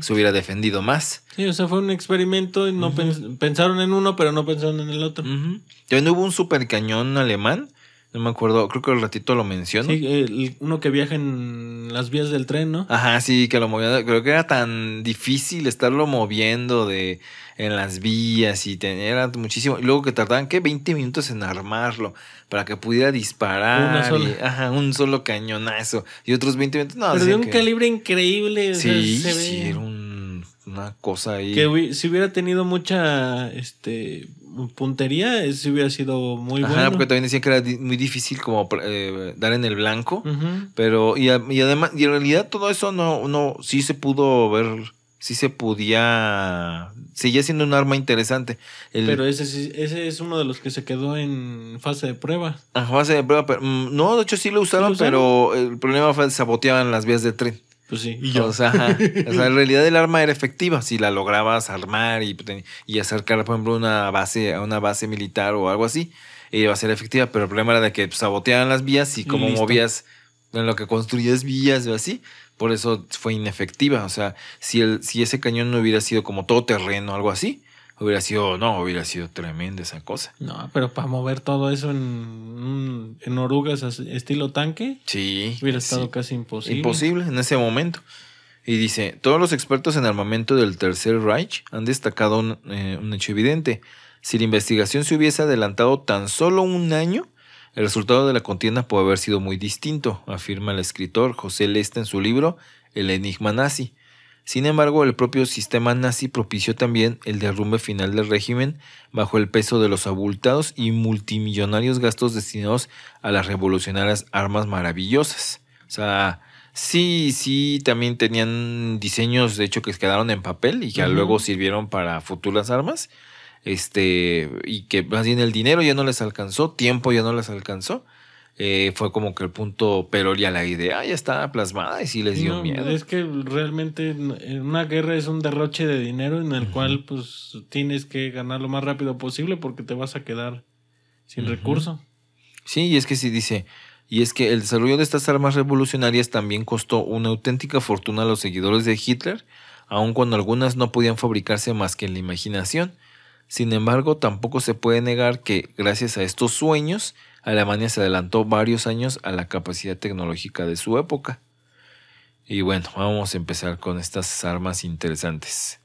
se hubiera defendido más. Sí, o sea, fue un experimento y no pensaron en uno, pero no pensaron en el otro. También hubo un supercañón alemán no me acuerdo, creo que el ratito lo mencionó Sí, uno que viaja en las vías del tren, ¿no? Ajá, sí, que lo movía Creo que era tan difícil estarlo moviendo de en las vías y tener muchísimo. Y luego que tardaban, ¿qué? 20 minutos en armarlo para que pudiera disparar. ajá, un solo cañonazo. Y otros 20 minutos. No, Pero de un calibre increíble. Sí, sí, un una cosa ahí. Que si hubiera tenido mucha este, puntería, si hubiera sido muy Ajá, bueno. porque también decía que era muy difícil como eh, dar en el blanco. Pero, y, además, y en realidad todo eso no, no, sí se pudo ver, sí se podía, seguía siendo un arma interesante. pero ese, ese es uno de los que se quedó en fase de prueba. Ah, fase de prueba, pero, mm, no, de hecho sí lo usaron, ¿Sí lo usaron? pero el problema fue que saboteaban las vías de tren. Pues sí, O sea, en realidad el arma era efectiva si la lograbas armar y, y acercar, por ejemplo, una base, a una base militar o algo así, eh, iba a ser efectiva. Pero el problema era de que saboteaban las vías y como movías, en lo que construías vías o así, por eso fue inefectiva. O sea, si, el, si ese cañón no hubiera sido como todo terreno o algo así, Hubiera sido, no, hubiera sido tremenda esa cosa. No, pero para mover todo eso en, en orugas estilo tanque, sí, hubiera estado casi imposible. Imposible en ese momento. Y dice, todos los expertos en armamento del Tercer Reich han destacado un, eh, un hecho evidente. Si la investigación se hubiese adelantado tan solo un año, el resultado de la contienda puede haber sido muy distinto, afirma el escritor José Lesta en su libro El Enigma Nazi, sin embargo, el propio sistema nazi propició también el derrumbe final del régimen bajo el peso de los abultados y multimillonarios gastos destinados a las revolucionarias armas maravillosas. O sea, sí, sí, también tenían diseños, de hecho, que quedaron en papel y que luego sirvieron para futuras armas. Este, y que más bien el dinero ya no les alcanzó, tiempo ya no les alcanzó. Eh, fue como que el punto ya la idea ya estaba plasmada y sí les dio miedo. Es que realmente una guerra es un derroche de dinero en el cual pues tienes que ganar lo más rápido posible porque te vas a quedar sin recurso. Sí, y es que sí dice, y es que el desarrollo de estas armas revolucionarias también costó una auténtica fortuna a los seguidores de Hitler, aun cuando algunas no podían fabricarse más que en la imaginación. Sin embargo, tampoco se puede negar que, gracias a estos sueños, Alemania se adelantó varios años a la capacidad tecnológica de su época. Y bueno, vamos a empezar con estas armas interesantes.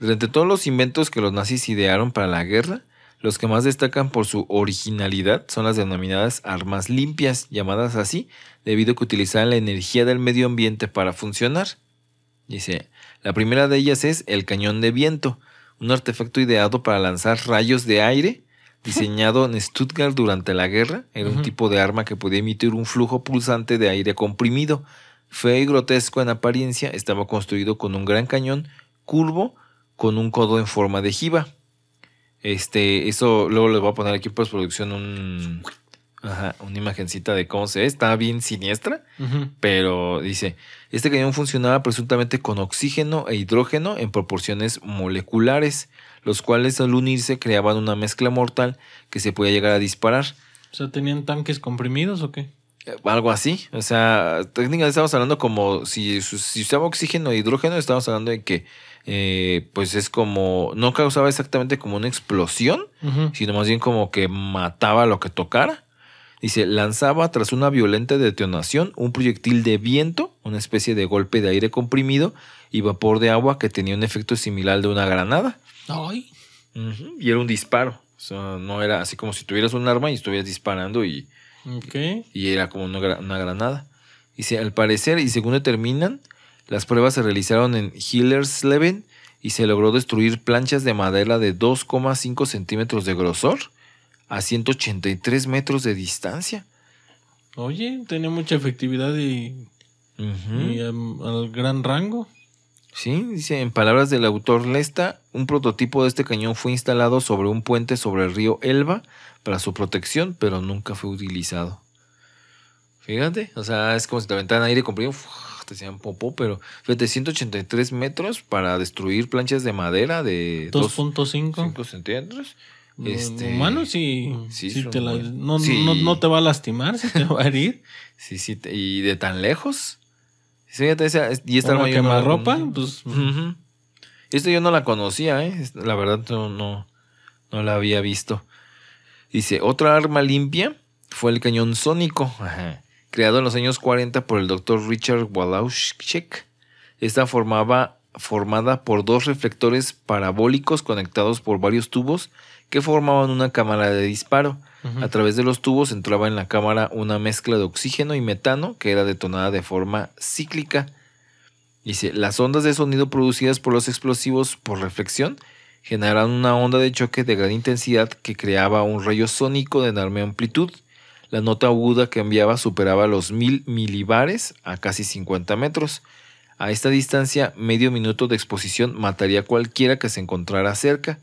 Entre todos los inventos que los nazis idearon para la guerra, los que más destacan por su originalidad son las denominadas armas limpias, llamadas así, debido a que utilizan la energía del medio ambiente para funcionar. Dice, la primera de ellas es el cañón de viento, un artefacto ideado para lanzar rayos de aire diseñado en Stuttgart durante la guerra. Era un tipo de arma que podía emitir un flujo pulsante de aire comprimido. Fue grotesco en apariencia, estaba construido con un gran cañón curvo con un codo en forma de jiba. Este, eso luego les voy a poner aquí en postproducción un, una imagencita de cómo se ve. Está bien siniestra, pero dice, este cañón funcionaba presuntamente con oxígeno e hidrógeno en proporciones moleculares los cuales al unirse creaban una mezcla mortal que se podía llegar a disparar. O sea, ¿tenían tanques comprimidos o qué? Eh, algo así. O sea, técnicamente estamos hablando como si, usaba oxígeno e hidrógeno, estamos hablando de que eh, pues es como, no causaba exactamente como una explosión, sino más bien como que mataba lo que tocara. Dice, lanzaba tras una violenta detonación un proyectil de viento, una especie de golpe de aire comprimido y vapor de agua que tenía un efecto similar de una granada. Y era un disparo. no era así como si tuvieras un arma y estuvieras disparando y. Y era como una, granada. Y al parecer, y según determinan, las pruebas se realizaron en Hillersleben y se logró destruir planchas de madera de 2,5 centímetros de grosor a 183 metros de distancia. Oye, tenía mucha efectividad y, em, al gran rango. Sí, dice, en palabras del autor Lesta, un prototipo de este cañón fue instalado sobre un puente sobre el río Elba para su protección, pero nunca fue utilizado. Fíjate, o sea, es como si te aventaran aire comprimido, te hacían popó, pero de 183 metros para destruir planchas de madera de 2.5 centímetros. Este, no, te va a lastimar, si te va a herir. sí, sí, y de tan lejos y esta arma ropa, pues. pues. Esto yo no la conocía, ¿eh? La verdad no, no, la había visto. Dice, otra arma limpia fue el cañón sónico, creado en los años 40 por el doctor Richard Walauschek. Esta formaba, formada por dos reflectores parabólicos conectados por varios tubos que formaban una cámara de disparo. A través de los tubos entraba en la cámara una mezcla de oxígeno y metano que era detonada de forma cíclica. Dice, las ondas de sonido producidas por los explosivos por reflexión generaron una onda de choque de gran intensidad que creaba un rayo sónico de enorme amplitud. La nota aguda que enviaba superaba los mil milibares a casi 50 metros. A esta distancia, medio minuto de exposición mataría a cualquiera que se encontrara cerca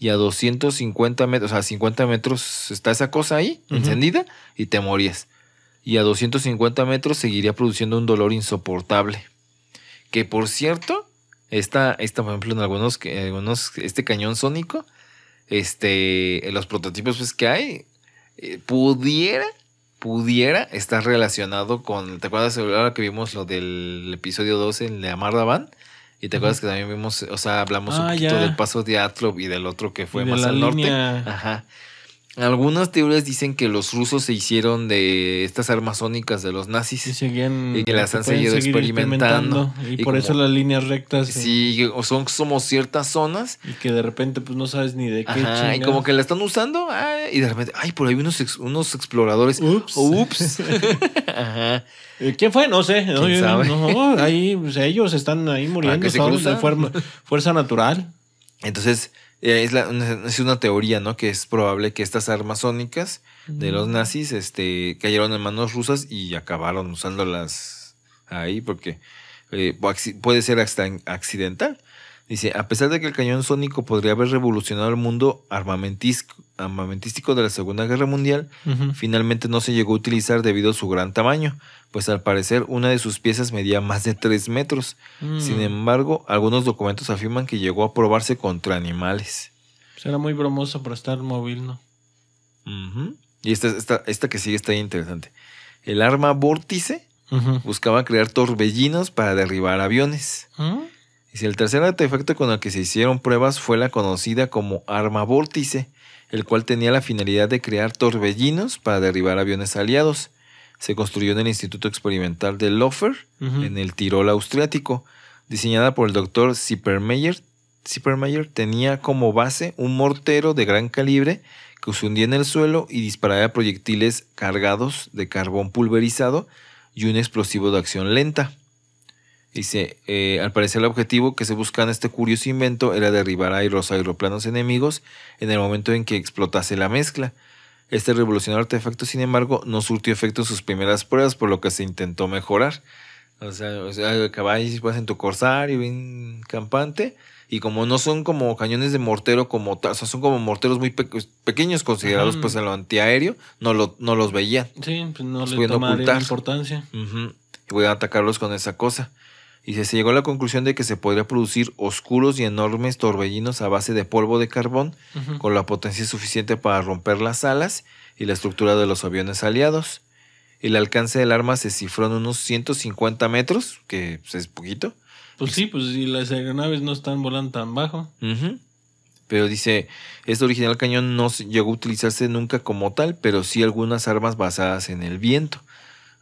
y a 250 metros, o sea, 50 metros está esa cosa ahí, encendida, y te morías. Y a 250 metros seguiría produciendo un dolor insoportable. Que por cierto, está, por ejemplo, en algunos, algunos, este cañón sónico, este, los prototipos pues, que hay, eh, pudiera, pudiera estar relacionado con, ¿te acuerdas ahora que vimos lo del episodio 12 en la Marda Van? Y te acuerdas que también vimos, o sea, hablamos un ah, poquito del paso de Atlov y del otro que fue más al norte. Ajá. Algunas teorías dicen que los rusos se hicieron de estas armas sónicas de los nazis y, que las han seguido experimentando, y, por eso las líneas rectas sí o son somos ciertas zonas y que de repente pues no sabes ni de qué ajá, y como que la están usando y de repente ay por ahí unos exploradores ups ups eh, quién fue no sé no, sé. ahí pues, ellos están ahí ah, muriendo fuerza natural entonces eh, es, una teoría, ¿no? Que es probable que estas armas sónicas de los mm. nazis este, cayeron en manos rusas y acabaron usándolas ahí porque eh, puede ser hasta accidental. Dice, a pesar de que el cañón sónico podría haber revolucionado el mundo armamentístico, armamentístico de la Segunda Guerra Mundial, finalmente no se llegó a utilizar debido a su gran tamaño, pues al parecer una de sus piezas medía más de 3 metros. Mm. Sin embargo, algunos documentos afirman que llegó a probarse contra animales. Será pues muy bromoso para estar móvil, ¿no? Y esta, esta, esta, que sigue está interesante. El arma vórtice buscaba crear torbellinos para derribar aviones. ¿Mm? y si el tercer artefacto con el que se hicieron pruebas fue la conocida como arma vórtice, el cual tenía la finalidad de crear torbellinos para derribar aviones aliados. Se construyó en el Instituto Experimental de Lofer, en el Tirol austriático. Diseñada por el doctor Zippermeyer, Zippermeyer tenía como base un mortero de gran calibre que se hundía en el suelo y disparaba proyectiles cargados de carbón pulverizado y un explosivo de acción lenta. Dice, eh, al parecer el objetivo que se buscaba en este curioso invento era derribar a los aeroplanos enemigos en el momento en que explotase la mezcla. Este revolucionario artefacto, sin embargo, no surtió efecto en sus primeras pruebas, por lo que se intentó mejorar. O sea, caballos en tu corsario bien campante. Y como no son como cañones de mortero, como o son como morteros muy pequeños, considerados pues en lo antiaéreo, no, lo, no los veían. Sí, pues no les le importancia. voy a atacarlos con esa cosa y se llegó a la conclusión de que se podría producir oscuros y enormes torbellinos a base de polvo de carbón con la potencia suficiente para romper las alas y la estructura de los aviones aliados. El alcance del arma se cifró en unos 150 metros, que pues, es poquito. Pues sí, pues si las aeronaves no están volando tan bajo. Pero dice, este original cañón no llegó a utilizarse nunca como tal, pero sí algunas armas basadas en el viento.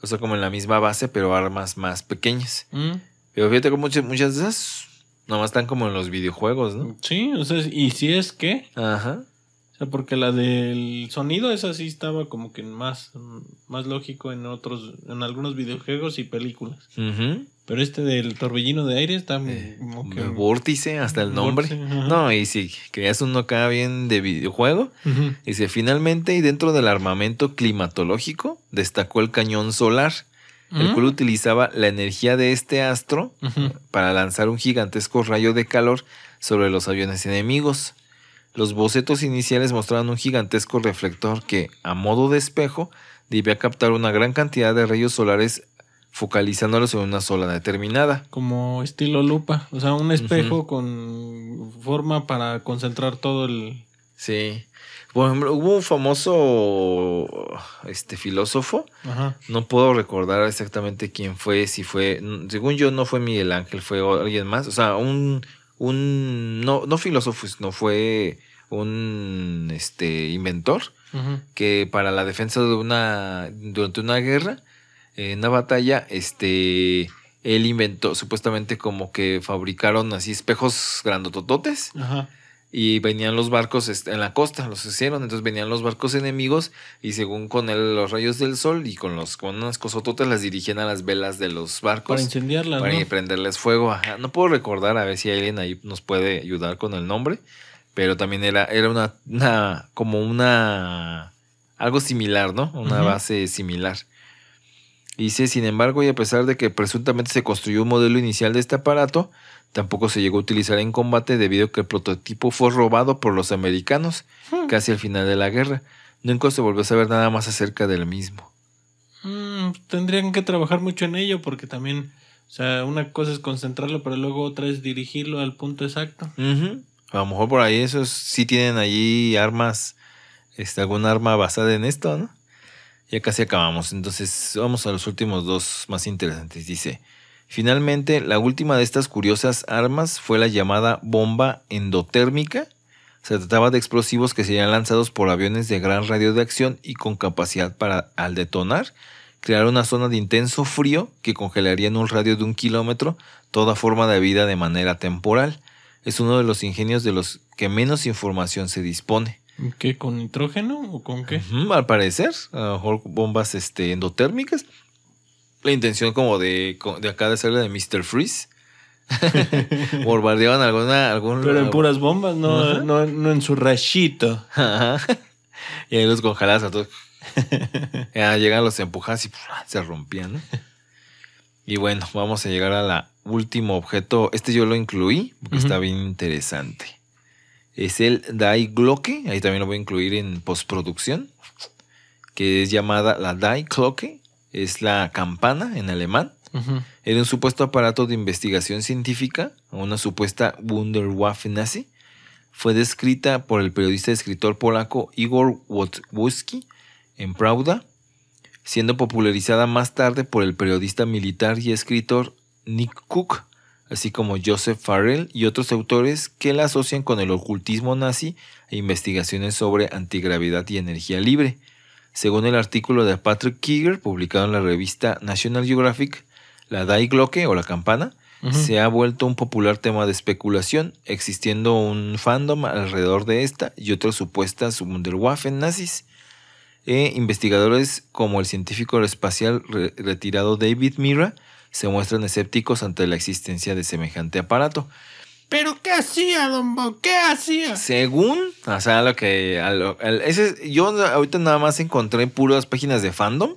O sea, como en la misma base, pero armas más pequeñas. Mm. Pero fíjate que muchas, muchas de esas nomás están como en los videojuegos, ¿no? Sí, o y si es que. Ajá. O sea, porque la del sonido esa sí estaba como que más, más lógico en otros, en algunos videojuegos y películas. Pero este del torbellino de aire está eh, como que... El vórtice, hasta el nombre. no, y si creas uno acá bien de videojuego, dice, finalmente y dentro del armamento climatológico destacó el cañón solar, el cual utilizaba la energía de este astro para lanzar un gigantesco rayo de calor sobre los aviones enemigos. Los bocetos iniciales mostraban un gigantesco reflector que, a modo de espejo, debía captar una gran cantidad de rayos solares focalizándolos en una sola determinada. Como estilo lupa, o sea, un espejo con forma para concentrar todo el... Sí. Por ejemplo, hubo un famoso este, filósofo, no puedo recordar exactamente quién fue, si fue, según yo no fue Miguel Ángel, fue alguien más, o sea, un, un no, filósofo, no fue un este, inventor que para la defensa de una, durante una guerra, en una batalla, este él inventó supuestamente como que fabricaron así espejos grandotototes Ajá y venían los barcos este, en la costa, los hicieron, entonces venían los barcos enemigos y según con los rayos del sol y con los con unas cosototas las dirigían a las velas de los barcos para incendiarlas, para prenderles fuego. No puedo recordar a ver si alguien ahí nos puede ayudar con el nombre, pero también era era una, como una algo similar, ¿no? Una base similar. Dice, sin embargo, y a pesar de que presuntamente se construyó un modelo inicial de este aparato, Tampoco se llegó a utilizar en combate debido a que el prototipo fue robado por los americanos hmm. casi al final de la guerra. Nunca se volvió a saber nada más acerca del mismo. Hmm, tendrían que trabajar mucho en ello porque también, o sea, una cosa es concentrarlo, pero luego otra es dirigirlo al punto exacto. A lo mejor por ahí sí tienen allí armas, este, algún arma basada en esto, ¿no? Ya casi acabamos. Entonces, vamos a los últimos dos más interesantes. Dice. Finalmente, la última de estas curiosas armas fue la llamada bomba endotérmica. Se trataba de explosivos que serían lanzados por aviones de gran radio de acción y con capacidad para, al detonar, crear una zona de intenso frío que congelaría en un radio de un kilómetro toda forma de vida de manera temporal. Es uno de los ingenios de los que menos información se dispone. ¿Qué? ¿Con nitrógeno o con qué? al parecer, a lo mejor bombas este, endotérmicas la intención como de, acá de hacerle de Mr. Freeze. Bombardeaban alguna, algún. Pero en puras bombas, no, no, en su rayito. Y ahí los a todos ya llegan los empujas y se rompían. Y bueno, vamos a llegar a la último objeto. Este yo lo incluí porque está bien interesante. Es el Die Glocke. Ahí también lo voy a incluir en postproducción. Que es llamada la Die Glocke es la campana en alemán. Era un supuesto aparato de investigación científica, una supuesta Wunderwaffe nazi. Fue descrita por el periodista y escritor polaco Igor Wojcicki en Prauda, siendo popularizada más tarde por el periodista militar y escritor Nick Cook, así como Joseph Farrell y otros autores que la asocian con el ocultismo nazi e investigaciones sobre antigravedad y energía libre. Según el artículo de Patrick Keeger, publicado en la revista National Geographic, la Glocke, o la campana se ha vuelto un popular tema de especulación, existiendo un fandom alrededor de esta y otras supuestas Wunderwaffen nazis. E investigadores como el científico espacial retirado David Mira se muestran escépticos ante la existencia de semejante aparato. ¿Pero qué hacía, Don Bob? ¿Qué hacía? Según, o sea, lo que. ese, yo ahorita nada más encontré puras páginas de fandom.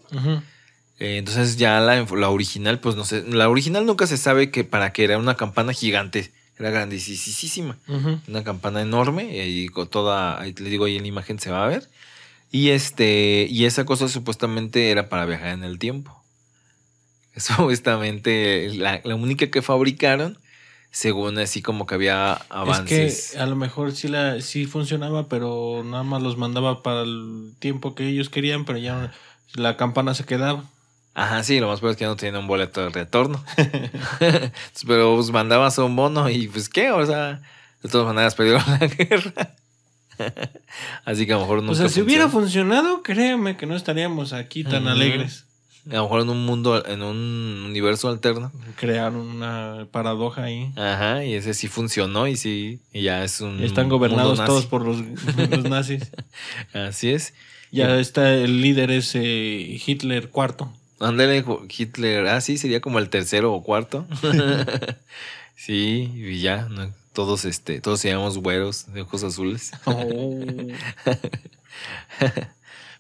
Eh, entonces, ya la, original, pues no sé. La original nunca se sabe que para qué era una campana gigante. Era grandísima. Una campana enorme. Eh, y con toda. Ahí le digo, ahí en la imagen se va a ver. Y este. Y esa cosa supuestamente era para viajar en el tiempo. Supuestamente la única que fabricaron según así como que había avances. Es que a lo mejor sí, la, sí funcionaba, pero nada más los mandaba para el tiempo que ellos querían, pero ya la campana se quedaba. Ajá, sí, lo más peor es que ya no tiene un boleto de retorno. pero pues mandabas un bono y pues qué, o sea, de todas maneras perdieron la guerra. Así que a lo mejor no. O sea, si hubiera funcionado, créeme que no estaríamos aquí tan alegres a lo mejor en un mundo, en un universo alterno. Crearon una paradoja ahí. Ajá, y ese sí funcionó y sí, y ya es un. Están gobernados todos por los, nazis. Así es. Ya está el líder ese Hitler cuarto. Ándale, Hitler. Ah, sí, sería como el tercero o cuarto. sí, y ya, todos este, todos se güeros de ojos azules. Oh.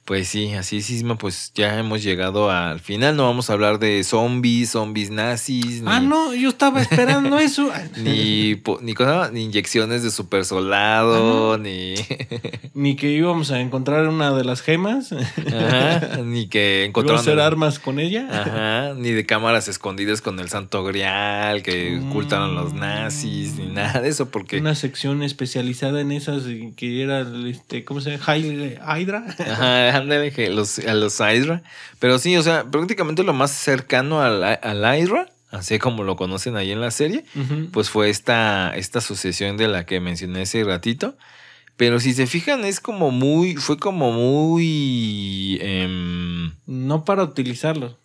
Pues sí, así es sisma, pues ya hemos llegado al final. No vamos a hablar de zombies, zombies nazis. Ah, no, yo estaba esperando eso. ni, ni, inyecciones de super ni. ni que íbamos a encontrar una de las gemas. Ajá, ni que encontraron. hacer armas con ella. Ajá, ni de cámaras escondidas con el santo grial que mm. ocultaron los nazis, ni nada de eso, porque. Una sección especializada en esas que era, este, ¿cómo se llama? Hydra. Ajá a los Aisra. Pero sí, o sea, prácticamente lo más cercano al, al así como lo conocen ahí en la serie, pues fue esta, esta sucesión de la que mencioné ese ratito. Pero si se fijan, es como muy. Fue como muy. Em, no para utilizarlo.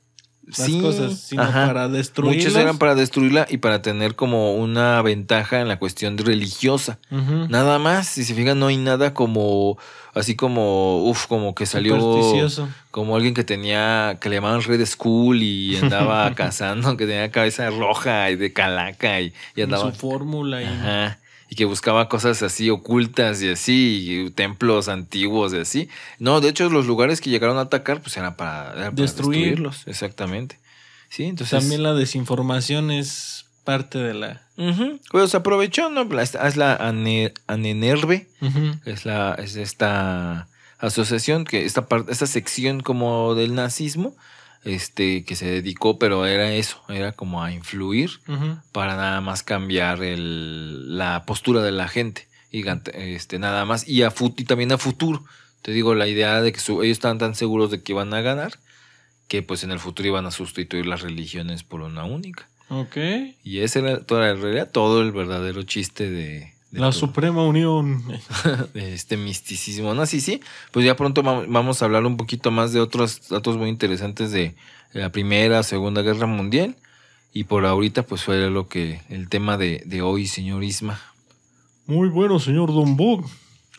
Las sí, cosas, sino para destruirla Muchos eran para destruirla y para tener como una ventaja en la cuestión religiosa. Nada más, si se fijan, no hay nada como así como, uff, como que salió como alguien que tenía, que le llamaban Red School y andaba cazando, que tenía cabeza roja y de calaca y, Su fórmula. Y... que buscaba cosas así ocultas y así, templos antiguos y así. No, de hecho los lugares que llegaron a atacar pues eran para, era para destruirlos, exactamente. Sí, entonces también la desinformación es parte de la. Pues aprovechó, ¿no? Es la ANENERVE, es, la, es esta asociación, que esta, parte, esta sección como del nazismo, este, que se dedicó, pero era eso, era como a influir para nada más cambiar el, la postura de la gente. Y este, nada más, y, a fut y también a futuro. Te digo, la idea de que ellos estaban tan seguros de que iban a ganar, que pues en el futuro iban a sustituir las religiones por una única. Ok. Y ese era toda la realidad, todo el verdadero chiste de... la Suprema Unión. de este misticismo. No, sí, sí. Pues ya pronto vamos a hablar un poquito más de otros datos muy interesantes de la Primera, Segunda Guerra Mundial. Y por ahorita, pues fue lo que el tema de, hoy, señor Isma. Muy bueno, señor Don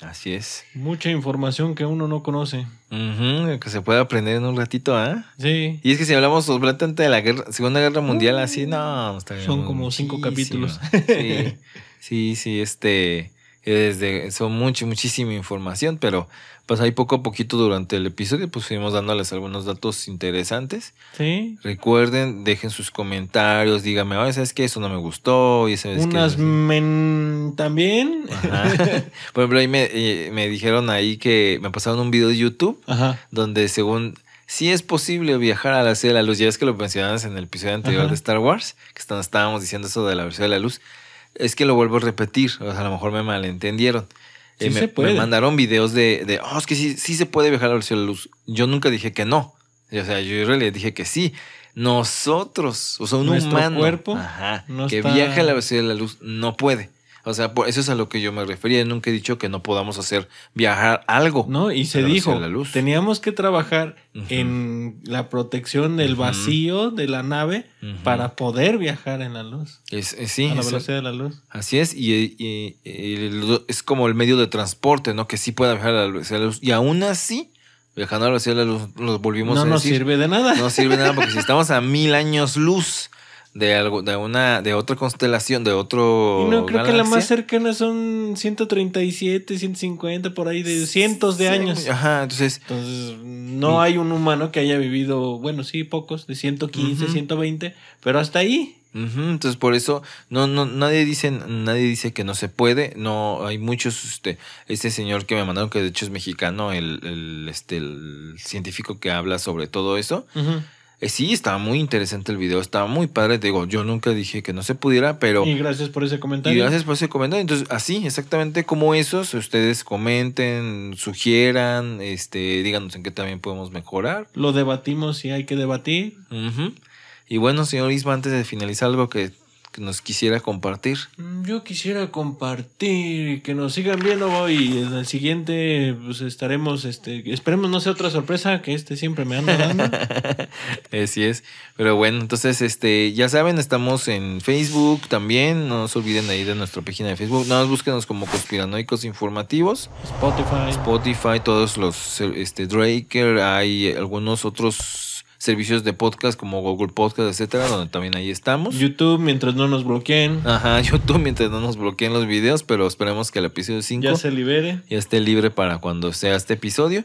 Así es. Mucha información que uno no conoce. que se puede aprender en un ratito, ¿ah? ¿eh? Sí. Y es que si hablamos solamente de la Segunda Guerra Mundial, así, no, Son como cinco capítulos. Sí, sí, sí, este desde son muchísima información, pero pues ahí poco a poquito durante el episodio pues fuimos dándoles algunos datos interesantes. Sí. Recuerden, dejen sus comentarios, díganme, ¿sabes qué? Eso no me gustó. Y ¿sabes Unas men también. Ajá. Por ejemplo, ahí eh, me, dijeron ahí que me pasaron un video de YouTube donde según... Si es posible viajar a la ciudad de la luz, ya es que lo mencionabas en el episodio anterior de Star Wars, que estábamos diciendo eso de la versión de la luz, es que lo vuelvo a repetir, o a lo mejor me malentendieron. Sí eh, me, puede. me, mandaron videos de, de, oh, es que sí, sí se puede viajar a la velocidad de la luz. Yo nunca dije que no. O sea, yo en realidad dije que sí. Nosotros, o sea, un humano cuerpo que viaja a la velocidad de la luz no puede. O sea, pues, eso es a lo que yo me refería. Nunca he dicho que no podamos hacer viajar algo. No, y se dijo, la luz. teníamos que trabajar en la protección del vacío de la nave para poder viajar en la luz. Eh, sí, a la velocidad de la luz. Así es, y, eh, eh, es como el medio de transporte, ¿no? Que sí pueda viajar a la luz. Y aún así, viajando a la velocidad de la luz, nos volvimos a No nos sirve de nada. No sirve de nada porque si estamos a mil años luz de algo de una de otra constelación de otro no creo que la más cercana son 137 150 por ahí de cientos de años ajá entonces, entonces no hay un humano que haya vivido bueno sí pocos de 115 120 pero hasta ahí entonces por eso no no nadie dice nadie dice que no se puede no hay muchos este este señor que me mandaron que de hecho es mexicano el, este el científico que habla sobre todo eso eh, sí, estaba muy interesante el video, estaba muy padre. digo, yo nunca dije que no se pudiera, pero. Y gracias por ese comentario. Y gracias por ese comentario. Entonces, así, exactamente como esos, ustedes comenten, sugieran, este, díganos en qué también podemos mejorar. Lo debatimos si hay que debatir. Y bueno, señor Isma, antes de finalizar, algo que nos quisiera compartir. Mm, yo quisiera compartir, que nos sigan viendo y en el siguiente pues estaremos, este, esperemos no sea otra sorpresa que este siempre me anda dando. Así es, pero bueno, entonces este, ya saben, estamos en Facebook también, no se olviden ir de nuestra página de Facebook, nada más búsquenos como Conspiranoicos Informativos. Spotify. Spotify, todos los, este, Draker, hay algunos otros servicios de podcast como Google Podcast, etcétera, donde también ahí estamos. YouTube mientras no nos bloqueen. Ajá, YouTube mientras no nos bloqueen los videos, pero esperemos que el episodio 5 ya se libere. Ya esté libre para cuando sea este episodio.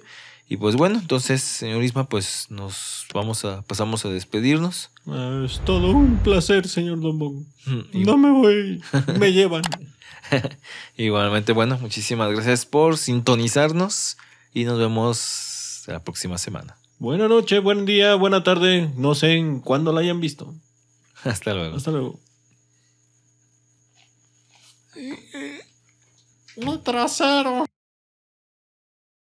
Y pues bueno, entonces, señor Isma, pues nos vamos a pasamos a despedirnos. Ah, es todo un placer, señor Don mm, Y... No me voy, me llevan. Igualmente, bueno, muchísimas gracias por sintonizarnos y nos vemos la próxima semana. Buenas noches, buen día, buena tarde. No sé en cuándo la hayan visto. Hasta luego. Hasta luego. Un trasero.